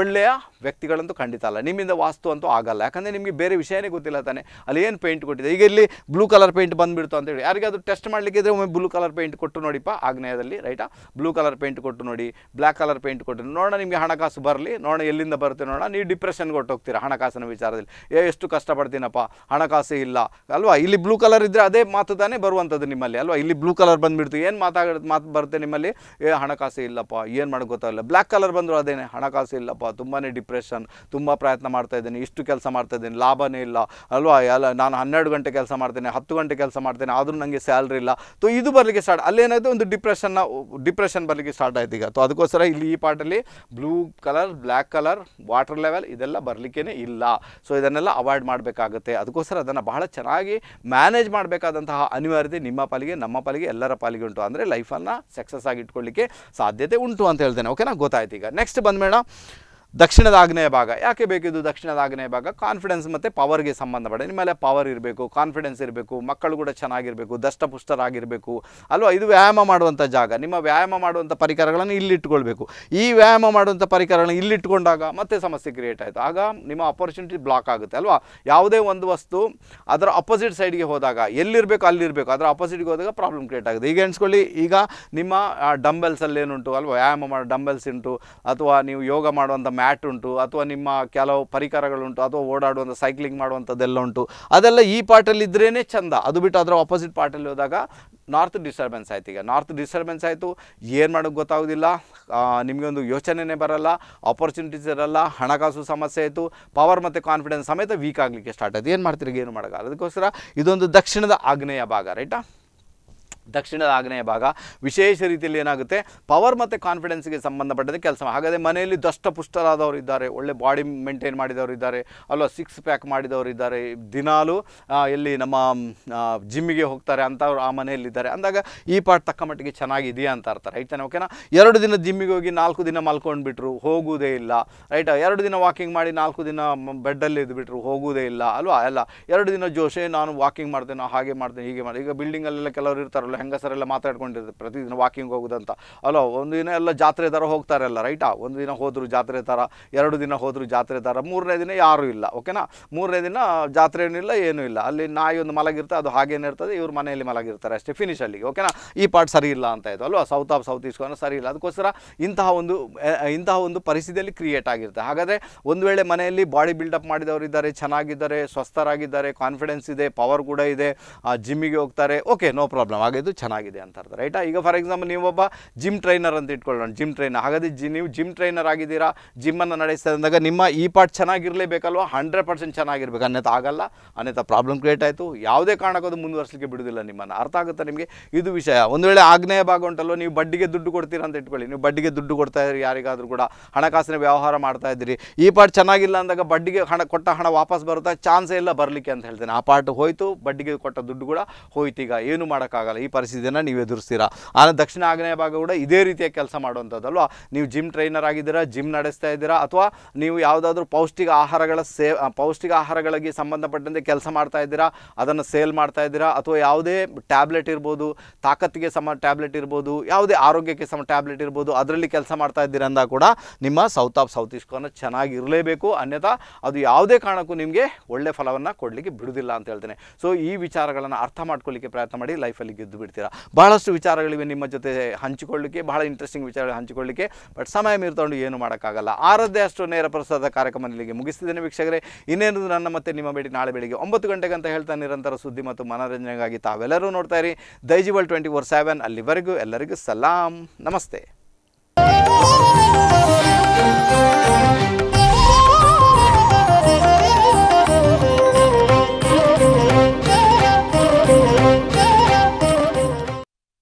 ಒಳ್ಳೆಯ ವ್ಯಕ್ತಿಗಳಂತೂ ಖಂಡಿತ ಅಲ್ಲ ನಿಮ್ಮಿಂದ ವಾಸ್ತು ಅಂತೂ ಆಗಲ್ಲ ಯಾಕಂದರೆ ನಿಮಗೆ ಬೇರೆ ವಿಷಯನೇ ಗೊತ್ತಿಲ್ಲ ತಾನೆ ಅಲ್ಲಿ ಏನು ಪೇಂಟ್ ಕೊಟ್ಟಿದೆ ಈಗ ಇಲ್ಲಿ ಬ್ಲೂ ಕಲರ್ ಪೇಂಟ್ ಬಂದುಬಿಡ್ತು ಯಾರಿಗೆ ಅದು ಟೆಸ್ಟ್ ಮಾಡಲಿಕ್ಕಿದ್ರೆ ಒಮ್ಮೆ ಬ್ಲೂ ಕಲರ್ ಪೇಂಟ್ ಕೊಟ್ಟು ನೋಡಿಪ್ಪ ಆಗ್ನೇಯದಲ್ಲಿ ರೈಟಾ ಬ್ಲೂ ಕಲರ್ ಪೇಂಟ್ ಕೊಟ್ಟು ನೋಡಿ ಬ್ಲ್ಯಾಕ್ ಕಲರ್ ಪೇಂಟ್ ಕೊಟ್ಟು ನೋಡೋಣ ನಿಮಗೆ ಹಣಕಾಸು ಬರಲಿ ನೋಡೋಣ ಎಲ್ಲಿಂದ ಬರುತ್ತೆ ನೋಡೋಣ ನೀವು ಡಿಪ್ರೆಷನ್ಗೆ ಹೋಗ್ತೀರಾ ಹಣಕಾಸಿನ ವಿಚಾರದಲ್ಲಿ ಏ ಎಷ್ಟು ಕಷ್ಟಪಡ್ತೀನಪ್ಪ ಹಣಕಾಸು ಇಲ್ಲ ಅಲ್ವಾ ಇಲ್ಲಿ ಬ್ಲೂ ಕಲರ್ ಇದ್ದರೆ ಅದೇ ಮಾತು ತಾನೇ ಬರುವಂಥದ್ದು ನಿಮ್ಮಲ್ಲಿ ಅಲ್ವಾ ಇಲ್ಲಿ ಬ್ಲೂ ಕಲರ್ ಬಂದುಬಿಡ್ತು ಏನು ಮಾತಾಡೋದು ಮಾತು ಬರುತ್ತೆ ನಿಮ್ಮಲ್ಲಿ ಏ ಹಣಕಾಸು ಇಲ್ಲಪ್ಪ ಏನು ಮಾಡೋಕ್ಕೆ ಗೊತ್ತಾಗಲ್ಲ ಬ್ಲ್ಯಾಕ್ ಕಲರ್ ಬಂದರೂ ಅದೇ ಹಣಕಾಸು ಇಲ್ಲ ಪಾಪ ತುಂಬಾ ಡಿಪ್ರೆಷನ್ ತುಂಬ ಪ್ರಯತ್ನ ಮಾಡ್ತಾ ಇದ್ದೀನಿ ಇಷ್ಟು ಕೆಲಸ ಮಾಡ್ತಾ ಇದ್ದೀನಿ ಲಾಭನೇ ಇಲ್ಲ ಅಲ್ವಾ ಎಲ್ಲ ನಾನು ಹನ್ನೆರಡು ಗಂಟೆ ಕೆಲಸ ಮಾಡ್ತೇನೆ ಹತ್ತು ಗಂಟೆ ಕೆಲಸ ಮಾಡ್ತೇನೆ ಆದರೂ ನನಗೆ ಸ್ಯಾಲ್ರಿ ಇಲ್ಲ ಸೊ ಇದು ಬರಲಿಕ್ಕೆ ಸ್ಟಾರ್ಟ್ ಅಲ್ಲೇನಾಯಿತು ಒಂದು ಡಿಪ್ರೆಷನ್ನ ಡಿಪ್ರೆಷನ್ ಬರಲಿಕ್ಕೆ ಸ್ಟಾರ್ಟ್ ಆಯ್ತು ಈಗ ತೊ ಅದಕ್ಕೋಸ್ಕರ ಇಲ್ಲಿ ಈ ಪಾರ್ಟಲ್ಲಿ blue colour black colour water level ಇದೆಲ್ಲ ಬರಲಿಕ್ಕೇ ಇಲ್ಲ ಸೊ ಇದನ್ನೆಲ್ಲ ಅವಾಯ್ಡ್ ಮಾಡಬೇಕಾಗುತ್ತೆ ಅದಕ್ಕೋಸ್ಕರ ಅದನ್ನು ಬಹಳ ಚೆನ್ನಾಗಿ ಮ್ಯಾನೇಜ್ ಮಾಡಬೇಕಾದಂತಹ ಅನಿವಾರ್ಯತೆ ನಿಮ್ಮ ಪಾಲಿಗೆ ನಮ್ಮ ಪಾಲಿಗೆ ಎಲ್ಲರ ಪಾಲಿಗೆ ಉಂಟು ಅಂದರೆ ಲೈಫನ್ನು ಸಕ್ಸಸ್ ಆಗಿ ಇಟ್ಕೊಳ್ಳಿಕ್ಕೆ ಸಾಧ್ಯತೆ ಉಂಟು ಅಂತ ಹೇಳ್ತೇನೆ ಓಕೆನಾ ಗೊತ್ತಾಯ್ತು ಈಗ ನೆಕ್ಸ್ಟ್ ಮೇಡಮ್ ದಕ್ಷಿಣದ ಆಗ್ನೇಯ ಭಾಗ ಯಾಕೆ ಬೇಕಿದ್ದು ದಕ್ಷಿಣದ ಆಗ್ನೇಯ ಭಾಗ ಕಾನ್ಫಿಡೆನ್ಸ್ ಮತ್ತು ಪವರ್ಗೆ ಸಂಬಂಧಪಟ್ಟ ನಿಮ್ಮಲ್ಲೇ ಪವರ್ ಇರಬೇಕು ಕಾನ್ಫಿಡೆನ್ಸ್ ಇರಬೇಕು ಮಕ್ಕಳು ಕೂಡ ಚೆನ್ನಾಗಿರಬೇಕು ದಷ್ಟಪುಷ್ಟರಾಗಿರಬೇಕು ಅಲ್ವಾ ಇದು ವ್ಯಾಯಾಮ ಮಾಡುವಂಥ ಜಾಗ ನಿಮ್ಮ ವ್ಯಾಯಾಮ ಮಾಡುವಂಥ ಪರಿಕರಗಳನ್ನು ಇಲ್ಲಿಟ್ಕೊಳ್ಬೇಕು ಈ ವ್ಯಾಯಾಮ ಮಾಡುವಂಥ ಪರಿಕರಗಳನ್ನು ಇಲ್ಲಿಟ್ಕೊಂಡಾಗ ಮತ್ತೆ ಸಮಸ್ಯೆ ಕ್ರಿಯೇಟ್ ಆಯಿತು ಆಗ ನಿಮ್ಮ ಅಪರ್ಚುನಿಟಿ ಬ್ಲಾಕ್ ಆಗುತ್ತೆ ಅಲ್ವಾ ಯಾವುದೇ ಒಂದು ವಸ್ತು ಅದರ ಅಪೋಸಿಟ್ ಸೈಡ್ಗೆ ಹೋದಾಗ ಎಲ್ಲಿರಬೇಕು ಅಲ್ಲಿರಬೇಕು ಅದರ ಅಪೋಸಿಟ್ಗೆ ಹೋದಾಗ ಪ್ರಾಬ್ಲಮ್ ಕ್ರಿಯೇಟ್ ಆಗುತ್ತೆ ಈಗ ಎಣಿಸ್ಕೊಳ್ಳಿ ಈಗ ನಿಮ್ಮ ಡಂಬೆಲ್ಸಲ್ಲಿ ಏನುಂಟು ಅಲ್ವಾ ವ್ಯಾಯಾಮ ಮಾಡೋ ಡಂಬೆಲ್ಸ್ ಉಂಟು ಅಥವಾ ನೀವು ಯೋಗ ಮಾಡುವಂಥ ಮ್ಯಾ ಮ್ಯಾಟ್ ಉಂಟು ಅಥವಾ ನಿಮ್ಮ ಕೆಲವು ಪರಿಕರಗಳುಂಟು ಅಥವಾ ಓಡಾಡುವಂಥ ಸೈಕ್ಲಿಂಗ್ ಮಾಡುವಂಥದ್ದೆಲ್ಲ ಉಂಟು ಅದೆಲ್ಲ ಈ ಪಾರ್ಟಲ್ಲಿ ಇದ್ರೇ ಚೆಂದ ಅದು ಬಿಟ್ಟು ಅದರ ಆಪೋಸಿಟ್ ಪಾರ್ಟಲ್ಲಿ ಹೋದಾಗ ನಾರ್ತ್ ಡಿಸ್ಟರ್ಬೆನ್ಸ್ ಆಯ್ತು ಈಗ ನಾರ್ತ್ ಡಿಸ್ಟರ್ಬೆನ್ಸ್ ಆಯಿತು ಏನು ಮಾಡೋಕ್ಕೆ ಗೊತ್ತಾಗೋದಿಲ್ಲ ನಿಮಗೆ ಒಂದು ಯೋಚನೆನೇ ಬರಲ್ಲ ಆಪರ್ಚುನಿಟೀಸ್ ಇರಲ್ಲ ಹಣಕಾಸು ಸಮಸ್ಯೆ ಆಯಿತು ಪವರ್ ಮತ್ತು ಕಾನ್ಫಿಡೆನ್ಸ್ ಸಮೇತ ವೀಕ್ ಆಗಲಿಕ್ಕೆ ಸ್ಟಾರ್ಟ್ ಆಯಿತು ಏನು ಮಾಡ್ತೀರಿ ಏನು ಮಾಡೋಕ್ಕಾಗಲ್ಲ ಅದಕ್ಕೋಸ್ಕರ ಇದೊಂದು ದಕ್ಷಿಣದ ಆಗ್ನೇಯ ಭಾಗ ರೈಟಾ ದಕ್ಷಿಣದ ಆಗ್ನೇಯ ಭಾಗ ವಿಶೇಷ ರೀತಿಯಲ್ಲಿ ಏನಾಗುತ್ತೆ ಪವರ್ ಮತ್ತು ಕಾನ್ಫಿಡೆನ್ಸ್ಗೆ ಸಂಬಂಧಪಟ್ಟದ ಕೆಲಸ ಹಾಗಾದರೆ ಮನೆಯಲ್ಲಿ ದಷ್ಟಪುಷ್ಟರಾದವರು ಇದ್ದಾರೆ ಒಳ್ಳೆ ಬಾಡಿ ಮೇಂಟೈನ್ ಮಾಡಿದವರು ಇದ್ದಾರೆ ಅಲ್ವಾ ಸಿಕ್ಸ್ ಪ್ಯಾಕ್ ಮಾಡಿದವರು ಇದ್ದಾರೆ ದಿನಾಲು ಎಲ್ಲಿ ನಮ್ಮ ಜಿಮ್ಮಿಗೆ ಹೋಗ್ತಾರೆ ಅಂಥವ್ರು ಆ ಮನೆಯಲ್ಲಿದ್ದಾರೆ ಅಂದಾಗ ಈ ಪಾಠ ತಕ್ಕ ಮಟ್ಟಿಗೆ ಚೆನ್ನಾಗಿದೆಯಾ ಅಂತ ಅರ್ಥ ರೈಟ್ ತಾನೆ ಓಕೆನಾ ಎರಡು ದಿನ ಜಿಮ್ಮಿಗೆ ಹೋಗಿ ನಾಲ್ಕು ದಿನ ಮಲ್ಕೊಂಡ್ಬಿಟ್ರು ಹೋಗುವುದೇ ಇಲ್ಲ ರೈಟ್ ಎರಡು ದಿನ ವಾಕಿಂಗ್ ಮಾಡಿ ನಾಲ್ಕು ದಿನ ಬೆಡ್ಡಲ್ಲಿ ಇದ್ಬಿಟ್ರು ಹೋಗುವುದೇ ಇಲ್ಲ ಅಲ್ವಾ ಅಲ್ಲ ಎರಡು ದಿನ ಜೋಶೆ ನಾನು ವಾಕಿಂಗ್ ಮಾಡ್ತೇನೆ ಹಾಗೆ ಮಾಡ್ತೇನೆ ಹೀಗೆ ಮಾಡಿ ಈಗ ಬಿಲ್ಡಿಂಗಲ್ಲೆಲ್ಲ ಕೆಲವರು ಇರ್ತಾರಲ್ಲ ಹೆಂಗಸರೆಲ್ಲ ಮಾತಾಡ್ಕೊಂಡಿರ್ತಾರೆ ಪ್ರತಿದಿನ ವಾಕಿಂಗ್ ಹೋಗೋದಂತ ಅಲೋ ಒಂದು ದಿನ ಎಲ್ಲ ಜಾತ್ರೆ ಥರ ಹೋಗ್ತಾರಲ್ಲ ರೈಟಾ ಒಂದು ದಿನ ಹೋದರು ಜಾತ್ರೆ ಥರ ಎರಡು ದಿನ ಹೋದರು ಜಾತ್ರೆ ಥರ ಮೂರನೇ ದಿನ ಯಾರೂ ಇಲ್ಲ ಓಕೆನಾ ಮೂರನೇ ದಿನ ಜಾತ್ರೆ ಇಲ್ಲ ಏನೂ ಇಲ್ಲ ಅಲ್ಲಿ ನಾಯಿ ಒಂದು ಮಲಗಿರುತ್ತೆ ಅದು ಹಾಗೇನಿರ್ತದೆ ಇರ್ತದೆ ಇವ್ರ ಮನೆಯಲ್ಲಿ ಮಲಗಿರ್ತಾರೆ ಅಷ್ಟೇ ಫಿನಿಶ್ ಅಲ್ಲಿಗೆ ಓಕೆನಾ ಈ ಪಾರ್ಟ್ ಸರಿ ಇಲ್ಲ ಅಂತ ಇದು ಅಲ್ವಾ ಸೌತ್ ಆಫ್ ಸೌತ್ ಈಸ್ಟ್ ಸರಿ ಇಲ್ಲ ಅದಕ್ಕೋಸ್ಕರ ಇಂತಹ ಒಂದು ಇಂತಹ ಒಂದು ಪರಿಸ್ಥಿತಿಯಲ್ಲಿ ಕ್ರಿಯೇಟ್ ಆಗಿರುತ್ತೆ ಹಾಗಾದರೆ ಒಂದು ವೇಳೆ ಮನೆಯಲ್ಲಿ ಬಾಡಿ ಬಿಲ್ಡಪ್ ಮಾಡಿದವರು ಇದ್ದಾರೆ ಚೆನ್ನಾಗಿದ್ದಾರೆ ಸ್ವಸ್ಥರಾಗಿದ್ದಾರೆ ಕಾನ್ಫಿಡೆನ್ಸ್ ಇದೆ ಪವರ್ ಕೂಡ ಇದೆ ಜಿಮ್ಮಿಗೆ ಹೋಗ್ತಾರೆ ಓಕೆ ನೋ ಪ್ರಾಬ್ಲಮ್ ಆಗಿದೆ ಮಾಡೋದು ಚೆನ್ನಾಗಿದೆ ಅಂತ ಅರ್ಥ ರೈಟಾ ಈಗ ಫಾರ್ ಎಕ್ಸಾಂಪಲ್ ನೀವೊಬ್ಬ ಜಿಮ್ ಟ್ರೈನರ್ ಅಂತ ಇಟ್ಕೊಳ್ಳೋಣ ಜಿಮ್ ಟ್ರೈನರ್ ಹಾಗಾದ್ರೆ ಜಿ ನೀವು ಜಿಮ್ ಟ್ರೈನರ್ ಆಗಿದ್ದೀರಾ ಜಿಮ್ಮನ್ನು ನಡೆಸ್ತಾ ಇದ್ದಾಗ ನಿಮ್ಮ ಈ ಪಾರ್ಟ್ ಚೆನ್ನಾಗಿರಲೇಬೇಕಲ್ವ ಹಂಡ್ರೆಡ್ ಪರ್ಸೆಂಟ್ ಚೆನ್ನಾಗಿರ್ಬೇಕು ಅನ್ನೇತ ಆಗಲ್ಲ ಅನೇಕ ಪ್ರಾಬ್ಲಮ್ ಕ್ರಿಯೇಟ್ ಆಯಿತು ಯಾವುದೇ ಕಾರಣಕ್ಕೂ ಅದು ಮುಂದುವರಿಸಲಿಕ್ಕೆ ಬಿಡೋದಿಲ್ಲ ನಿಮ್ಮನ್ನು ಅರ್ಥ ಆಗುತ್ತೆ ನಿಮಗೆ ಇದು ವಿಷಯ ಒಂದು ವೇಳೆ ಆಗ್ನೇಯ ಭಾಗ ಉಂಟಲ್ಲೋ ನೀವು ಬಡ್ಡಿಗೆ ದುಡ್ಡು ಕೊಡ್ತೀರಾ ಅಂತ ಇಟ್ಕೊಳ್ಳಿ ನೀವು ಬಡ್ಡಿಗೆ ದುಡ್ಡು ಕೊಡ್ತಾ ಇದ್ದೀರಿ ಯಾರಿಗಾದರೂ ಕೂಡ ಹಣಕಾಸಿನ ವ್ಯವಹಾರ ಮಾಡ್ತಾ ಇದ್ದೀರಿ ಈ ಪಾರ್ಟ್ ಚೆನ್ನಾಗಿಲ್ಲ ಅಂದಾಗ ಬಡ್ಡಿಗೆ ಹಣ ಕೊಟ್ಟ ಹಣ ವಾಪಸ್ ಬರುತ್ತಾ ಚಾನ್ಸೇ ಇಲ್ಲ ಬರಲಿಕ್ಕೆ ಅಂತ ಹೇಳ್ತೇನೆ ಆ ಪಾರ್ಟ್ ಹೋಯಿತು ಬಡ್ಡಿಗೆ ಕೊಟ್ಟ ದುಡ್ಡು ಕೂಡ ಹೋಯ್ತು ಈಗ ಏನು ಮಾಡೋಕ್ಕಾಗಲ್ಲ ಈ ಪರಿಸ್ಥಿತಿಯನ್ನು ನೀವು ಎದುರಿಸ್ತೀರಾ ಆನ ದಕ್ಷಿಣ ಆಗ್ನೇಯ ಭಾಗ ಕೂಡ ಇದೇ ರೀತಿಯ ಕೆಲಸ ಮಾಡುವಂಥದ್ದಲ್ವ ನೀವು ಜಿಮ್ ಟ್ರೈನರ್ ಆಗಿದ್ದೀರಾ ಜಿಮ್ ನಡೆಸ್ತಾ ಇದ್ದೀರಾ ಅಥವಾ ನೀವು ಯಾವುದಾದ್ರೂ ಪೌಷ್ಟಿಕ ಆಹಾರಗಳ ಸೇ ಪೌಷ್ಟಿಕ ಆಹಾರಗಳಿಗೆ ಸಂಬಂಧಪಟ್ಟಂತೆ ಕೆಲಸ ಮಾಡ್ತಾ ಇದ್ದೀರಾ ಅದನ್ನು ಸೇಲ್ ಮಾಡ್ತಾ ಇದ್ದೀರಾ ಅಥವಾ ಯಾವುದೇ ಟ್ಯಾಬ್ಲೆಟ್ ಇರ್ಬೋದು ತಾಕತ್ತಿಗೆ ಸಮ ಟ್ಯಾಬ್ಲೆಟ್ ಇರ್ಬೋದು ಯಾವುದೇ ಆರೋಗ್ಯಕ್ಕೆ ಸಮ ಟ್ಯಾಬ್ಲೆಟ್ ಇರ್ಬೋದು ಅದರಲ್ಲಿ ಕೆಲಸ ಮಾಡ್ತಾ ಇದ್ದೀರಾ ಅಂದಾಗ ಕೂಡ ನಿಮ್ಮ south of south east corner ಚೆನ್ನಾಗಿರಲೇಬೇಕು ಅನ್ಯಥಾ ಅದು ಯಾವುದೇ ಕಾರಣಕ್ಕೂ ನಿಮಗೆ ಒಳ್ಳೆ ಫಲವನ್ನು ಕೊಡಲಿಕ್ಕೆ ಬಿಡುವುದಿಲ್ಲ ಅಂತ ಹೇಳ್ತೇನೆ ಸೊ ಈ ವಿಚಾರಗಳನ್ನು ಅರ್ಥ ಮಾಡ್ಕೊಳ್ಳಿಕ್ಕೆ ಪ್ರಯತ್ನ ಮಾಡಿ ಲೈಫಲ್ಲಿ ಗೆದ್ದು ಬಿಡ್ತೀರಾ ಬಹಳಷ್ಟು ವಿಚಾರಗಳಿವೆ ನಿಮ್ಮ ಜೊತೆ ಹಂಚಿಕೊಳ್ಳಿಕ್ಕೆ ಬಹಳ ಇಂಟ್ರೆಸ್ಟಿಂಗ್ ವಿಚಾರಗಳು ಹಂಚಿಕೊಳ್ಳಿಕ್ಕೆ ಬಟ್ ಸಮಯ ಮೀರಿ ಏನು ಮಾಡೋಕ್ಕಾಗಲ್ಲ ಆರದ್ದೇ ಅಷ್ಟು ನೇರ ಪ್ರಸಾದ ಕಾರ್ಯಕ್ರಮ ಇಲ್ಲಿಗೆ ಮುಗಿಸ್ತಿದ್ದೇನೆ ವೀಕ್ಷಕರೇ ಇನ್ನೇನು ನನ್ನ ಮತ್ತೆ ನಿಮ್ಮ ಭೇಟಿ ನಾಳೆ ಬೆಳಿಗ್ಗೆ ಒಂಬತ್ತು ಗಂಟೆಗೆ ಅಂತ ಹೇಳ್ತಾ ನಿರಂತರ ಸುದ್ದಿ ಮತ್ತು ಮನೋರಂಜನೆಗಾಗಿ ತಾವೆಲ್ಲರೂ ನೋಡ್ತಾ ಇರಿ ದೈಜಿವಲ್ ಟ್ವೆಂಟಿ ಫೋರ್ ಸೆವೆನ್ ಅಲ್ಲಿವರೆಗೂ ಎಲ್ಲರಿಗೂ ಸಲಾಂ ನಮಸ್ತೆ